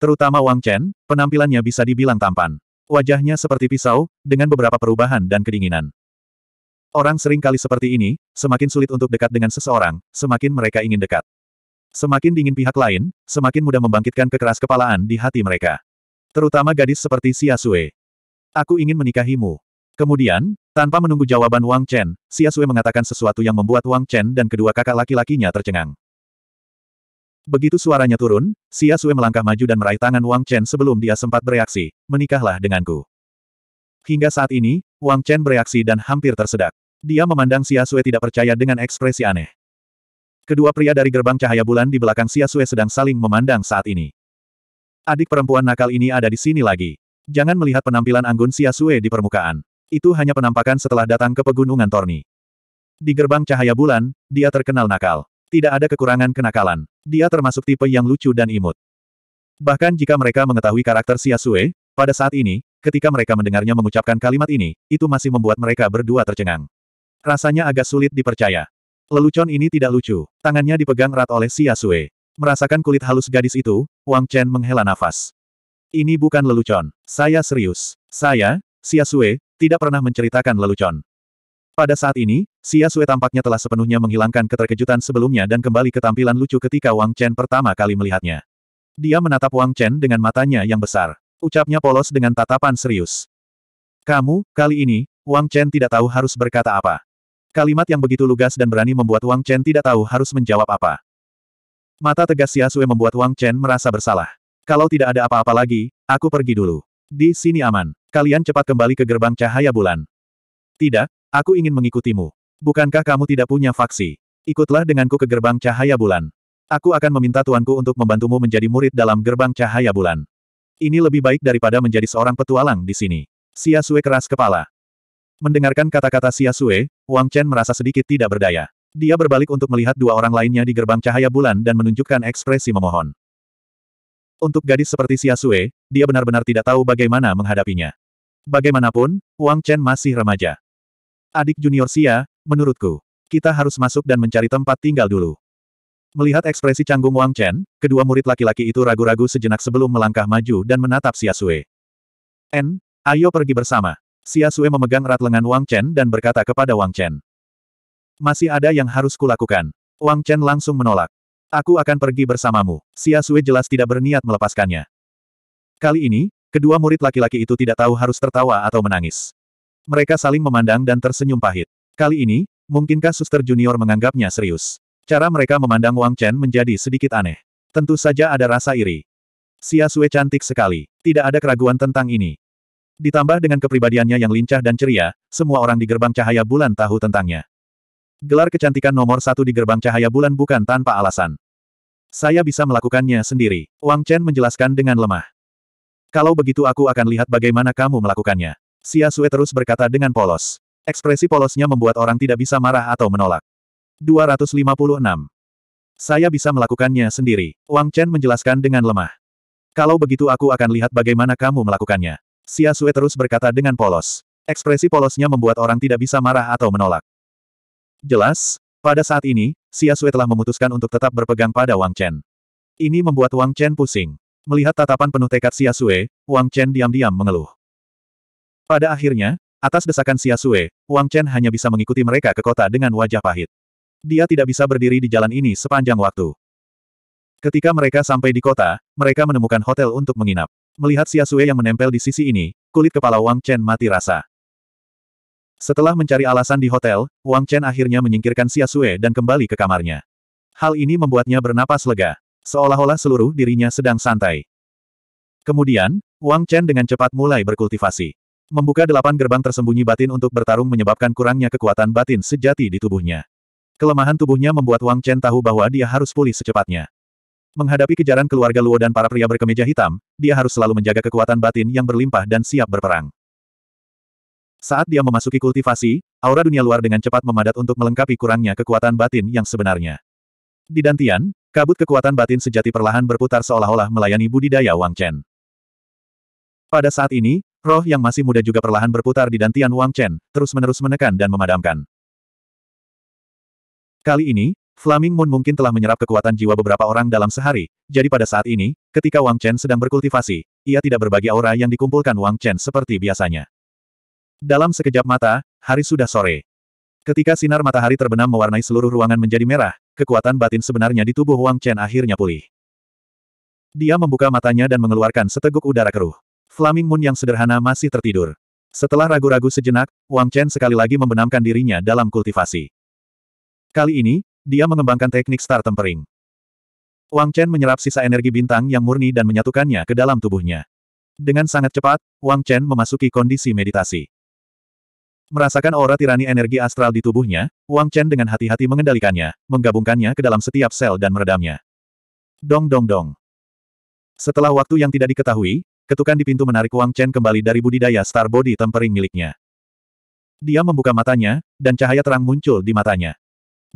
Terutama Wang Chen, penampilannya bisa dibilang tampan. Wajahnya seperti pisau, dengan beberapa perubahan dan kedinginan. Orang sering kali seperti ini, semakin sulit untuk dekat dengan seseorang, semakin mereka ingin dekat. Semakin dingin pihak lain, semakin mudah membangkitkan kekeras kepalaan di hati mereka. Terutama gadis seperti Sui. Aku ingin menikahimu. Kemudian, tanpa menunggu jawaban Wang Chen, Sui mengatakan sesuatu yang membuat Wang Chen dan kedua kakak laki-lakinya tercengang. Begitu suaranya turun, Sui melangkah maju dan meraih tangan Wang Chen sebelum dia sempat bereaksi, menikahlah denganku. Hingga saat ini, Wang Chen bereaksi dan hampir tersedak. Dia memandang Sui tidak percaya dengan ekspresi aneh. Kedua pria dari gerbang cahaya bulan di belakang Sui sedang saling memandang saat ini. Adik perempuan nakal ini ada di sini lagi. Jangan melihat penampilan Anggun Siasue di permukaan. Itu hanya penampakan setelah datang ke pegunungan Torni. Di gerbang cahaya bulan, dia terkenal nakal. Tidak ada kekurangan kenakalan. Dia termasuk tipe yang lucu dan imut. Bahkan jika mereka mengetahui karakter Siasue, pada saat ini, ketika mereka mendengarnya mengucapkan kalimat ini, itu masih membuat mereka berdua tercengang. Rasanya agak sulit dipercaya. Lelucon ini tidak lucu. Tangannya dipegang erat oleh Siasue. Merasakan kulit halus gadis itu, Wang Chen menghela nafas. Ini bukan lelucon. Saya serius. Saya, Xia Sue, tidak pernah menceritakan lelucon. Pada saat ini, Xia Sue tampaknya telah sepenuhnya menghilangkan keterkejutan sebelumnya dan kembali ke tampilan lucu ketika Wang Chen pertama kali melihatnya. Dia menatap Wang Chen dengan matanya yang besar. Ucapnya polos dengan tatapan serius. Kamu, kali ini, Wang Chen tidak tahu harus berkata apa. Kalimat yang begitu lugas dan berani membuat Wang Chen tidak tahu harus menjawab apa. Mata tegas Sue membuat Wang Chen merasa bersalah. Kalau tidak ada apa-apa lagi, aku pergi dulu. Di sini aman. Kalian cepat kembali ke gerbang cahaya bulan. Tidak, aku ingin mengikutimu. Bukankah kamu tidak punya faksi? Ikutlah denganku ke gerbang cahaya bulan. Aku akan meminta tuanku untuk membantumu menjadi murid dalam gerbang cahaya bulan. Ini lebih baik daripada menjadi seorang petualang di sini. Sue keras kepala. Mendengarkan kata-kata Sue, Wang Chen merasa sedikit tidak berdaya. Dia berbalik untuk melihat dua orang lainnya di gerbang cahaya bulan dan menunjukkan ekspresi memohon. Untuk gadis seperti Xia Sue, dia benar-benar tidak tahu bagaimana menghadapinya. Bagaimanapun, Wang Chen masih remaja. Adik junior Xia, menurutku, kita harus masuk dan mencari tempat tinggal dulu. Melihat ekspresi canggung Wang Chen, kedua murid laki-laki itu ragu-ragu sejenak sebelum melangkah maju dan menatap Xia Sue. N, ayo pergi bersama. Xia Sue memegang erat lengan Wang Chen dan berkata kepada Wang Chen. Masih ada yang harus kulakukan. Wang Chen langsung menolak. Aku akan pergi bersamamu. Xia Sui jelas tidak berniat melepaskannya. Kali ini, kedua murid laki-laki itu tidak tahu harus tertawa atau menangis. Mereka saling memandang dan tersenyum pahit. Kali ini, mungkinkah suster junior menganggapnya serius? Cara mereka memandang Wang Chen menjadi sedikit aneh. Tentu saja ada rasa iri. Xia Sui cantik sekali. Tidak ada keraguan tentang ini. Ditambah dengan kepribadiannya yang lincah dan ceria, semua orang di gerbang cahaya bulan tahu tentangnya. Gelar kecantikan nomor satu di gerbang cahaya bulan bukan tanpa alasan. Saya bisa melakukannya sendiri. Wang Chen menjelaskan dengan lemah. Kalau begitu aku akan lihat bagaimana kamu melakukannya. Xia Sue terus berkata dengan polos. Ekspresi polosnya membuat orang tidak bisa marah atau menolak. 256. Saya bisa melakukannya sendiri. Wang Chen menjelaskan dengan lemah. Kalau begitu aku akan lihat bagaimana kamu melakukannya. Xia Sue terus berkata dengan polos. Ekspresi polosnya membuat orang tidak bisa marah atau menolak. Jelas, pada saat ini, Xia Sui telah memutuskan untuk tetap berpegang pada Wang Chen. Ini membuat Wang Chen pusing. Melihat tatapan penuh tekad Xia Sui, Wang Chen diam-diam mengeluh. Pada akhirnya, atas desakan Xia Sui, Wang Chen hanya bisa mengikuti mereka ke kota dengan wajah pahit. Dia tidak bisa berdiri di jalan ini sepanjang waktu. Ketika mereka sampai di kota, mereka menemukan hotel untuk menginap. Melihat Xia Sui yang menempel di sisi ini, kulit kepala Wang Chen mati rasa. Setelah mencari alasan di hotel, Wang Chen akhirnya menyingkirkan Xia Sue dan kembali ke kamarnya. Hal ini membuatnya bernapas lega. Seolah-olah seluruh dirinya sedang santai. Kemudian, Wang Chen dengan cepat mulai berkultivasi. Membuka delapan gerbang tersembunyi batin untuk bertarung menyebabkan kurangnya kekuatan batin sejati di tubuhnya. Kelemahan tubuhnya membuat Wang Chen tahu bahwa dia harus pulih secepatnya. Menghadapi kejaran keluarga Luo dan para pria berkemeja hitam, dia harus selalu menjaga kekuatan batin yang berlimpah dan siap berperang. Saat dia memasuki kultivasi, aura dunia luar dengan cepat memadat untuk melengkapi kurangnya kekuatan batin yang sebenarnya. Di Dantian, kabut kekuatan batin sejati perlahan berputar seolah-olah melayani budidaya Wang Chen. Pada saat ini, roh yang masih muda juga perlahan berputar di Dantian Wang Chen, terus-menerus menekan dan memadamkan. Kali ini, Flaming Moon mungkin telah menyerap kekuatan jiwa beberapa orang dalam sehari, jadi pada saat ini, ketika Wang Chen sedang berkultivasi, ia tidak berbagi aura yang dikumpulkan Wang Chen seperti biasanya. Dalam sekejap mata, hari sudah sore. Ketika sinar matahari terbenam mewarnai seluruh ruangan menjadi merah, kekuatan batin sebenarnya di tubuh Wang Chen akhirnya pulih. Dia membuka matanya dan mengeluarkan seteguk udara keruh. Flaming Moon yang sederhana masih tertidur. Setelah ragu-ragu sejenak, Wang Chen sekali lagi membenamkan dirinya dalam kultivasi. Kali ini, dia mengembangkan teknik star tempering. Wang Chen menyerap sisa energi bintang yang murni dan menyatukannya ke dalam tubuhnya. Dengan sangat cepat, Wang Chen memasuki kondisi meditasi. Merasakan aura tirani energi astral di tubuhnya, Wang Chen dengan hati-hati mengendalikannya, menggabungkannya ke dalam setiap sel dan meredamnya. Dong dong dong. Setelah waktu yang tidak diketahui, ketukan di pintu menarik Wang Chen kembali dari budidaya star body tempering miliknya. Dia membuka matanya, dan cahaya terang muncul di matanya.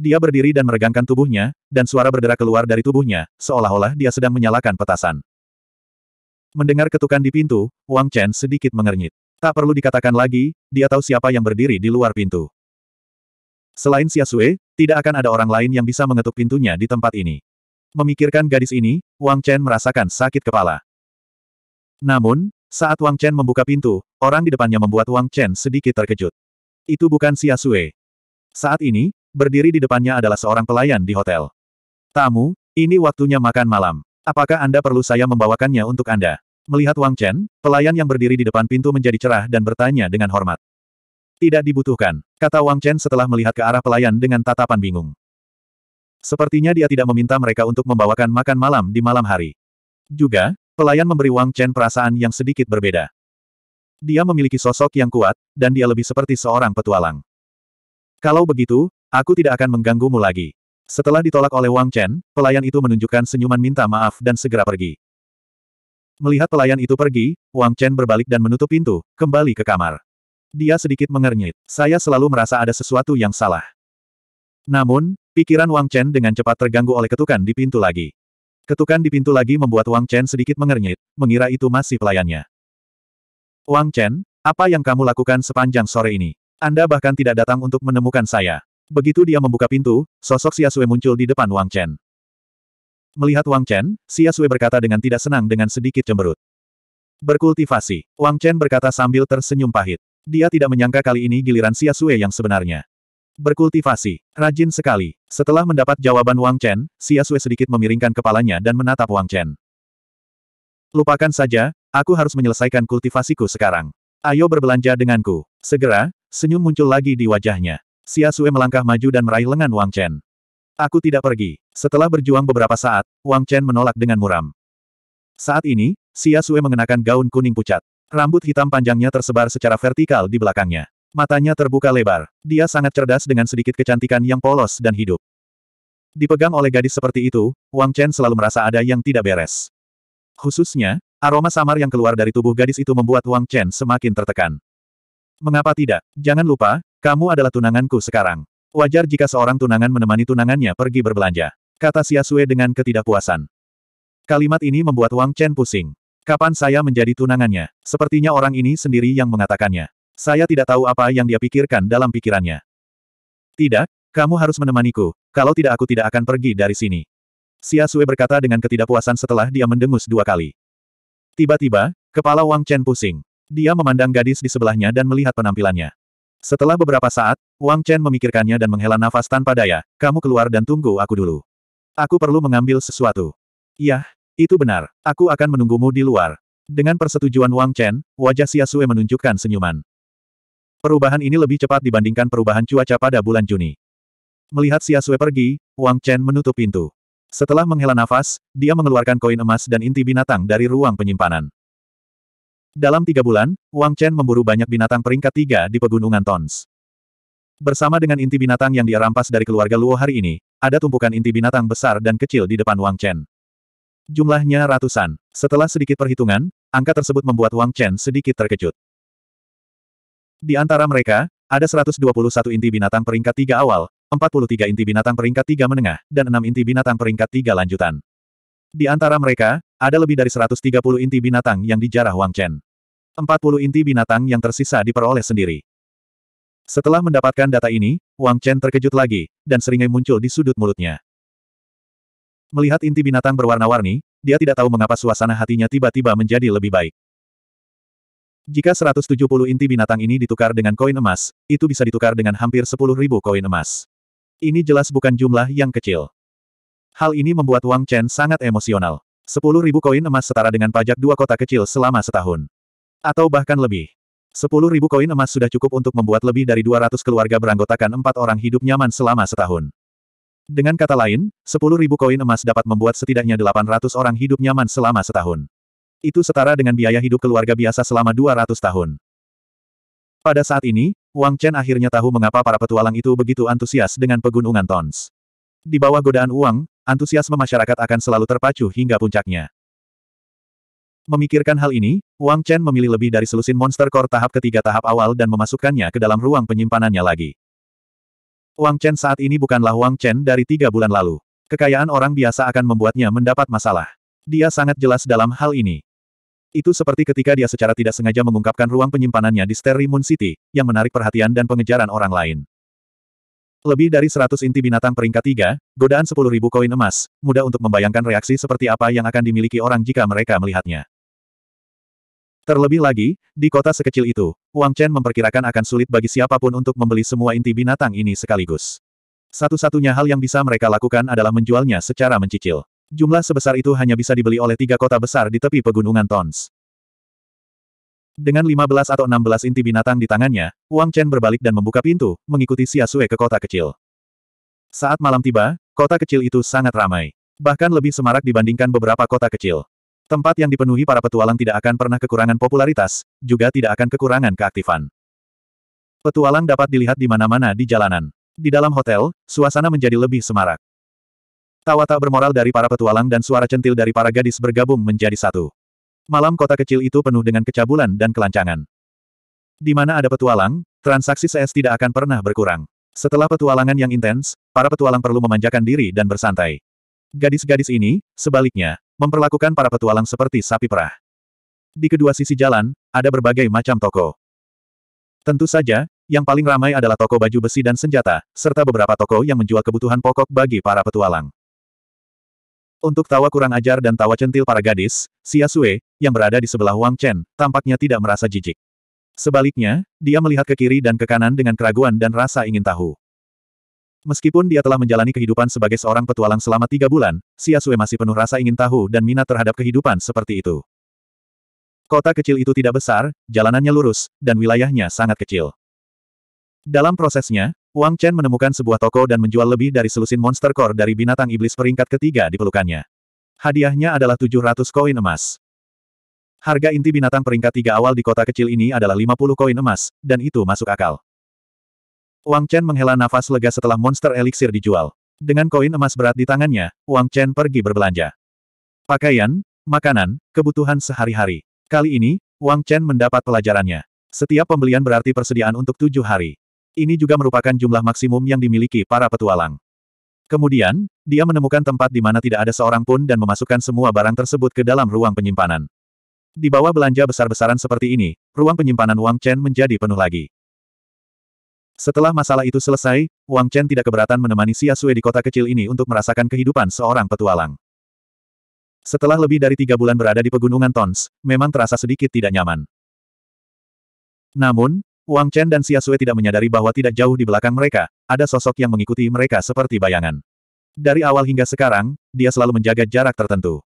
Dia berdiri dan meregangkan tubuhnya, dan suara berderak keluar dari tubuhnya, seolah-olah dia sedang menyalakan petasan. Mendengar ketukan di pintu, Wang Chen sedikit mengernyit. Tak perlu dikatakan lagi, dia tahu siapa yang berdiri di luar pintu. Selain Xiasue, tidak akan ada orang lain yang bisa mengetuk pintunya di tempat ini. Memikirkan gadis ini, Wang Chen merasakan sakit kepala. Namun, saat Wang Chen membuka pintu, orang di depannya membuat Wang Chen sedikit terkejut. Itu bukan Xiasue. Saat ini, berdiri di depannya adalah seorang pelayan di hotel. Tamu, ini waktunya makan malam. Apakah Anda perlu saya membawakannya untuk Anda? Melihat Wang Chen, pelayan yang berdiri di depan pintu menjadi cerah dan bertanya dengan hormat. Tidak dibutuhkan, kata Wang Chen setelah melihat ke arah pelayan dengan tatapan bingung. Sepertinya dia tidak meminta mereka untuk membawakan makan malam di malam hari. Juga, pelayan memberi Wang Chen perasaan yang sedikit berbeda. Dia memiliki sosok yang kuat, dan dia lebih seperti seorang petualang. Kalau begitu, aku tidak akan mengganggumu lagi. Setelah ditolak oleh Wang Chen, pelayan itu menunjukkan senyuman minta maaf dan segera pergi. Melihat pelayan itu pergi, Wang Chen berbalik dan menutup pintu, kembali ke kamar. Dia sedikit mengernyit. Saya selalu merasa ada sesuatu yang salah. Namun, pikiran Wang Chen dengan cepat terganggu oleh ketukan di pintu lagi. Ketukan di pintu lagi membuat Wang Chen sedikit mengernyit, mengira itu masih pelayannya. Wang Chen, apa yang kamu lakukan sepanjang sore ini? Anda bahkan tidak datang untuk menemukan saya. Begitu dia membuka pintu, sosok Xiasue muncul di depan Wang Chen. Melihat Wang Chen, Xia Sui berkata dengan tidak senang dengan sedikit cemberut. Berkultivasi, Wang Chen berkata sambil tersenyum pahit. Dia tidak menyangka kali ini giliran Xia Sui yang sebenarnya. Berkultivasi, rajin sekali. Setelah mendapat jawaban Wang Chen, Xia Sui sedikit memiringkan kepalanya dan menatap Wang Chen. Lupakan saja, aku harus menyelesaikan kultivasiku sekarang. Ayo berbelanja denganku. Segera, senyum muncul lagi di wajahnya. Xia Sui melangkah maju dan meraih lengan Wang Chen. Aku tidak pergi. Setelah berjuang beberapa saat, Wang Chen menolak dengan muram. Saat ini, Xia Sue mengenakan gaun kuning pucat. Rambut hitam panjangnya tersebar secara vertikal di belakangnya. Matanya terbuka lebar. Dia sangat cerdas dengan sedikit kecantikan yang polos dan hidup. Dipegang oleh gadis seperti itu, Wang Chen selalu merasa ada yang tidak beres. Khususnya, aroma samar yang keluar dari tubuh gadis itu membuat Wang Chen semakin tertekan. Mengapa tidak? Jangan lupa, kamu adalah tunanganku sekarang. Wajar jika seorang tunangan menemani tunangannya pergi berbelanja. Kata Xiasue dengan ketidakpuasan. Kalimat ini membuat Wang Chen pusing. Kapan saya menjadi tunangannya? Sepertinya orang ini sendiri yang mengatakannya. Saya tidak tahu apa yang dia pikirkan dalam pikirannya. Tidak, kamu harus menemaniku, kalau tidak aku tidak akan pergi dari sini. Xia Sui berkata dengan ketidakpuasan setelah dia mendengus dua kali. Tiba-tiba, kepala Wang Chen pusing. Dia memandang gadis di sebelahnya dan melihat penampilannya. Setelah beberapa saat, Wang Chen memikirkannya dan menghela nafas tanpa daya, kamu keluar dan tunggu aku dulu. Aku perlu mengambil sesuatu. Yah, itu benar, aku akan menunggumu di luar. Dengan persetujuan Wang Chen, wajah Sue menunjukkan senyuman. Perubahan ini lebih cepat dibandingkan perubahan cuaca pada bulan Juni. Melihat Sue pergi, Wang Chen menutup pintu. Setelah menghela nafas, dia mengeluarkan koin emas dan inti binatang dari ruang penyimpanan. Dalam tiga bulan, Wang Chen memburu banyak binatang peringkat tiga di pegunungan Tons. Bersama dengan inti binatang yang dia rampas dari keluarga Luo hari ini, ada tumpukan inti binatang besar dan kecil di depan Wang Chen. Jumlahnya ratusan. Setelah sedikit perhitungan, angka tersebut membuat Wang Chen sedikit terkejut. Di antara mereka, ada 121 inti binatang peringkat tiga awal, 43 inti binatang peringkat tiga menengah, dan 6 inti binatang peringkat tiga lanjutan. Di antara mereka, ada lebih dari 130 inti binatang yang dijarah Wang Chen. 40 inti binatang yang tersisa diperoleh sendiri. Setelah mendapatkan data ini, Wang Chen terkejut lagi, dan seringai muncul di sudut mulutnya. Melihat inti binatang berwarna-warni, dia tidak tahu mengapa suasana hatinya tiba-tiba menjadi lebih baik. Jika 170 inti binatang ini ditukar dengan koin emas, itu bisa ditukar dengan hampir 10.000 koin emas. Ini jelas bukan jumlah yang kecil. Hal ini membuat Wang Chen sangat emosional. ribu koin emas setara dengan pajak dua kota kecil selama setahun. Atau bahkan lebih. ribu koin emas sudah cukup untuk membuat lebih dari 200 keluarga beranggotakan empat orang hidup nyaman selama setahun. Dengan kata lain, ribu koin emas dapat membuat setidaknya 800 orang hidup nyaman selama setahun. Itu setara dengan biaya hidup keluarga biasa selama 200 tahun. Pada saat ini, Wang Chen akhirnya tahu mengapa para petualang itu begitu antusias dengan pegunungan Tons. Di bawah godaan uang, antusiasme masyarakat akan selalu terpacu hingga puncaknya. Memikirkan hal ini, Wang Chen memilih lebih dari selusin monster core tahap ketiga tahap awal dan memasukkannya ke dalam ruang penyimpanannya lagi. Wang Chen saat ini bukanlah Wang Chen dari tiga bulan lalu. Kekayaan orang biasa akan membuatnya mendapat masalah. Dia sangat jelas dalam hal ini. Itu seperti ketika dia secara tidak sengaja mengungkapkan ruang penyimpanannya di Sterry Moon City, yang menarik perhatian dan pengejaran orang lain. Lebih dari 100 inti binatang peringkat 3, godaan 10.000 koin emas, mudah untuk membayangkan reaksi seperti apa yang akan dimiliki orang jika mereka melihatnya. Terlebih lagi, di kota sekecil itu, Wang Chen memperkirakan akan sulit bagi siapapun untuk membeli semua inti binatang ini sekaligus. Satu-satunya hal yang bisa mereka lakukan adalah menjualnya secara mencicil. Jumlah sebesar itu hanya bisa dibeli oleh tiga kota besar di tepi pegunungan Tons. Dengan 15 atau 16 inti binatang di tangannya, Wang Chen berbalik dan membuka pintu, mengikuti Xia Sue ke kota kecil. Saat malam tiba, kota kecil itu sangat ramai. Bahkan lebih semarak dibandingkan beberapa kota kecil. Tempat yang dipenuhi para petualang tidak akan pernah kekurangan popularitas, juga tidak akan kekurangan keaktifan. Petualang dapat dilihat di mana-mana di jalanan. Di dalam hotel, suasana menjadi lebih semarak. Tawa tak bermoral dari para petualang dan suara centil dari para gadis bergabung menjadi satu. Malam kota kecil itu penuh dengan kecabulan dan kelancangan. Di mana ada petualang, transaksi CS tidak akan pernah berkurang. Setelah petualangan yang intens, para petualang perlu memanjakan diri dan bersantai. Gadis-gadis ini, sebaliknya, memperlakukan para petualang seperti sapi perah. Di kedua sisi jalan, ada berbagai macam toko. Tentu saja, yang paling ramai adalah toko baju besi dan senjata, serta beberapa toko yang menjual kebutuhan pokok bagi para petualang. Untuk tawa kurang ajar dan tawa centil para gadis, Sia Sue, yang berada di sebelah Wang Chen, tampaknya tidak merasa jijik. Sebaliknya, dia melihat ke kiri dan ke kanan dengan keraguan dan rasa ingin tahu. Meskipun dia telah menjalani kehidupan sebagai seorang petualang selama tiga bulan, Sui masih penuh rasa ingin tahu dan minat terhadap kehidupan seperti itu. Kota kecil itu tidak besar, jalanannya lurus, dan wilayahnya sangat kecil. Dalam prosesnya, Wang Chen menemukan sebuah toko dan menjual lebih dari selusin monster core dari binatang iblis peringkat ketiga di pelukannya. Hadiahnya adalah 700 koin emas. Harga inti binatang peringkat tiga awal di kota kecil ini adalah 50 koin emas, dan itu masuk akal. Wang Chen menghela nafas lega setelah monster eliksir dijual. Dengan koin emas berat di tangannya, Wang Chen pergi berbelanja. Pakaian, makanan, kebutuhan sehari-hari. Kali ini, Wang Chen mendapat pelajarannya. Setiap pembelian berarti persediaan untuk tujuh hari. Ini juga merupakan jumlah maksimum yang dimiliki para petualang. Kemudian, dia menemukan tempat di mana tidak ada seorang pun dan memasukkan semua barang tersebut ke dalam ruang penyimpanan. Di bawah belanja besar-besaran seperti ini, ruang penyimpanan Wang Chen menjadi penuh lagi. Setelah masalah itu selesai, Wang Chen tidak keberatan menemani Xia Sui di kota kecil ini untuk merasakan kehidupan seorang petualang. Setelah lebih dari tiga bulan berada di pegunungan Tons, memang terasa sedikit tidak nyaman. Namun, Wang Chen dan Xia Sui tidak menyadari bahwa tidak jauh di belakang mereka, ada sosok yang mengikuti mereka seperti bayangan. Dari awal hingga sekarang, dia selalu menjaga jarak tertentu.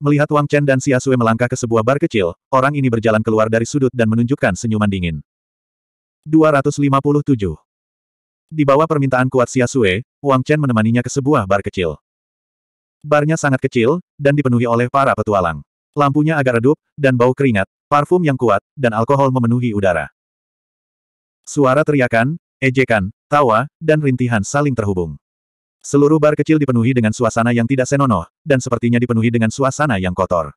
Melihat Wang Chen dan Xia Sui melangkah ke sebuah bar kecil, orang ini berjalan keluar dari sudut dan menunjukkan senyuman dingin. 257. Di bawah permintaan kuat Xia Sui, Wang Chen menemaninya ke sebuah bar kecil. Barnya sangat kecil, dan dipenuhi oleh para petualang. Lampunya agak redup, dan bau keringat, parfum yang kuat, dan alkohol memenuhi udara. Suara teriakan, ejekan, tawa, dan rintihan saling terhubung. Seluruh bar kecil dipenuhi dengan suasana yang tidak senonoh, dan sepertinya dipenuhi dengan suasana yang kotor.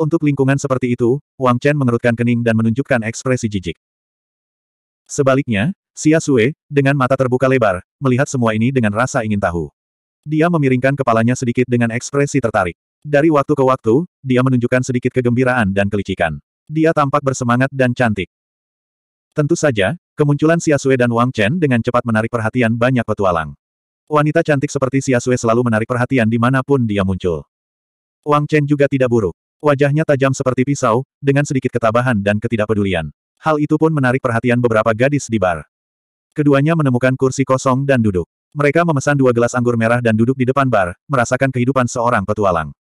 Untuk lingkungan seperti itu, Wang Chen mengerutkan kening dan menunjukkan ekspresi jijik. Sebaliknya, Xia Sue, dengan mata terbuka lebar, melihat semua ini dengan rasa ingin tahu. Dia memiringkan kepalanya sedikit dengan ekspresi tertarik. Dari waktu ke waktu, dia menunjukkan sedikit kegembiraan dan kelicikan. Dia tampak bersemangat dan cantik. Tentu saja, kemunculan Xia Sue dan Wang Chen dengan cepat menarik perhatian banyak petualang. Wanita cantik seperti Xiasue selalu menarik perhatian dimanapun dia muncul. Wang Chen juga tidak buruk. Wajahnya tajam seperti pisau, dengan sedikit ketabahan dan ketidakpedulian. Hal itu pun menarik perhatian beberapa gadis di bar. Keduanya menemukan kursi kosong dan duduk. Mereka memesan dua gelas anggur merah dan duduk di depan bar, merasakan kehidupan seorang petualang.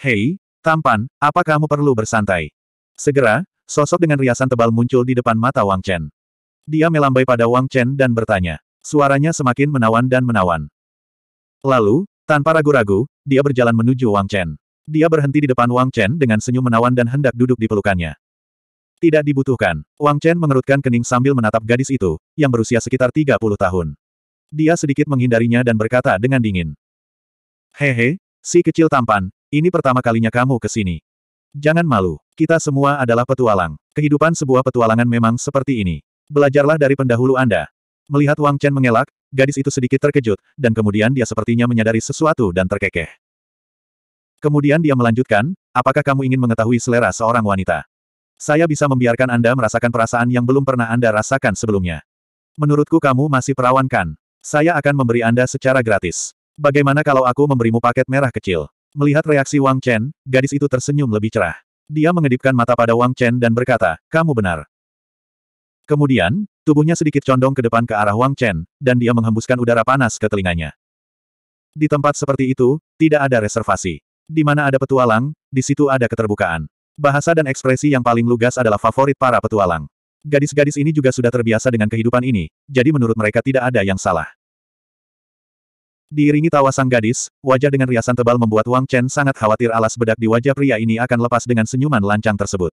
Hei, tampan, apa kamu perlu bersantai? Segera, sosok dengan riasan tebal muncul di depan mata Wang Chen. Dia melambai pada Wang Chen dan bertanya. Suaranya semakin menawan dan menawan. Lalu, tanpa ragu-ragu, dia berjalan menuju Wang Chen. Dia berhenti di depan Wang Chen dengan senyum menawan dan hendak duduk di pelukannya. Tidak dibutuhkan. Wang Chen mengerutkan kening sambil menatap gadis itu, yang berusia sekitar 30 tahun. Dia sedikit menghindarinya dan berkata dengan dingin. Hehe, si kecil tampan, ini pertama kalinya kamu ke sini. Jangan malu, kita semua adalah petualang. Kehidupan sebuah petualangan memang seperti ini. Belajarlah dari pendahulu Anda, Melihat Wang Chen mengelak, gadis itu sedikit terkejut, dan kemudian dia sepertinya menyadari sesuatu dan terkekeh. Kemudian dia melanjutkan, apakah kamu ingin mengetahui selera seorang wanita? Saya bisa membiarkan Anda merasakan perasaan yang belum pernah Anda rasakan sebelumnya. Menurutku kamu masih perawan kan? Saya akan memberi Anda secara gratis. Bagaimana kalau aku memberimu paket merah kecil? Melihat reaksi Wang Chen, gadis itu tersenyum lebih cerah. Dia mengedipkan mata pada Wang Chen dan berkata, kamu benar. Kemudian, tubuhnya sedikit condong ke depan ke arah Wang Chen, dan dia menghembuskan udara panas ke telinganya. Di tempat seperti itu, tidak ada reservasi. Di mana ada petualang, di situ ada keterbukaan. Bahasa dan ekspresi yang paling lugas adalah favorit para petualang. Gadis-gadis ini juga sudah terbiasa dengan kehidupan ini, jadi menurut mereka tidak ada yang salah. Diiringi tawa sang gadis, wajah dengan riasan tebal membuat Wang Chen sangat khawatir alas bedak di wajah pria ini akan lepas dengan senyuman lancang tersebut.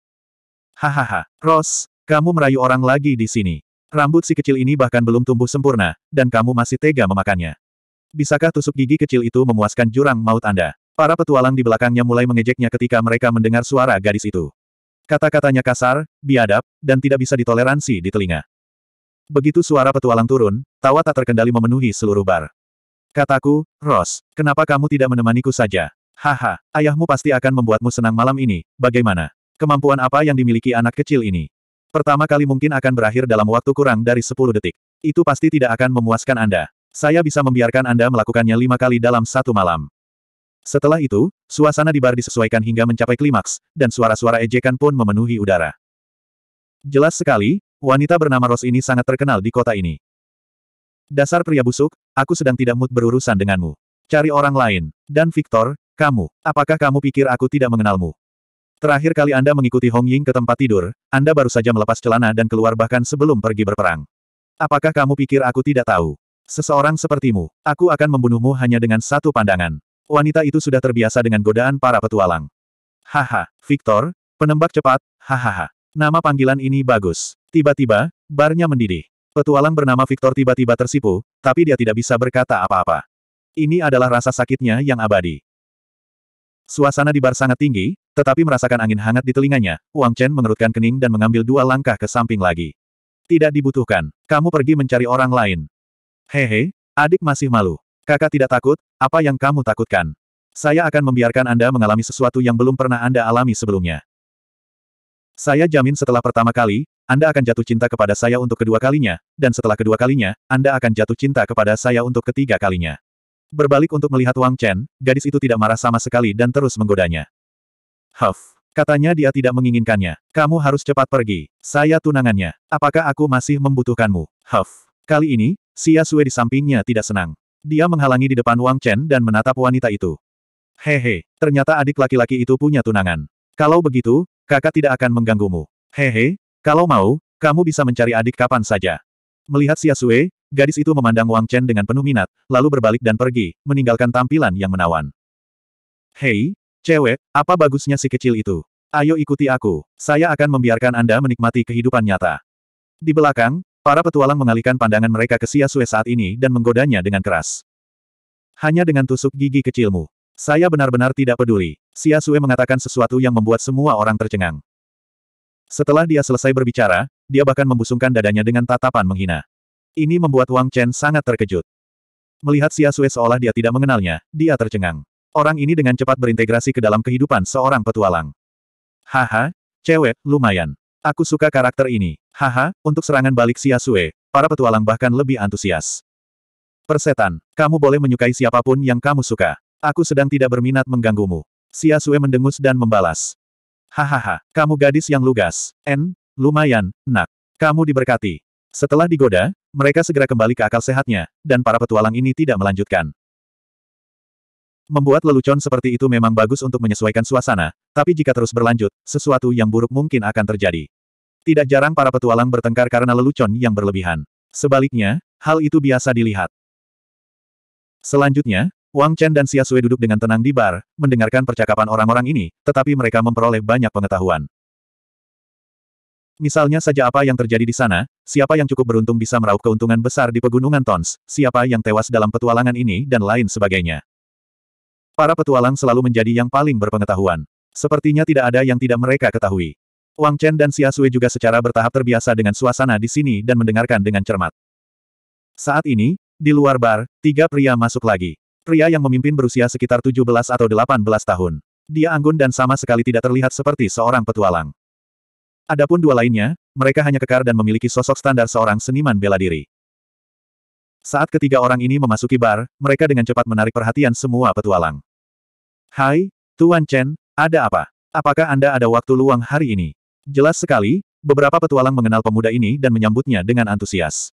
Hahaha, Rose, kamu merayu orang lagi di sini. Rambut si kecil ini bahkan belum tumbuh sempurna, dan kamu masih tega memakannya. Bisakah tusuk gigi kecil itu memuaskan jurang maut Anda? Para petualang di belakangnya mulai mengejeknya ketika mereka mendengar suara gadis itu. Kata-katanya kasar, biadab, dan tidak bisa ditoleransi di telinga. Begitu suara petualang turun, tawa tak terkendali memenuhi seluruh bar. Kataku, Ross, kenapa kamu tidak menemaniku saja? Haha, ayahmu pasti akan membuatmu senang malam ini, bagaimana? Kemampuan apa yang dimiliki anak kecil ini? Pertama kali mungkin akan berakhir dalam waktu kurang dari 10 detik. Itu pasti tidak akan memuaskan Anda. Saya bisa membiarkan Anda melakukannya lima kali dalam satu malam. Setelah itu, suasana di bar disesuaikan hingga mencapai klimaks, dan suara-suara ejekan pun memenuhi udara. Jelas sekali, wanita bernama Rose ini sangat terkenal di kota ini. Dasar pria busuk, aku sedang tidak mood berurusan denganmu. Cari orang lain. Dan Victor, kamu, apakah kamu pikir aku tidak mengenalmu? Terakhir kali Anda mengikuti Hong Ying ke tempat tidur, Anda baru saja melepas celana dan keluar bahkan sebelum pergi berperang. Apakah kamu pikir aku tidak tahu? Seseorang sepertimu, aku akan membunuhmu hanya dengan satu pandangan. Wanita itu sudah terbiasa dengan godaan para petualang. Haha, Victor, penembak cepat, hahaha. Nama panggilan ini bagus. Tiba-tiba, barnya mendidih. Petualang bernama Victor tiba-tiba tersipu, tapi dia tidak bisa berkata apa-apa. Ini adalah rasa sakitnya yang abadi. Suasana di bar sangat tinggi, tetapi merasakan angin hangat di telinganya, Wang Chen mengerutkan kening dan mengambil dua langkah ke samping lagi. Tidak dibutuhkan, kamu pergi mencari orang lain. Hehe, adik masih malu. Kakak tidak takut, apa yang kamu takutkan? Saya akan membiarkan Anda mengalami sesuatu yang belum pernah Anda alami sebelumnya. Saya jamin setelah pertama kali, Anda akan jatuh cinta kepada saya untuk kedua kalinya, dan setelah kedua kalinya, Anda akan jatuh cinta kepada saya untuk ketiga kalinya. Berbalik untuk melihat Wang Chen, gadis itu tidak marah sama sekali dan terus menggodanya. Huff. Katanya dia tidak menginginkannya. Kamu harus cepat pergi. Saya tunangannya. Apakah aku masih membutuhkanmu? Huff. Kali ini, Xia Sue di sampingnya tidak senang. Dia menghalangi di depan Wang Chen dan menatap wanita itu. Hehe, ternyata adik laki-laki itu punya tunangan. Kalau begitu, kakak tidak akan mengganggumu. Hehe, kalau mau, kamu bisa mencari adik kapan saja. Melihat Xia Sue, gadis itu memandang Wang Chen dengan penuh minat, lalu berbalik dan pergi, meninggalkan tampilan yang menawan. Hei, Cewek, apa bagusnya si kecil itu? Ayo ikuti aku, saya akan membiarkan Anda menikmati kehidupan nyata. Di belakang, para petualang mengalihkan pandangan mereka ke Sia Sue saat ini dan menggodanya dengan keras. Hanya dengan tusuk gigi kecilmu. Saya benar-benar tidak peduli. Sia Sue mengatakan sesuatu yang membuat semua orang tercengang. Setelah dia selesai berbicara, dia bahkan membusungkan dadanya dengan tatapan menghina. Ini membuat Wang Chen sangat terkejut. Melihat Sia Sue seolah dia tidak mengenalnya, dia tercengang. Orang ini dengan cepat berintegrasi ke dalam kehidupan seorang petualang. Haha, cewek, lumayan. Aku suka karakter ini. Haha, untuk serangan balik Xiasue, para petualang bahkan lebih antusias. Persetan, kamu boleh menyukai siapapun yang kamu suka. Aku sedang tidak berminat mengganggumu. Xiasue mendengus dan membalas. Hahaha, kamu gadis yang lugas. En, lumayan, nak. Kamu diberkati. Setelah digoda, mereka segera kembali ke akal sehatnya, dan para petualang ini tidak melanjutkan. Membuat lelucon seperti itu memang bagus untuk menyesuaikan suasana, tapi jika terus berlanjut, sesuatu yang buruk mungkin akan terjadi. Tidak jarang para petualang bertengkar karena lelucon yang berlebihan. Sebaliknya, hal itu biasa dilihat. Selanjutnya, Wang Chen dan Xia Sui duduk dengan tenang di bar, mendengarkan percakapan orang-orang ini, tetapi mereka memperoleh banyak pengetahuan. Misalnya saja apa yang terjadi di sana, siapa yang cukup beruntung bisa meraup keuntungan besar di pegunungan Tons, siapa yang tewas dalam petualangan ini dan lain sebagainya. Para petualang selalu menjadi yang paling berpengetahuan. Sepertinya tidak ada yang tidak mereka ketahui. Wang Chen dan Xia Sui juga secara bertahap terbiasa dengan suasana di sini dan mendengarkan dengan cermat. Saat ini, di luar bar, tiga pria masuk lagi. Pria yang memimpin berusia sekitar 17 atau 18 tahun. Dia anggun dan sama sekali tidak terlihat seperti seorang petualang. Adapun dua lainnya, mereka hanya kekar dan memiliki sosok standar seorang seniman bela diri. Saat ketiga orang ini memasuki bar, mereka dengan cepat menarik perhatian semua petualang. Hai, Tuan Chen, ada apa? Apakah Anda ada waktu luang hari ini? Jelas sekali, beberapa petualang mengenal pemuda ini dan menyambutnya dengan antusias.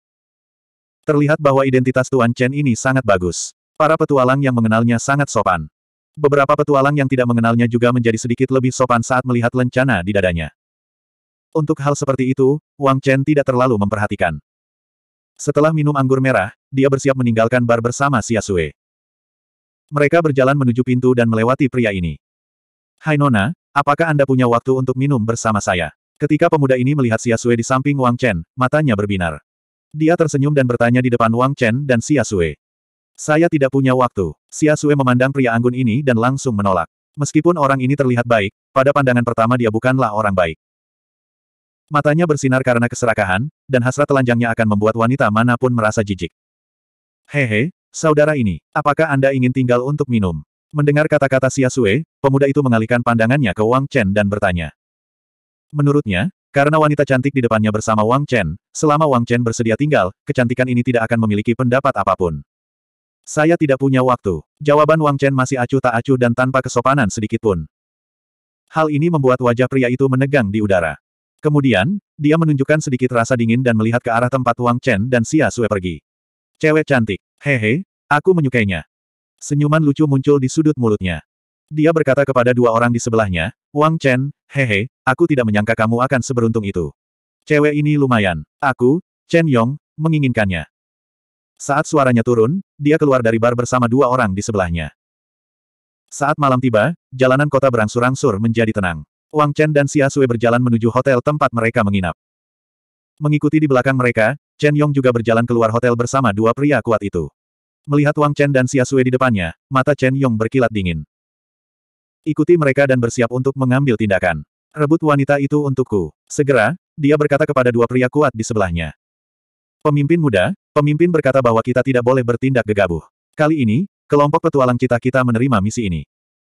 Terlihat bahwa identitas Tuan Chen ini sangat bagus. Para petualang yang mengenalnya sangat sopan. Beberapa petualang yang tidak mengenalnya juga menjadi sedikit lebih sopan saat melihat lencana di dadanya. Untuk hal seperti itu, Wang Chen tidak terlalu memperhatikan. Setelah minum anggur merah, dia bersiap meninggalkan bar bersama Sue. Mereka berjalan menuju pintu dan melewati pria ini. Hai Nona, apakah Anda punya waktu untuk minum bersama saya? Ketika pemuda ini melihat Sue di samping Wang Chen, matanya berbinar. Dia tersenyum dan bertanya di depan Wang Chen dan Sue. Saya tidak punya waktu. Sue memandang pria anggun ini dan langsung menolak. Meskipun orang ini terlihat baik, pada pandangan pertama dia bukanlah orang baik. Matanya bersinar karena keserakahan, dan hasrat telanjangnya akan membuat wanita manapun merasa jijik. Hehe, saudara ini, apakah Anda ingin tinggal untuk minum? Mendengar kata-kata Xia pemuda itu mengalihkan pandangannya ke Wang Chen dan bertanya. Menurutnya, karena wanita cantik di depannya bersama Wang Chen, selama Wang Chen bersedia tinggal, kecantikan ini tidak akan memiliki pendapat apapun. Saya tidak punya waktu. Jawaban Wang Chen masih acuh tak acuh dan tanpa kesopanan sedikitpun. Hal ini membuat wajah pria itu menegang di udara. Kemudian, dia menunjukkan sedikit rasa dingin dan melihat ke arah tempat Wang Chen dan Xia Sue pergi. Cewek cantik. Hehe, aku menyukainya. Senyuman lucu muncul di sudut mulutnya. Dia berkata kepada dua orang di sebelahnya, Wang Chen, hehe, aku tidak menyangka kamu akan seberuntung itu. Cewek ini lumayan. Aku, Chen Yong, menginginkannya. Saat suaranya turun, dia keluar dari bar bersama dua orang di sebelahnya. Saat malam tiba, jalanan kota berangsur-angsur menjadi tenang. Wang Chen dan Xia Sui berjalan menuju hotel tempat mereka menginap. Mengikuti di belakang mereka, Chen Yong juga berjalan keluar hotel bersama dua pria kuat itu. Melihat Wang Chen dan Xia Sui di depannya, mata Chen Yong berkilat dingin. Ikuti mereka dan bersiap untuk mengambil tindakan. Rebut wanita itu untukku. Segera, dia berkata kepada dua pria kuat di sebelahnya. Pemimpin muda, pemimpin berkata bahwa kita tidak boleh bertindak gegabah. Kali ini, kelompok petualang kita-kita menerima misi ini.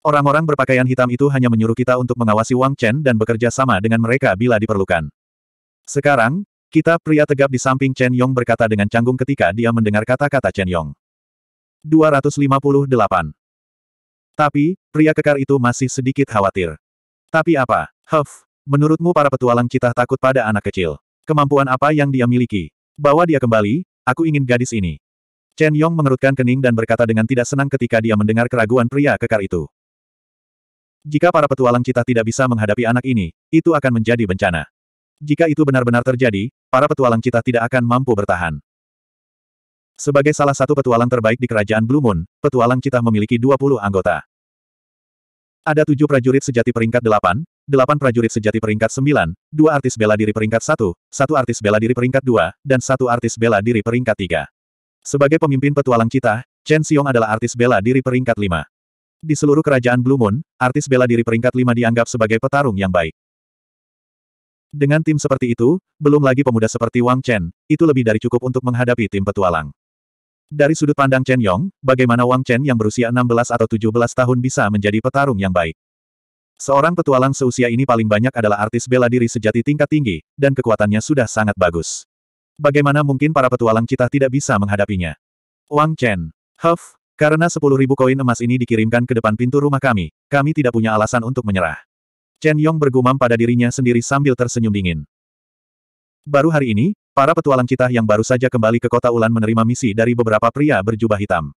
Orang-orang berpakaian hitam itu hanya menyuruh kita untuk mengawasi Wang Chen dan bekerja sama dengan mereka bila diperlukan. Sekarang, kita pria tegap di samping Chen Yong berkata dengan canggung ketika dia mendengar kata-kata Chen Yong. 258. Tapi, pria kekar itu masih sedikit khawatir. Tapi apa? Huff, menurutmu para petualang kita takut pada anak kecil? Kemampuan apa yang dia miliki? Bawa dia kembali, aku ingin gadis ini. Chen Yong mengerutkan kening dan berkata dengan tidak senang ketika dia mendengar keraguan pria kekar itu. Jika para petualang cita tidak bisa menghadapi anak ini, itu akan menjadi bencana. Jika itu benar-benar terjadi, para petualang cita tidak akan mampu bertahan. Sebagai salah satu petualang terbaik di kerajaan Blue Moon, petualang cita memiliki 20 anggota. Ada tujuh prajurit sejati peringkat delapan, delapan prajurit sejati peringkat sembilan, dua artis bela diri peringkat satu, satu artis bela diri peringkat dua, dan satu artis bela diri peringkat tiga. Sebagai pemimpin petualang cita, Chen Xiong adalah artis bela diri peringkat lima. Di seluruh kerajaan Blue Moon, artis bela diri peringkat 5 dianggap sebagai petarung yang baik. Dengan tim seperti itu, belum lagi pemuda seperti Wang Chen, itu lebih dari cukup untuk menghadapi tim petualang. Dari sudut pandang Chen Yong, bagaimana Wang Chen yang berusia 16 atau 17 tahun bisa menjadi petarung yang baik? Seorang petualang seusia ini paling banyak adalah artis bela diri sejati tingkat tinggi, dan kekuatannya sudah sangat bagus. Bagaimana mungkin para petualang cita tidak bisa menghadapinya? Wang Chen. Huff, karena 10.000 koin emas ini dikirimkan ke depan pintu rumah kami, kami tidak punya alasan untuk menyerah. Chen Yong bergumam pada dirinya sendiri sambil tersenyum dingin. Baru hari ini, para petualang citah yang baru saja kembali ke kota Ulan menerima misi dari beberapa pria berjubah hitam.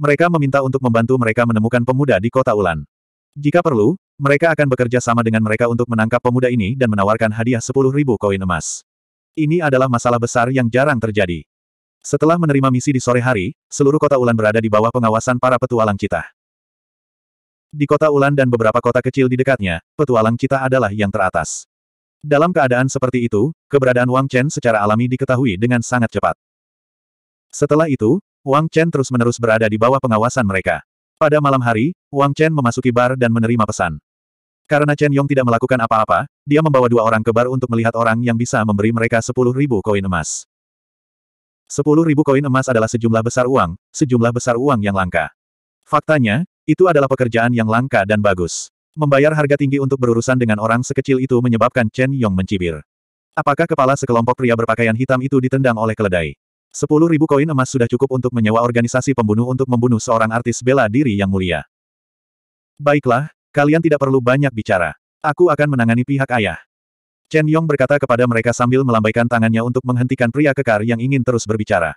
Mereka meminta untuk membantu mereka menemukan pemuda di kota Ulan. Jika perlu, mereka akan bekerja sama dengan mereka untuk menangkap pemuda ini dan menawarkan hadiah 10.000 koin emas. Ini adalah masalah besar yang jarang terjadi. Setelah menerima misi di sore hari, seluruh kota Ulan berada di bawah pengawasan para petualang Cita. Di kota Ulan dan beberapa kota kecil di dekatnya, petualang Cita adalah yang teratas. Dalam keadaan seperti itu, keberadaan Wang Chen secara alami diketahui dengan sangat cepat. Setelah itu, Wang Chen terus-menerus berada di bawah pengawasan mereka. Pada malam hari, Wang Chen memasuki bar dan menerima pesan. Karena Chen Yong tidak melakukan apa-apa, dia membawa dua orang ke bar untuk melihat orang yang bisa memberi mereka sepuluh ribu koin emas. Sepuluh ribu koin emas adalah sejumlah besar uang, sejumlah besar uang yang langka. Faktanya, itu adalah pekerjaan yang langka dan bagus. Membayar harga tinggi untuk berurusan dengan orang sekecil itu menyebabkan Chen Yong mencibir. Apakah kepala sekelompok pria berpakaian hitam itu ditendang oleh keledai? Sepuluh ribu koin emas sudah cukup untuk menyewa organisasi pembunuh untuk membunuh seorang artis bela diri yang mulia. Baiklah, kalian tidak perlu banyak bicara. Aku akan menangani pihak ayah. Chen Yong berkata kepada mereka sambil melambaikan tangannya untuk menghentikan pria kekar yang ingin terus berbicara.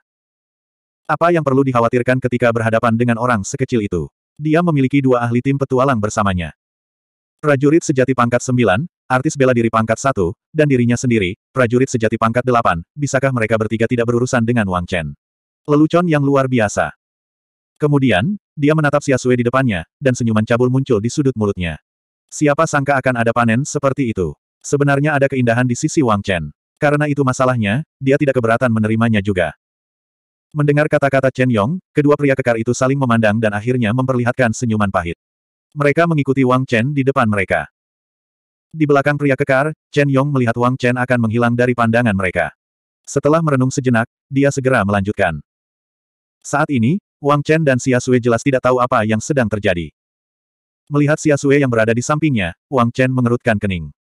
Apa yang perlu dikhawatirkan ketika berhadapan dengan orang sekecil itu? Dia memiliki dua ahli tim petualang bersamanya. Prajurit sejati pangkat 9, artis bela diri pangkat 1, dan dirinya sendiri, prajurit sejati pangkat 8, bisakah mereka bertiga tidak berurusan dengan Wang Chen? Lelucon yang luar biasa. Kemudian, dia menatap Xiasue di depannya, dan senyuman cabul muncul di sudut mulutnya. Siapa sangka akan ada panen seperti itu? Sebenarnya ada keindahan di sisi Wang Chen. Karena itu masalahnya, dia tidak keberatan menerimanya juga. Mendengar kata-kata Chen Yong, kedua pria kekar itu saling memandang dan akhirnya memperlihatkan senyuman pahit. Mereka mengikuti Wang Chen di depan mereka. Di belakang pria kekar, Chen Yong melihat Wang Chen akan menghilang dari pandangan mereka. Setelah merenung sejenak, dia segera melanjutkan. Saat ini, Wang Chen dan Xia Sui jelas tidak tahu apa yang sedang terjadi. Melihat Xia Sui yang berada di sampingnya, Wang Chen mengerutkan kening.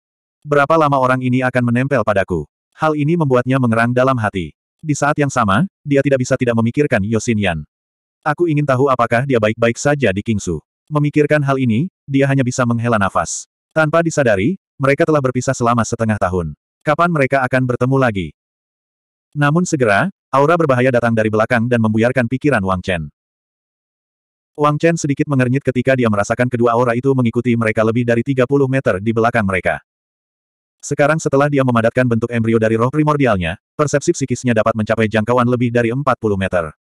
Berapa lama orang ini akan menempel padaku? Hal ini membuatnya mengerang dalam hati. Di saat yang sama, dia tidak bisa tidak memikirkan Yosin Yan. Aku ingin tahu apakah dia baik-baik saja di Kingsu. Memikirkan hal ini, dia hanya bisa menghela nafas. Tanpa disadari, mereka telah berpisah selama setengah tahun. Kapan mereka akan bertemu lagi? Namun segera, aura berbahaya datang dari belakang dan membuyarkan pikiran Wang Chen. Wang Chen sedikit mengernyit ketika dia merasakan kedua aura itu mengikuti mereka lebih dari 30 meter di belakang mereka. Sekarang setelah dia memadatkan bentuk embrio dari roh primordialnya, persepsi psikisnya dapat mencapai jangkauan lebih dari 40 meter.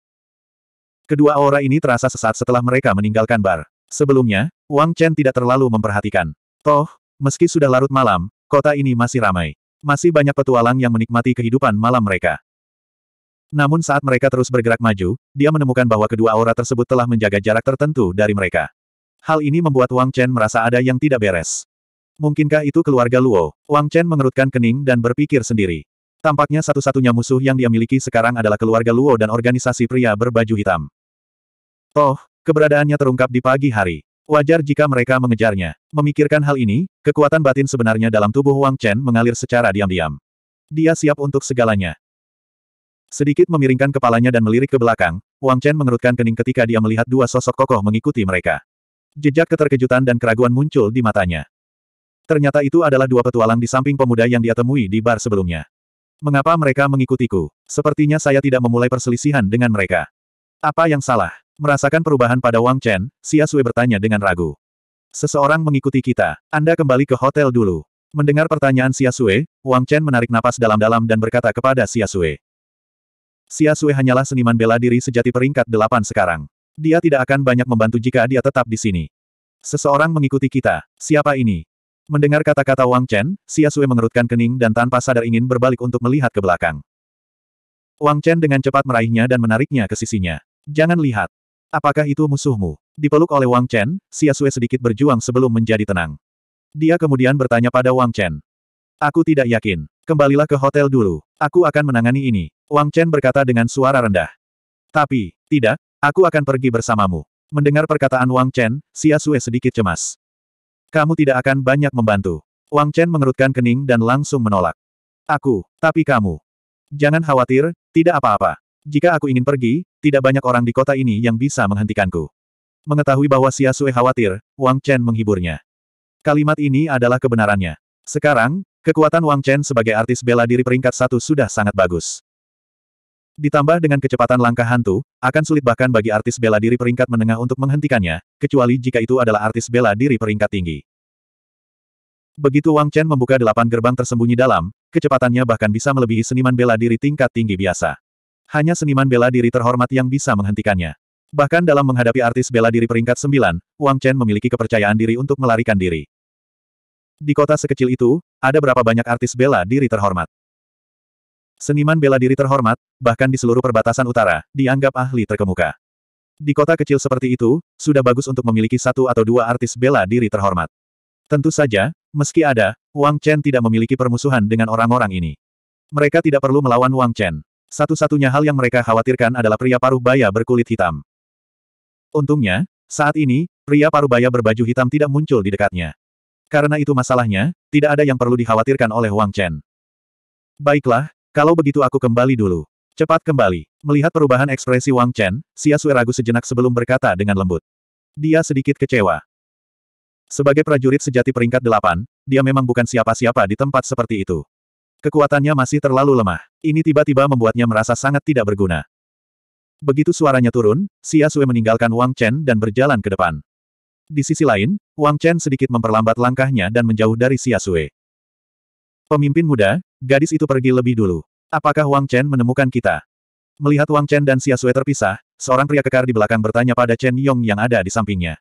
Kedua aura ini terasa sesaat setelah mereka meninggalkan bar. Sebelumnya, Wang Chen tidak terlalu memperhatikan. Toh, meski sudah larut malam, kota ini masih ramai. Masih banyak petualang yang menikmati kehidupan malam mereka. Namun saat mereka terus bergerak maju, dia menemukan bahwa kedua aura tersebut telah menjaga jarak tertentu dari mereka. Hal ini membuat Wang Chen merasa ada yang tidak beres. Mungkinkah itu keluarga Luo? Wang Chen mengerutkan kening dan berpikir sendiri. Tampaknya satu-satunya musuh yang dia miliki sekarang adalah keluarga Luo dan organisasi pria berbaju hitam. Toh, keberadaannya terungkap di pagi hari. Wajar jika mereka mengejarnya. Memikirkan hal ini, kekuatan batin sebenarnya dalam tubuh Wang Chen mengalir secara diam-diam. Dia siap untuk segalanya. Sedikit memiringkan kepalanya dan melirik ke belakang, Wang Chen mengerutkan kening ketika dia melihat dua sosok kokoh mengikuti mereka. Jejak keterkejutan dan keraguan muncul di matanya. Ternyata itu adalah dua petualang di samping pemuda yang dia temui di bar sebelumnya. Mengapa mereka mengikutiku? Sepertinya saya tidak memulai perselisihan dengan mereka. Apa yang salah? Merasakan perubahan pada Wang Chen, Xia Sui bertanya dengan ragu. Seseorang mengikuti kita. Anda kembali ke hotel dulu. Mendengar pertanyaan Xia Sui, Wang Chen menarik napas dalam-dalam dan berkata kepada Xia Sui. Xia Sui hanyalah seniman bela diri sejati peringkat delapan sekarang. Dia tidak akan banyak membantu jika dia tetap di sini. Seseorang mengikuti kita. Siapa ini? Mendengar kata-kata Wang Chen, Si Asue mengerutkan kening dan tanpa sadar ingin berbalik untuk melihat ke belakang. Wang Chen dengan cepat meraihnya dan menariknya ke sisinya. Jangan lihat. Apakah itu musuhmu? Dipeluk oleh Wang Chen, Si Asue sedikit berjuang sebelum menjadi tenang. Dia kemudian bertanya pada Wang Chen. Aku tidak yakin. Kembalilah ke hotel dulu. Aku akan menangani ini. Wang Chen berkata dengan suara rendah. Tapi, tidak, aku akan pergi bersamamu. Mendengar perkataan Wang Chen, Si Asue sedikit cemas. Kamu tidak akan banyak membantu. Wang Chen mengerutkan kening dan langsung menolak. Aku, tapi kamu. Jangan khawatir, tidak apa-apa. Jika aku ingin pergi, tidak banyak orang di kota ini yang bisa menghentikanku. Mengetahui bahwa Xia Sue khawatir, Wang Chen menghiburnya. Kalimat ini adalah kebenarannya. Sekarang, kekuatan Wang Chen sebagai artis bela diri peringkat satu sudah sangat bagus. Ditambah dengan kecepatan langkah hantu, akan sulit bahkan bagi artis bela diri peringkat menengah untuk menghentikannya, kecuali jika itu adalah artis bela diri peringkat tinggi. Begitu Wang Chen membuka delapan gerbang tersembunyi dalam, kecepatannya bahkan bisa melebihi seniman bela diri tingkat tinggi biasa. Hanya seniman bela diri terhormat yang bisa menghentikannya. Bahkan dalam menghadapi artis bela diri peringkat sembilan, Wang Chen memiliki kepercayaan diri untuk melarikan diri. Di kota sekecil itu, ada berapa banyak artis bela diri terhormat. Seniman bela diri terhormat, bahkan di seluruh perbatasan utara, dianggap ahli terkemuka. Di kota kecil seperti itu, sudah bagus untuk memiliki satu atau dua artis bela diri terhormat. Tentu saja, meski ada, Wang Chen tidak memiliki permusuhan dengan orang-orang ini. Mereka tidak perlu melawan Wang Chen. Satu-satunya hal yang mereka khawatirkan adalah pria paruh baya berkulit hitam. Untungnya, saat ini, pria paruh baya berbaju hitam tidak muncul di dekatnya. Karena itu masalahnya, tidak ada yang perlu dikhawatirkan oleh Wang Chen. Baiklah, kalau begitu aku kembali dulu. Cepat kembali. Melihat perubahan ekspresi Wang Chen, Xia Sui ragu sejenak sebelum berkata dengan lembut. Dia sedikit kecewa. Sebagai prajurit sejati peringkat delapan, dia memang bukan siapa-siapa di tempat seperti itu. Kekuatannya masih terlalu lemah. Ini tiba-tiba membuatnya merasa sangat tidak berguna. Begitu suaranya turun, Xia Sui meninggalkan Wang Chen dan berjalan ke depan. Di sisi lain, Wang Chen sedikit memperlambat langkahnya dan menjauh dari Xia Sui. Pemimpin muda, Gadis itu pergi lebih dulu. Apakah Wang Chen menemukan kita? Melihat Wang Chen dan Xia Sui terpisah, seorang pria kekar di belakang bertanya pada Chen Yong yang ada di sampingnya.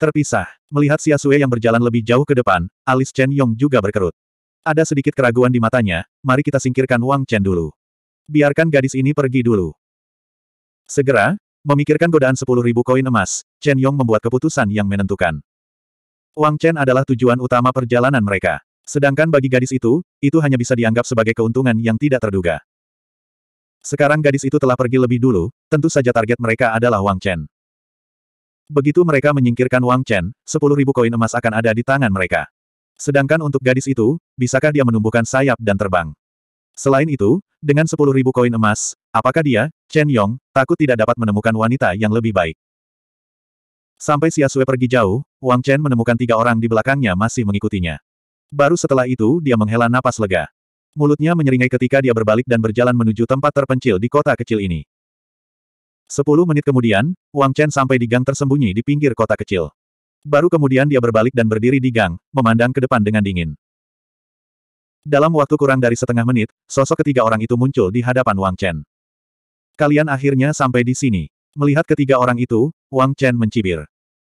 Terpisah. Melihat Xia Sui yang berjalan lebih jauh ke depan, alis Chen Yong juga berkerut. Ada sedikit keraguan di matanya, mari kita singkirkan Wang Chen dulu. Biarkan gadis ini pergi dulu. Segera, memikirkan godaan sepuluh ribu koin emas, Chen Yong membuat keputusan yang menentukan. Wang Chen adalah tujuan utama perjalanan mereka. Sedangkan bagi gadis itu, itu hanya bisa dianggap sebagai keuntungan yang tidak terduga. Sekarang gadis itu telah pergi lebih dulu, tentu saja target mereka adalah Wang Chen. Begitu mereka menyingkirkan Wang Chen, 10.000 koin emas akan ada di tangan mereka. Sedangkan untuk gadis itu, bisakah dia menumbuhkan sayap dan terbang? Selain itu, dengan 10.000 koin emas, apakah dia, Chen Yong, takut tidak dapat menemukan wanita yang lebih baik? Sampai Xia Sui pergi jauh, Wang Chen menemukan tiga orang di belakangnya masih mengikutinya. Baru setelah itu dia menghela napas lega. Mulutnya menyeringai ketika dia berbalik dan berjalan menuju tempat terpencil di kota kecil ini. Sepuluh menit kemudian, Wang Chen sampai di gang tersembunyi di pinggir kota kecil. Baru kemudian dia berbalik dan berdiri di gang, memandang ke depan dengan dingin. Dalam waktu kurang dari setengah menit, sosok ketiga orang itu muncul di hadapan Wang Chen. Kalian akhirnya sampai di sini. Melihat ketiga orang itu, Wang Chen mencibir.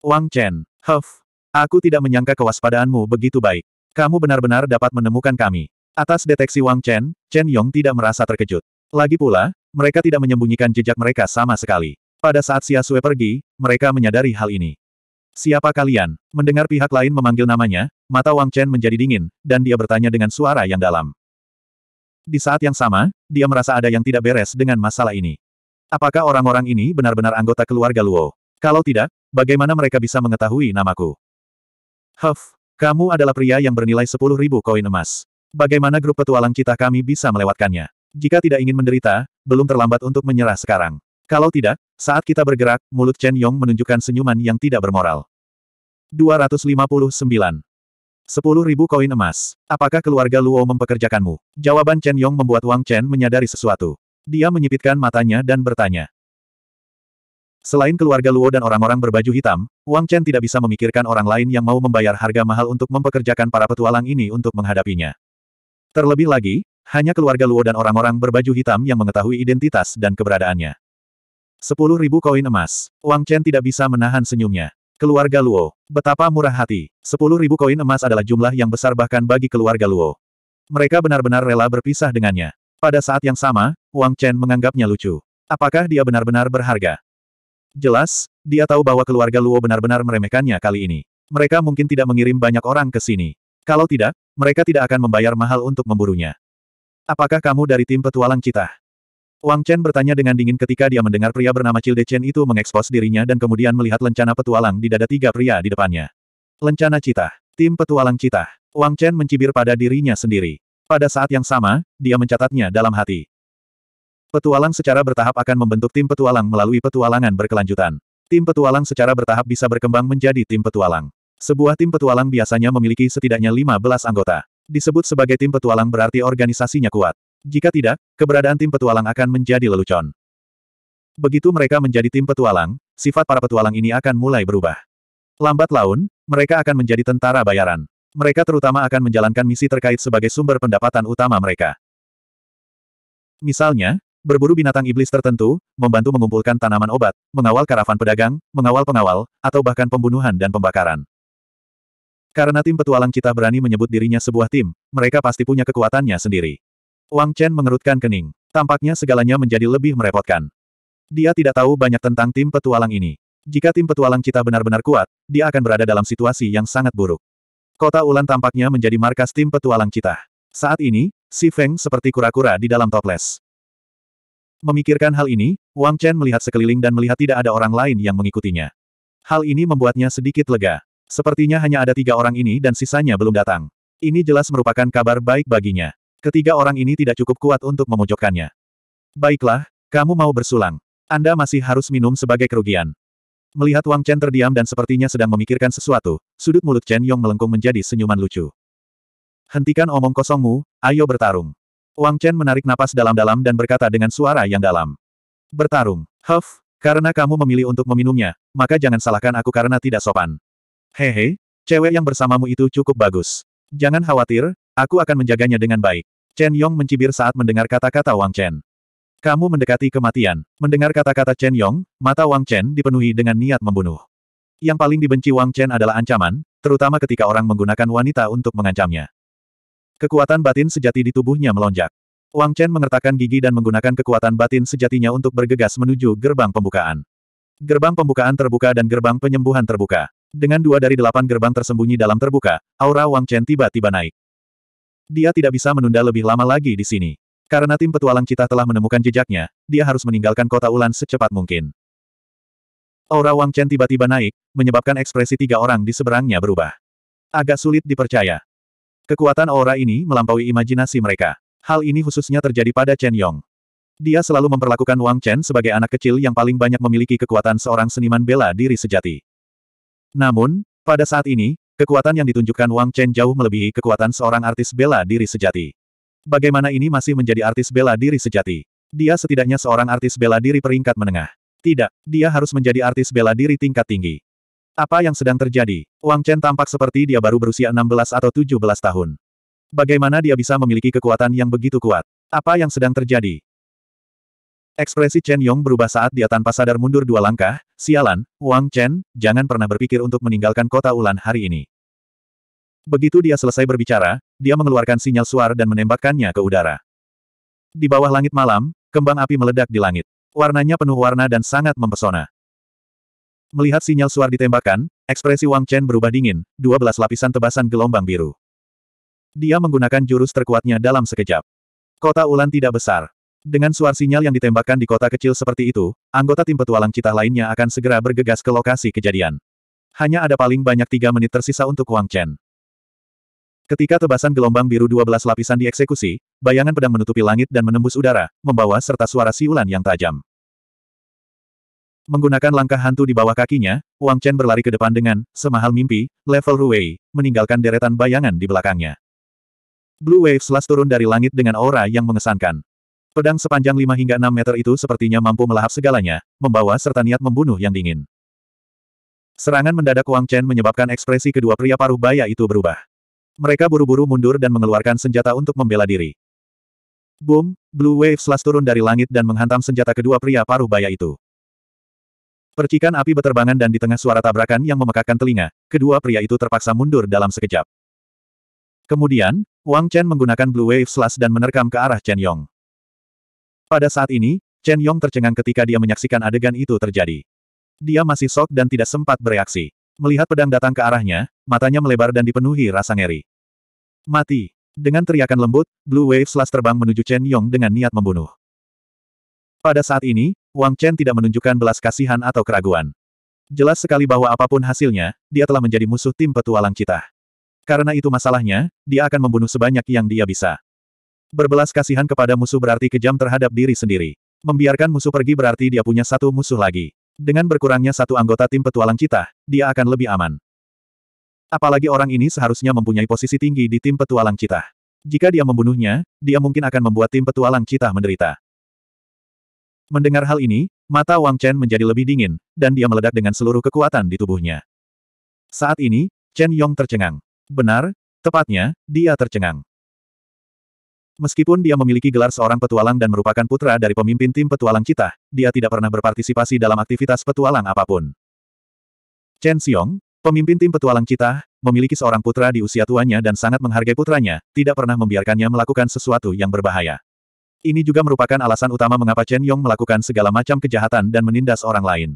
Wang Chen, huff, aku tidak menyangka kewaspadaanmu begitu baik. Kamu benar-benar dapat menemukan kami. Atas deteksi Wang Chen, Chen Yong tidak merasa terkejut. Lagi pula, mereka tidak menyembunyikan jejak mereka sama sekali. Pada saat Xia Sue pergi, mereka menyadari hal ini. Siapa kalian? Mendengar pihak lain memanggil namanya, mata Wang Chen menjadi dingin, dan dia bertanya dengan suara yang dalam. Di saat yang sama, dia merasa ada yang tidak beres dengan masalah ini. Apakah orang-orang ini benar-benar anggota keluarga Luo? Kalau tidak, bagaimana mereka bisa mengetahui namaku? Huff, kamu adalah pria yang bernilai sepuluh ribu koin emas. Bagaimana grup petualang kita kami bisa melewatkannya? Jika tidak ingin menderita, belum terlambat untuk menyerah sekarang. Kalau tidak, saat kita bergerak, mulut Chen Yong menunjukkan senyuman yang tidak bermoral. 259. 10.000 koin emas. Apakah keluarga Luo mempekerjakanmu? Jawaban Chen Yong membuat Wang Chen menyadari sesuatu. Dia menyipitkan matanya dan bertanya. Selain keluarga Luo dan orang-orang berbaju hitam, Wang Chen tidak bisa memikirkan orang lain yang mau membayar harga mahal untuk mempekerjakan para petualang ini untuk menghadapinya. Terlebih lagi, hanya keluarga Luo dan orang-orang berbaju hitam yang mengetahui identitas dan keberadaannya. Sepuluh ribu koin emas. Wang Chen tidak bisa menahan senyumnya. Keluarga Luo. Betapa murah hati. Sepuluh ribu koin emas adalah jumlah yang besar bahkan bagi keluarga Luo. Mereka benar-benar rela berpisah dengannya. Pada saat yang sama, Wang Chen menganggapnya lucu. Apakah dia benar-benar berharga? Jelas, dia tahu bahwa keluarga Luo benar-benar meremehkannya kali ini. Mereka mungkin tidak mengirim banyak orang ke sini. Kalau tidak, mereka tidak akan membayar mahal untuk memburunya. Apakah kamu dari tim petualang cita? Wang Chen bertanya dengan dingin ketika dia mendengar pria bernama Cilde Chen itu mengekspos dirinya dan kemudian melihat lencana petualang di dada tiga pria di depannya. Lencana cita. Tim petualang cita. Wang Chen mencibir pada dirinya sendiri. Pada saat yang sama, dia mencatatnya dalam hati. Petualang secara bertahap akan membentuk tim petualang melalui petualangan berkelanjutan. Tim petualang secara bertahap bisa berkembang menjadi tim petualang. Sebuah tim petualang biasanya memiliki setidaknya 15 anggota. Disebut sebagai tim petualang berarti organisasinya kuat. Jika tidak, keberadaan tim petualang akan menjadi lelucon. Begitu mereka menjadi tim petualang, sifat para petualang ini akan mulai berubah. Lambat laun, mereka akan menjadi tentara bayaran. Mereka terutama akan menjalankan misi terkait sebagai sumber pendapatan utama mereka. Misalnya, Berburu binatang iblis tertentu, membantu mengumpulkan tanaman obat, mengawal karavan pedagang, mengawal pengawal, atau bahkan pembunuhan dan pembakaran. Karena tim petualang kita berani menyebut dirinya sebuah tim, mereka pasti punya kekuatannya sendiri. Wang Chen mengerutkan kening. Tampaknya segalanya menjadi lebih merepotkan. Dia tidak tahu banyak tentang tim petualang ini. Jika tim petualang kita benar-benar kuat, dia akan berada dalam situasi yang sangat buruk. Kota Ulan tampaknya menjadi markas tim petualang kita. Saat ini, Si Feng seperti kura-kura di dalam toples. Memikirkan hal ini, Wang Chen melihat sekeliling dan melihat tidak ada orang lain yang mengikutinya. Hal ini membuatnya sedikit lega. Sepertinya hanya ada tiga orang ini dan sisanya belum datang. Ini jelas merupakan kabar baik baginya. Ketiga orang ini tidak cukup kuat untuk memojokkannya. Baiklah, kamu mau bersulang. Anda masih harus minum sebagai kerugian. Melihat Wang Chen terdiam dan sepertinya sedang memikirkan sesuatu, sudut mulut Chen Yong melengkung menjadi senyuman lucu. Hentikan omong kosongmu, ayo bertarung. Wang Chen menarik napas dalam-dalam dan berkata dengan suara yang dalam. Bertarung. Huff, karena kamu memilih untuk meminumnya, maka jangan salahkan aku karena tidak sopan. Hehe, cewek yang bersamamu itu cukup bagus. Jangan khawatir, aku akan menjaganya dengan baik. Chen Yong mencibir saat mendengar kata-kata Wang Chen. Kamu mendekati kematian. Mendengar kata-kata Chen Yong, mata Wang Chen dipenuhi dengan niat membunuh. Yang paling dibenci Wang Chen adalah ancaman, terutama ketika orang menggunakan wanita untuk mengancamnya. Kekuatan batin sejati di tubuhnya melonjak. Wang Chen mengertakkan gigi dan menggunakan kekuatan batin sejatinya untuk bergegas menuju gerbang pembukaan. Gerbang pembukaan terbuka dan gerbang penyembuhan terbuka. Dengan dua dari delapan gerbang tersembunyi dalam terbuka, aura Wang Chen tiba-tiba naik. Dia tidak bisa menunda lebih lama lagi di sini. Karena tim petualang cita telah menemukan jejaknya, dia harus meninggalkan kota ulan secepat mungkin. Aura Wang Chen tiba-tiba naik, menyebabkan ekspresi tiga orang di seberangnya berubah. Agak sulit dipercaya. Kekuatan aura ini melampaui imajinasi mereka. Hal ini khususnya terjadi pada Chen Yong. Dia selalu memperlakukan Wang Chen sebagai anak kecil yang paling banyak memiliki kekuatan seorang seniman bela diri sejati. Namun, pada saat ini, kekuatan yang ditunjukkan Wang Chen jauh melebihi kekuatan seorang artis bela diri sejati. Bagaimana ini masih menjadi artis bela diri sejati? Dia setidaknya seorang artis bela diri peringkat menengah. Tidak, dia harus menjadi artis bela diri tingkat tinggi. Apa yang sedang terjadi? Wang Chen tampak seperti dia baru berusia 16 atau 17 tahun. Bagaimana dia bisa memiliki kekuatan yang begitu kuat? Apa yang sedang terjadi? Ekspresi Chen Yong berubah saat dia tanpa sadar mundur dua langkah, sialan, Wang Chen, jangan pernah berpikir untuk meninggalkan kota Ulan hari ini. Begitu dia selesai berbicara, dia mengeluarkan sinyal suar dan menembakkannya ke udara. Di bawah langit malam, kembang api meledak di langit. Warnanya penuh warna dan sangat mempesona. Melihat sinyal suar ditembakkan, ekspresi Wang Chen berubah dingin, 12 lapisan tebasan gelombang biru. Dia menggunakan jurus terkuatnya dalam sekejap. Kota Ulan tidak besar. Dengan suar sinyal yang ditembakkan di kota kecil seperti itu, anggota tim petualang cita lainnya akan segera bergegas ke lokasi kejadian. Hanya ada paling banyak tiga menit tersisa untuk Wang Chen. Ketika tebasan gelombang biru 12 lapisan dieksekusi, bayangan pedang menutupi langit dan menembus udara, membawa serta suara siulan yang tajam. Menggunakan langkah hantu di bawah kakinya, Wang Chen berlari ke depan dengan, semahal mimpi, level Ruwei, meninggalkan deretan bayangan di belakangnya. Blue Wave Slash turun dari langit dengan aura yang mengesankan. Pedang sepanjang 5 hingga 6 meter itu sepertinya mampu melahap segalanya, membawa serta niat membunuh yang dingin. Serangan mendadak Wang Chen menyebabkan ekspresi kedua pria paruh baya itu berubah. Mereka buru-buru mundur dan mengeluarkan senjata untuk membela diri. Boom, Blue Wave Slash turun dari langit dan menghantam senjata kedua pria paruh baya itu. Percikan api beterbangan dan di tengah suara tabrakan yang memekakkan telinga, kedua pria itu terpaksa mundur dalam sekejap. Kemudian, Wang Chen menggunakan Blue Wave Slash dan menerkam ke arah Chen Yong. Pada saat ini, Chen Yong tercengang ketika dia menyaksikan adegan itu terjadi. Dia masih sok dan tidak sempat bereaksi. Melihat pedang datang ke arahnya, matanya melebar dan dipenuhi rasa ngeri. Mati! Dengan teriakan lembut, Blue Wave Slash terbang menuju Chen Yong dengan niat membunuh. Pada saat ini, Wang Chen tidak menunjukkan belas kasihan atau keraguan. Jelas sekali bahwa apapun hasilnya, dia telah menjadi musuh tim petualang cita. Karena itu masalahnya, dia akan membunuh sebanyak yang dia bisa. Berbelas kasihan kepada musuh berarti kejam terhadap diri sendiri. Membiarkan musuh pergi berarti dia punya satu musuh lagi. Dengan berkurangnya satu anggota tim petualang cita, dia akan lebih aman. Apalagi orang ini seharusnya mempunyai posisi tinggi di tim petualang cita. Jika dia membunuhnya, dia mungkin akan membuat tim petualang cita menderita. Mendengar hal ini, mata Wang Chen menjadi lebih dingin, dan dia meledak dengan seluruh kekuatan di tubuhnya. Saat ini, Chen Yong tercengang. Benar, tepatnya, dia tercengang. Meskipun dia memiliki gelar seorang petualang dan merupakan putra dari pemimpin tim petualang Cita, dia tidak pernah berpartisipasi dalam aktivitas petualang apapun. Chen Xiong, pemimpin tim petualang Cita, memiliki seorang putra di usia tuanya dan sangat menghargai putranya, tidak pernah membiarkannya melakukan sesuatu yang berbahaya. Ini juga merupakan alasan utama mengapa Chen Yong melakukan segala macam kejahatan dan menindas orang lain.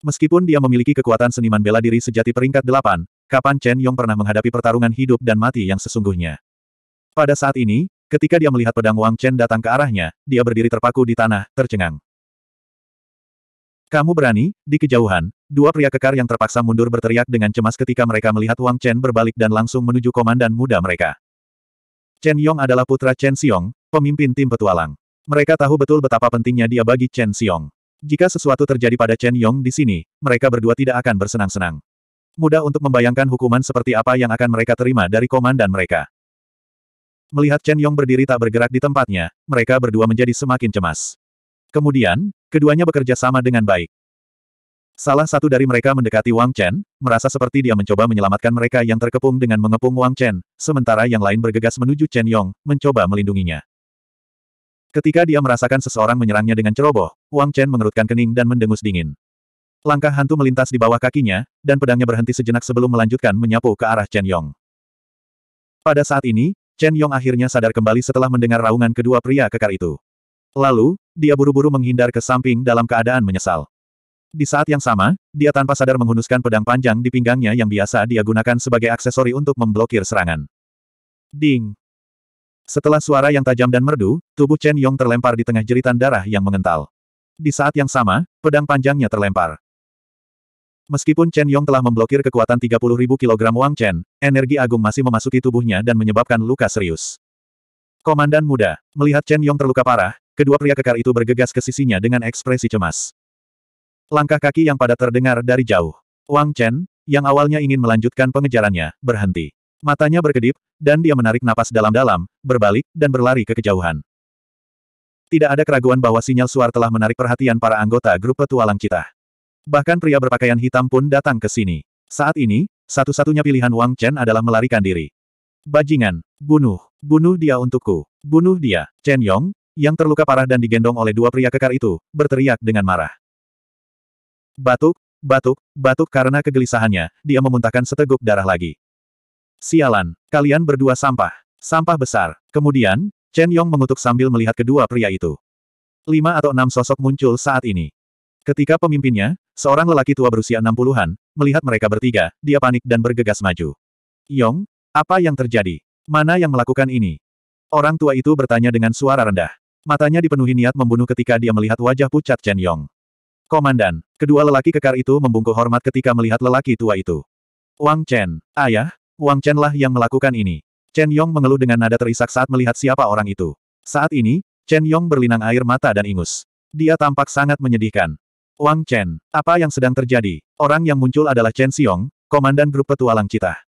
Meskipun dia memiliki kekuatan seniman bela diri sejati peringkat delapan, kapan Chen Yong pernah menghadapi pertarungan hidup dan mati yang sesungguhnya? Pada saat ini, ketika dia melihat pedang Wang Chen datang ke arahnya, dia berdiri terpaku di tanah, tercengang. Kamu berani? Di kejauhan, dua pria kekar yang terpaksa mundur berteriak dengan cemas ketika mereka melihat Wang Chen berbalik dan langsung menuju komandan muda mereka. Chen Yong adalah putra Chen Xiong, pemimpin tim petualang. Mereka tahu betul betapa pentingnya dia bagi Chen Xiong. Jika sesuatu terjadi pada Chen Yong di sini, mereka berdua tidak akan bersenang-senang. Mudah untuk membayangkan hukuman seperti apa yang akan mereka terima dari komandan mereka. Melihat Chen Yong berdiri tak bergerak di tempatnya, mereka berdua menjadi semakin cemas. Kemudian, keduanya bekerja sama dengan baik. Salah satu dari mereka mendekati Wang Chen, merasa seperti dia mencoba menyelamatkan mereka yang terkepung dengan mengepung Wang Chen, sementara yang lain bergegas menuju Chen Yong, mencoba melindunginya. Ketika dia merasakan seseorang menyerangnya dengan ceroboh, Wang Chen mengerutkan kening dan mendengus dingin. Langkah hantu melintas di bawah kakinya, dan pedangnya berhenti sejenak sebelum melanjutkan menyapu ke arah Chen Yong. Pada saat ini, Chen Yong akhirnya sadar kembali setelah mendengar raungan kedua pria kekar itu. Lalu, dia buru-buru menghindar ke samping dalam keadaan menyesal. Di saat yang sama, dia tanpa sadar menghunuskan pedang panjang di pinggangnya yang biasa dia gunakan sebagai aksesori untuk memblokir serangan. Ding! Setelah suara yang tajam dan merdu, tubuh Chen Yong terlempar di tengah jeritan darah yang mengental. Di saat yang sama, pedang panjangnya terlempar. Meskipun Chen Yong telah memblokir kekuatan 30.000 kg Wang Chen, energi agung masih memasuki tubuhnya dan menyebabkan luka serius. Komandan muda, melihat Chen Yong terluka parah, kedua pria kekar itu bergegas ke sisinya dengan ekspresi cemas. Langkah kaki yang pada terdengar dari jauh. Wang Chen, yang awalnya ingin melanjutkan pengejarannya, berhenti. Matanya berkedip, dan dia menarik napas dalam-dalam, berbalik, dan berlari ke kejauhan. Tidak ada keraguan bahwa sinyal suar telah menarik perhatian para anggota grup petualang kita. Bahkan pria berpakaian hitam pun datang ke sini. Saat ini, satu-satunya pilihan Wang Chen adalah melarikan diri. Bajingan, bunuh, bunuh dia untukku, bunuh dia. Chen Yong, yang terluka parah dan digendong oleh dua pria kekar itu, berteriak dengan marah. Batuk, batuk, batuk karena kegelisahannya, dia memuntahkan seteguk darah lagi. Sialan, kalian berdua sampah. Sampah besar. Kemudian, Chen Yong mengutuk sambil melihat kedua pria itu. Lima atau enam sosok muncul saat ini. Ketika pemimpinnya, seorang lelaki tua berusia enam puluhan, melihat mereka bertiga, dia panik dan bergegas maju. Yong, apa yang terjadi? Mana yang melakukan ini? Orang tua itu bertanya dengan suara rendah. Matanya dipenuhi niat membunuh ketika dia melihat wajah pucat Chen Yong. Komandan, kedua lelaki kekar itu membungkuk hormat ketika melihat lelaki tua itu. Wang Chen, ayah, Wang Chen lah yang melakukan ini. Chen Yong mengeluh dengan nada terisak saat melihat siapa orang itu. Saat ini, Chen Yong berlinang air mata dan ingus. Dia tampak sangat menyedihkan. Wang Chen, apa yang sedang terjadi? Orang yang muncul adalah Chen Xiong, komandan grup petualang cita.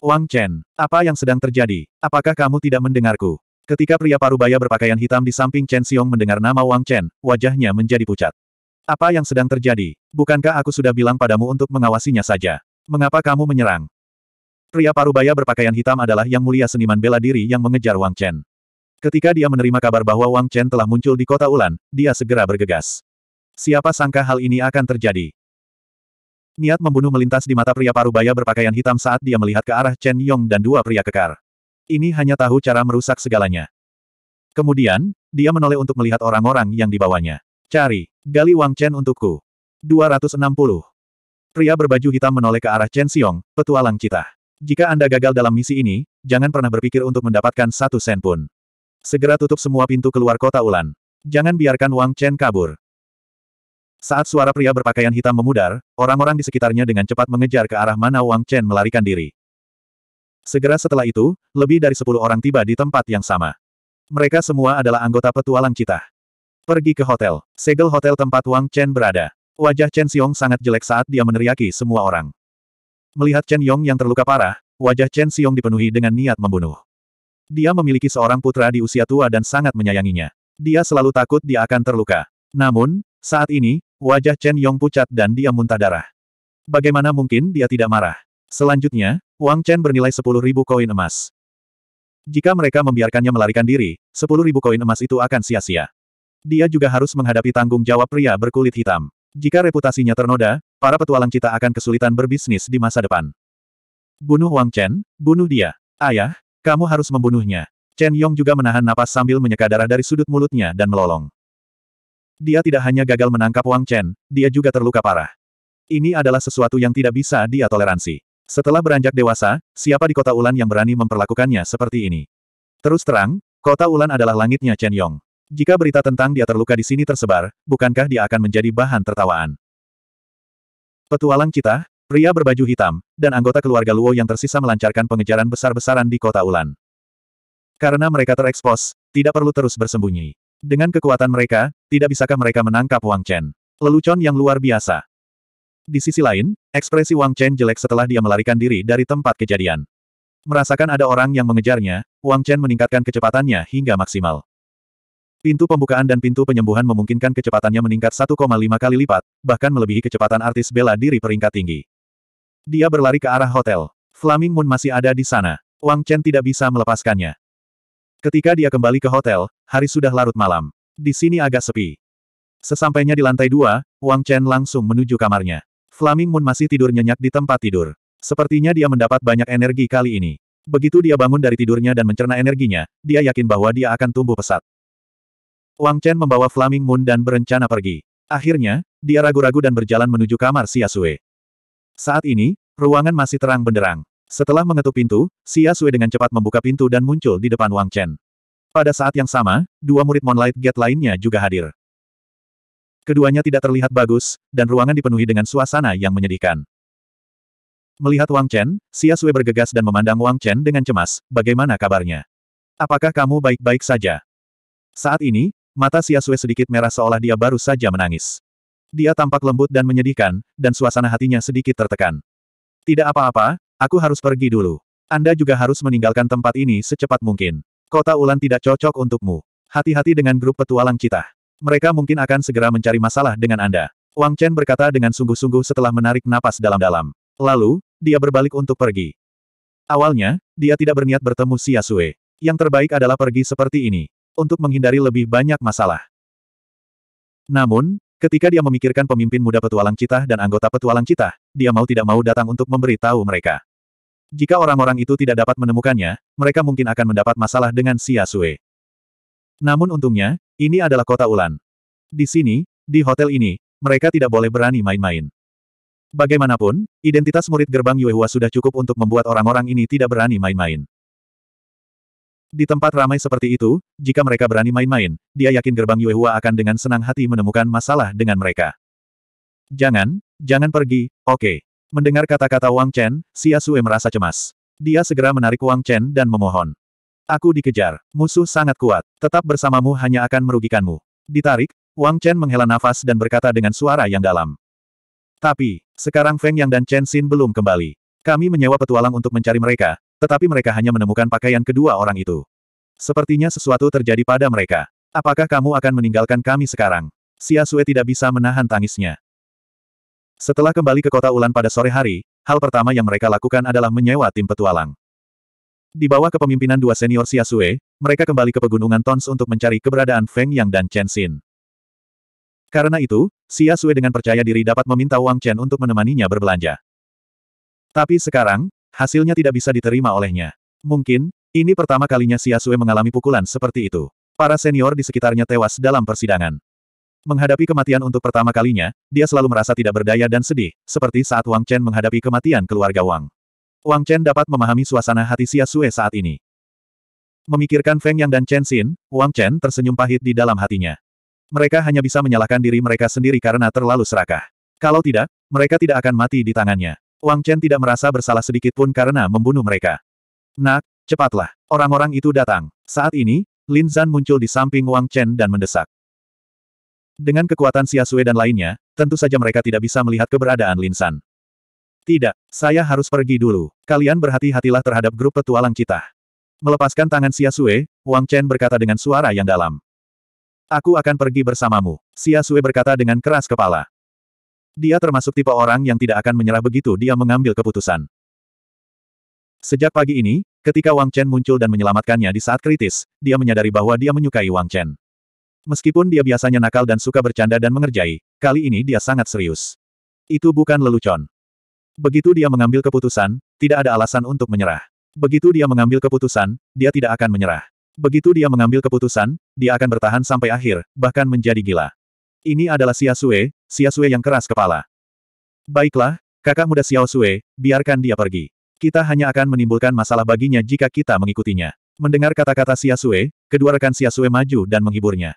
Wang Chen, apa yang sedang terjadi? Apakah kamu tidak mendengarku? Ketika pria parubaya berpakaian hitam di samping Chen Xiong mendengar nama Wang Chen, wajahnya menjadi pucat. Apa yang sedang terjadi? Bukankah aku sudah bilang padamu untuk mengawasinya saja? Mengapa kamu menyerang? Pria parubaya berpakaian hitam adalah yang mulia seniman bela diri yang mengejar Wang Chen. Ketika dia menerima kabar bahwa Wang Chen telah muncul di kota Ulan, dia segera bergegas. Siapa sangka hal ini akan terjadi? Niat membunuh melintas di mata pria parubaya berpakaian hitam saat dia melihat ke arah Chen Yong dan dua pria kekar. Ini hanya tahu cara merusak segalanya. Kemudian, dia menoleh untuk melihat orang-orang yang dibawanya. Cari, gali Wang Chen untukku. 260. Pria berbaju hitam menoleh ke arah Chen Xiong, petualang cita. Jika Anda gagal dalam misi ini, jangan pernah berpikir untuk mendapatkan satu sen pun. Segera tutup semua pintu keluar kota Ulan. Jangan biarkan Wang Chen kabur. Saat suara pria berpakaian hitam memudar, orang-orang di sekitarnya dengan cepat mengejar ke arah mana Wang Chen melarikan diri. Segera setelah itu, lebih dari sepuluh orang tiba di tempat yang sama. Mereka semua adalah anggota petualang cita. Pergi ke hotel. Segel hotel tempat Wang Chen berada. Wajah Chen Xiong sangat jelek saat dia meneriaki semua orang. Melihat Chen Yong yang terluka parah, wajah Chen Xiong dipenuhi dengan niat membunuh. Dia memiliki seorang putra di usia tua dan sangat menyayanginya. Dia selalu takut dia akan terluka. Namun, saat ini, wajah Chen Yong pucat dan dia muntah darah. Bagaimana mungkin dia tidak marah? Selanjutnya, Wang Chen bernilai 10.000 koin emas. Jika mereka membiarkannya melarikan diri, 10.000 koin emas itu akan sia-sia. Dia juga harus menghadapi tanggung jawab pria berkulit hitam. Jika reputasinya ternoda, para petualang cita akan kesulitan berbisnis di masa depan. Bunuh Wang Chen, bunuh dia. Ayah, kamu harus membunuhnya. Chen Yong juga menahan napas sambil menyeka darah dari sudut mulutnya dan melolong. Dia tidak hanya gagal menangkap Wang Chen, dia juga terluka parah. Ini adalah sesuatu yang tidak bisa dia toleransi. Setelah beranjak dewasa, siapa di kota Ulan yang berani memperlakukannya seperti ini? Terus terang, kota Ulan adalah langitnya Chen Yong. Jika berita tentang dia terluka di sini tersebar, bukankah dia akan menjadi bahan tertawaan? Petualang kita, pria berbaju hitam, dan anggota keluarga Luo yang tersisa melancarkan pengejaran besar-besaran di kota Ulan. Karena mereka terekspos, tidak perlu terus bersembunyi. Dengan kekuatan mereka, tidak bisakah mereka menangkap Wang Chen? Lelucon yang luar biasa. Di sisi lain, ekspresi Wang Chen jelek setelah dia melarikan diri dari tempat kejadian. Merasakan ada orang yang mengejarnya, Wang Chen meningkatkan kecepatannya hingga maksimal. Pintu pembukaan dan pintu penyembuhan memungkinkan kecepatannya meningkat 1,5 kali lipat, bahkan melebihi kecepatan artis bela diri peringkat tinggi. Dia berlari ke arah hotel. Flaming Moon masih ada di sana. Wang Chen tidak bisa melepaskannya. Ketika dia kembali ke hotel, hari sudah larut malam. Di sini agak sepi. Sesampainya di lantai dua, Wang Chen langsung menuju kamarnya. Flaming Moon masih tidur nyenyak di tempat tidur. Sepertinya dia mendapat banyak energi kali ini. Begitu dia bangun dari tidurnya dan mencerna energinya, dia yakin bahwa dia akan tumbuh pesat. Wang Chen membawa Flaming Moon dan berencana pergi. Akhirnya, dia ragu-ragu dan berjalan menuju kamar Xia Sui. Saat ini, ruangan masih terang benderang. Setelah mengetuk pintu, Xia Sui dengan cepat membuka pintu dan muncul di depan Wang Chen. Pada saat yang sama, dua murid Moonlight Gate lainnya juga hadir. Keduanya tidak terlihat bagus, dan ruangan dipenuhi dengan suasana yang menyedihkan. Melihat Wang Chen, Xia Sui bergegas dan memandang Wang Chen dengan cemas, bagaimana kabarnya? Apakah kamu baik-baik saja? Saat ini, Mata Sui sedikit merah seolah dia baru saja menangis. Dia tampak lembut dan menyedihkan, dan suasana hatinya sedikit tertekan. Tidak apa-apa, aku harus pergi dulu. Anda juga harus meninggalkan tempat ini secepat mungkin. Kota Ulan tidak cocok untukmu. Hati-hati dengan grup petualang cita. Mereka mungkin akan segera mencari masalah dengan Anda. Wang Chen berkata dengan sungguh-sungguh setelah menarik napas dalam-dalam. Lalu, dia berbalik untuk pergi. Awalnya, dia tidak berniat bertemu Sui. Yang terbaik adalah pergi seperti ini untuk menghindari lebih banyak masalah. Namun, ketika dia memikirkan pemimpin muda petualang cita dan anggota petualang cita, dia mau tidak mau datang untuk memberitahu mereka. Jika orang-orang itu tidak dapat menemukannya, mereka mungkin akan mendapat masalah dengan Xia Sue. Namun untungnya, ini adalah kota Ulan. Di sini, di hotel ini, mereka tidak boleh berani main-main. Bagaimanapun, identitas murid gerbang Yuehua sudah cukup untuk membuat orang-orang ini tidak berani main-main. Di tempat ramai seperti itu, jika mereka berani main-main, dia yakin gerbang Yuehua akan dengan senang hati menemukan masalah dengan mereka. Jangan, jangan pergi, oke. Okay. Mendengar kata-kata Wang Chen, Xia Sue merasa cemas. Dia segera menarik Wang Chen dan memohon. Aku dikejar, musuh sangat kuat, tetap bersamamu hanya akan merugikanmu. Ditarik, Wang Chen menghela nafas dan berkata dengan suara yang dalam. Tapi, sekarang Feng Yang dan Chen Xin belum kembali. Kami menyewa petualang untuk mencari mereka, tetapi mereka hanya menemukan pakaian kedua orang itu. Sepertinya sesuatu terjadi pada mereka. Apakah kamu akan meninggalkan kami sekarang? Xia Sue tidak bisa menahan tangisnya. Setelah kembali ke kota Ulan pada sore hari, hal pertama yang mereka lakukan adalah menyewa tim petualang. Di bawah kepemimpinan dua senior Xia Sue, mereka kembali ke pegunungan Tons untuk mencari keberadaan Feng Yang dan Chen Xin. Karena itu, Xia Sue dengan percaya diri dapat meminta Wang Chen untuk menemaninya berbelanja. Tapi sekarang, hasilnya tidak bisa diterima olehnya. Mungkin, ini pertama kalinya Siasue mengalami pukulan seperti itu. Para senior di sekitarnya tewas dalam persidangan. Menghadapi kematian untuk pertama kalinya, dia selalu merasa tidak berdaya dan sedih, seperti saat Wang Chen menghadapi kematian keluarga Wang. Wang Chen dapat memahami suasana hati Siasue saat ini. Memikirkan Feng Yang dan Chen Xin, Wang Chen tersenyum pahit di dalam hatinya. Mereka hanya bisa menyalahkan diri mereka sendiri karena terlalu serakah. Kalau tidak, mereka tidak akan mati di tangannya. Wang Chen tidak merasa bersalah sedikit pun karena membunuh mereka. Nak, cepatlah. Orang-orang itu datang. Saat ini, Lin Zan muncul di samping Wang Chen dan mendesak. Dengan kekuatan Sui dan lainnya, tentu saja mereka tidak bisa melihat keberadaan Lin Zan. Tidak, saya harus pergi dulu. Kalian berhati-hatilah terhadap grup petualang Cita. Melepaskan tangan Sui, Wang Chen berkata dengan suara yang dalam. Aku akan pergi bersamamu. Sui berkata dengan keras kepala. Dia termasuk tipe orang yang tidak akan menyerah begitu dia mengambil keputusan. Sejak pagi ini, ketika Wang Chen muncul dan menyelamatkannya di saat kritis, dia menyadari bahwa dia menyukai Wang Chen. Meskipun dia biasanya nakal dan suka bercanda dan mengerjai, kali ini dia sangat serius. Itu bukan lelucon. Begitu dia mengambil keputusan, tidak ada alasan untuk menyerah. Begitu dia mengambil keputusan, dia tidak akan menyerah. Begitu dia mengambil keputusan, dia akan bertahan sampai akhir, bahkan menjadi gila. Ini adalah Sia Sue yang keras kepala. Baiklah, kakak muda Xiaosue, biarkan dia pergi. Kita hanya akan menimbulkan masalah baginya jika kita mengikutinya. Mendengar kata-kata Sue, kedua rekan Sue maju dan menghiburnya.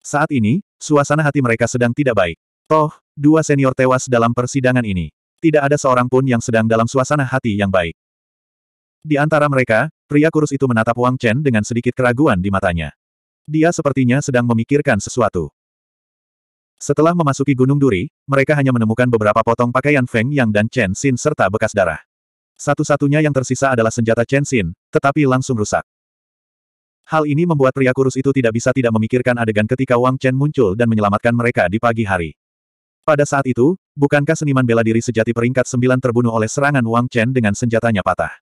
Saat ini, suasana hati mereka sedang tidak baik. Toh, dua senior tewas dalam persidangan ini. Tidak ada seorang pun yang sedang dalam suasana hati yang baik. Di antara mereka, pria kurus itu menatap Wang Chen dengan sedikit keraguan di matanya. Dia sepertinya sedang memikirkan sesuatu. Setelah memasuki Gunung Duri, mereka hanya menemukan beberapa potong pakaian Feng Yang dan Chen Xin serta bekas darah. Satu-satunya yang tersisa adalah senjata Chen Xin, tetapi langsung rusak. Hal ini membuat pria kurus itu tidak bisa tidak memikirkan adegan ketika Wang Chen muncul dan menyelamatkan mereka di pagi hari. Pada saat itu, bukankah seniman bela diri sejati peringkat sembilan terbunuh oleh serangan Wang Chen dengan senjatanya patah?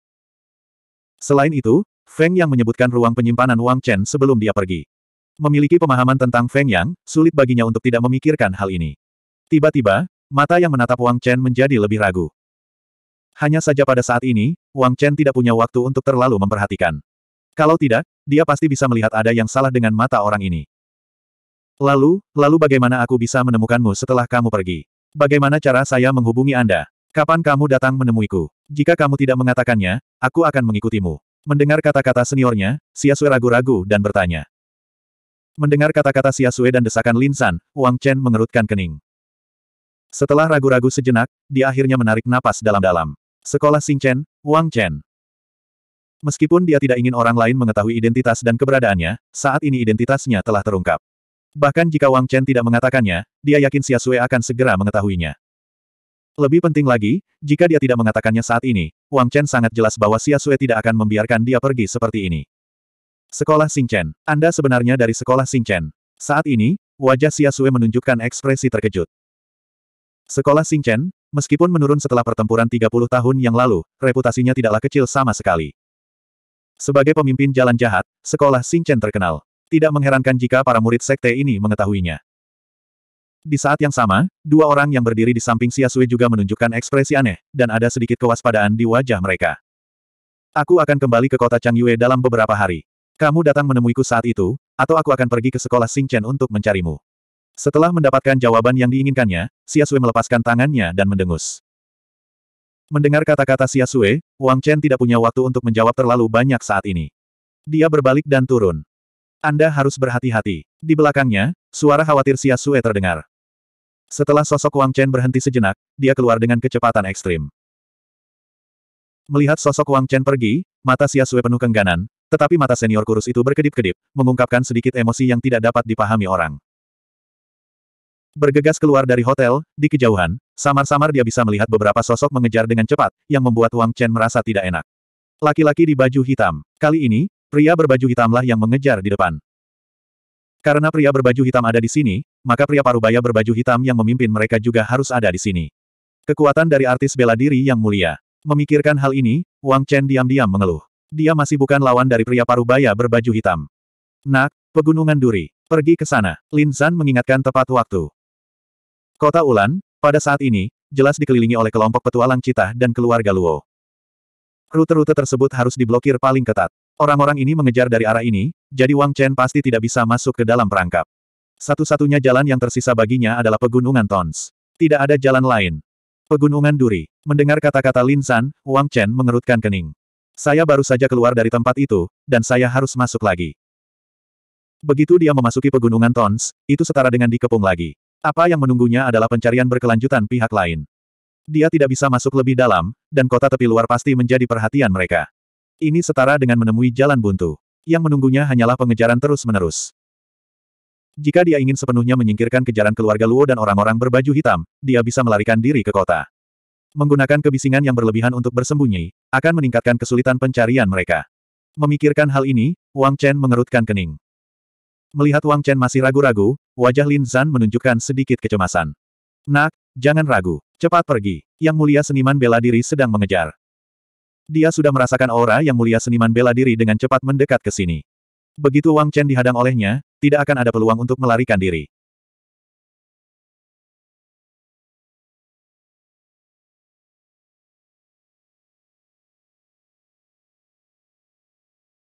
Selain itu, Feng Yang menyebutkan ruang penyimpanan Wang Chen sebelum dia pergi. Memiliki pemahaman tentang Feng Yang, sulit baginya untuk tidak memikirkan hal ini. Tiba-tiba, mata yang menatap Wang Chen menjadi lebih ragu. Hanya saja pada saat ini, Wang Chen tidak punya waktu untuk terlalu memperhatikan. Kalau tidak, dia pasti bisa melihat ada yang salah dengan mata orang ini. Lalu, lalu bagaimana aku bisa menemukanmu setelah kamu pergi? Bagaimana cara saya menghubungi Anda? Kapan kamu datang menemuiku? Jika kamu tidak mengatakannya, aku akan mengikutimu. Mendengar kata-kata seniornya, Xiasui ragu-ragu dan bertanya. Mendengar kata-kata Sui dan desakan Lin San, Wang Chen mengerutkan kening. Setelah ragu-ragu sejenak, dia akhirnya menarik napas dalam-dalam. Sekolah Xing Chen, Wang Chen. Meskipun dia tidak ingin orang lain mengetahui identitas dan keberadaannya, saat ini identitasnya telah terungkap. Bahkan jika Wang Chen tidak mengatakannya, dia yakin Sui akan segera mengetahuinya. Lebih penting lagi, jika dia tidak mengatakannya saat ini, Wang Chen sangat jelas bahwa Sui tidak akan membiarkan dia pergi seperti ini. Sekolah Singchen. Anda sebenarnya dari sekolah Singchen. Saat ini, wajah Xia Sue menunjukkan ekspresi terkejut. Sekolah Singchen, meskipun menurun setelah pertempuran 30 tahun yang lalu, reputasinya tidaklah kecil sama sekali. Sebagai pemimpin jalan jahat, sekolah Singchen terkenal. Tidak mengherankan jika para murid sekte ini mengetahuinya. Di saat yang sama, dua orang yang berdiri di samping Xia Sue juga menunjukkan ekspresi aneh, dan ada sedikit kewaspadaan di wajah mereka. Aku akan kembali ke kota Changyue dalam beberapa hari. Kamu datang menemuiku saat itu, atau aku akan pergi ke sekolah Singchen untuk mencarimu. Setelah mendapatkan jawaban yang diinginkannya, Xia Sui melepaskan tangannya dan mendengus. Mendengar kata-kata Xia Sui, Wang Chen tidak punya waktu untuk menjawab terlalu banyak saat ini. Dia berbalik dan turun. Anda harus berhati-hati. Di belakangnya, suara khawatir Xia Sui terdengar. Setelah sosok Wang Chen berhenti sejenak, dia keluar dengan kecepatan ekstrim. Melihat sosok Wang Chen pergi, mata Xia Sui penuh kengganan, tetapi mata senior kurus itu berkedip-kedip, mengungkapkan sedikit emosi yang tidak dapat dipahami orang. Bergegas keluar dari hotel, di kejauhan, samar-samar dia bisa melihat beberapa sosok mengejar dengan cepat, yang membuat Wang Chen merasa tidak enak. Laki-laki di baju hitam. Kali ini, pria berbaju hitamlah yang mengejar di depan. Karena pria berbaju hitam ada di sini, maka pria parubaya berbaju hitam yang memimpin mereka juga harus ada di sini. Kekuatan dari artis bela diri yang mulia. Memikirkan hal ini, Wang Chen diam-diam mengeluh. Dia masih bukan lawan dari pria parubaya berbaju hitam. Nak, Pegunungan Duri, pergi ke sana. Lin San mengingatkan tepat waktu. Kota Ulan, pada saat ini, jelas dikelilingi oleh kelompok petualang Cita dan keluarga Luo. Rute-rute tersebut harus diblokir paling ketat. Orang-orang ini mengejar dari arah ini, jadi Wang Chen pasti tidak bisa masuk ke dalam perangkap. Satu-satunya jalan yang tersisa baginya adalah Pegunungan Tons. Tidak ada jalan lain. Pegunungan Duri. Mendengar kata-kata Lin San, Wang Chen mengerutkan kening. Saya baru saja keluar dari tempat itu, dan saya harus masuk lagi. Begitu dia memasuki pegunungan Tons, itu setara dengan dikepung lagi. Apa yang menunggunya adalah pencarian berkelanjutan pihak lain. Dia tidak bisa masuk lebih dalam, dan kota tepi luar pasti menjadi perhatian mereka. Ini setara dengan menemui jalan buntu. Yang menunggunya hanyalah pengejaran terus-menerus. Jika dia ingin sepenuhnya menyingkirkan kejaran keluarga Luo dan orang-orang berbaju hitam, dia bisa melarikan diri ke kota. Menggunakan kebisingan yang berlebihan untuk bersembunyi, akan meningkatkan kesulitan pencarian mereka. Memikirkan hal ini, Wang Chen mengerutkan kening. Melihat Wang Chen masih ragu-ragu, wajah Lin Zan menunjukkan sedikit kecemasan. Nak, jangan ragu, cepat pergi. Yang mulia seniman bela diri sedang mengejar. Dia sudah merasakan aura yang mulia seniman bela diri dengan cepat mendekat ke sini. Begitu Wang Chen dihadang olehnya, tidak akan ada peluang untuk melarikan diri.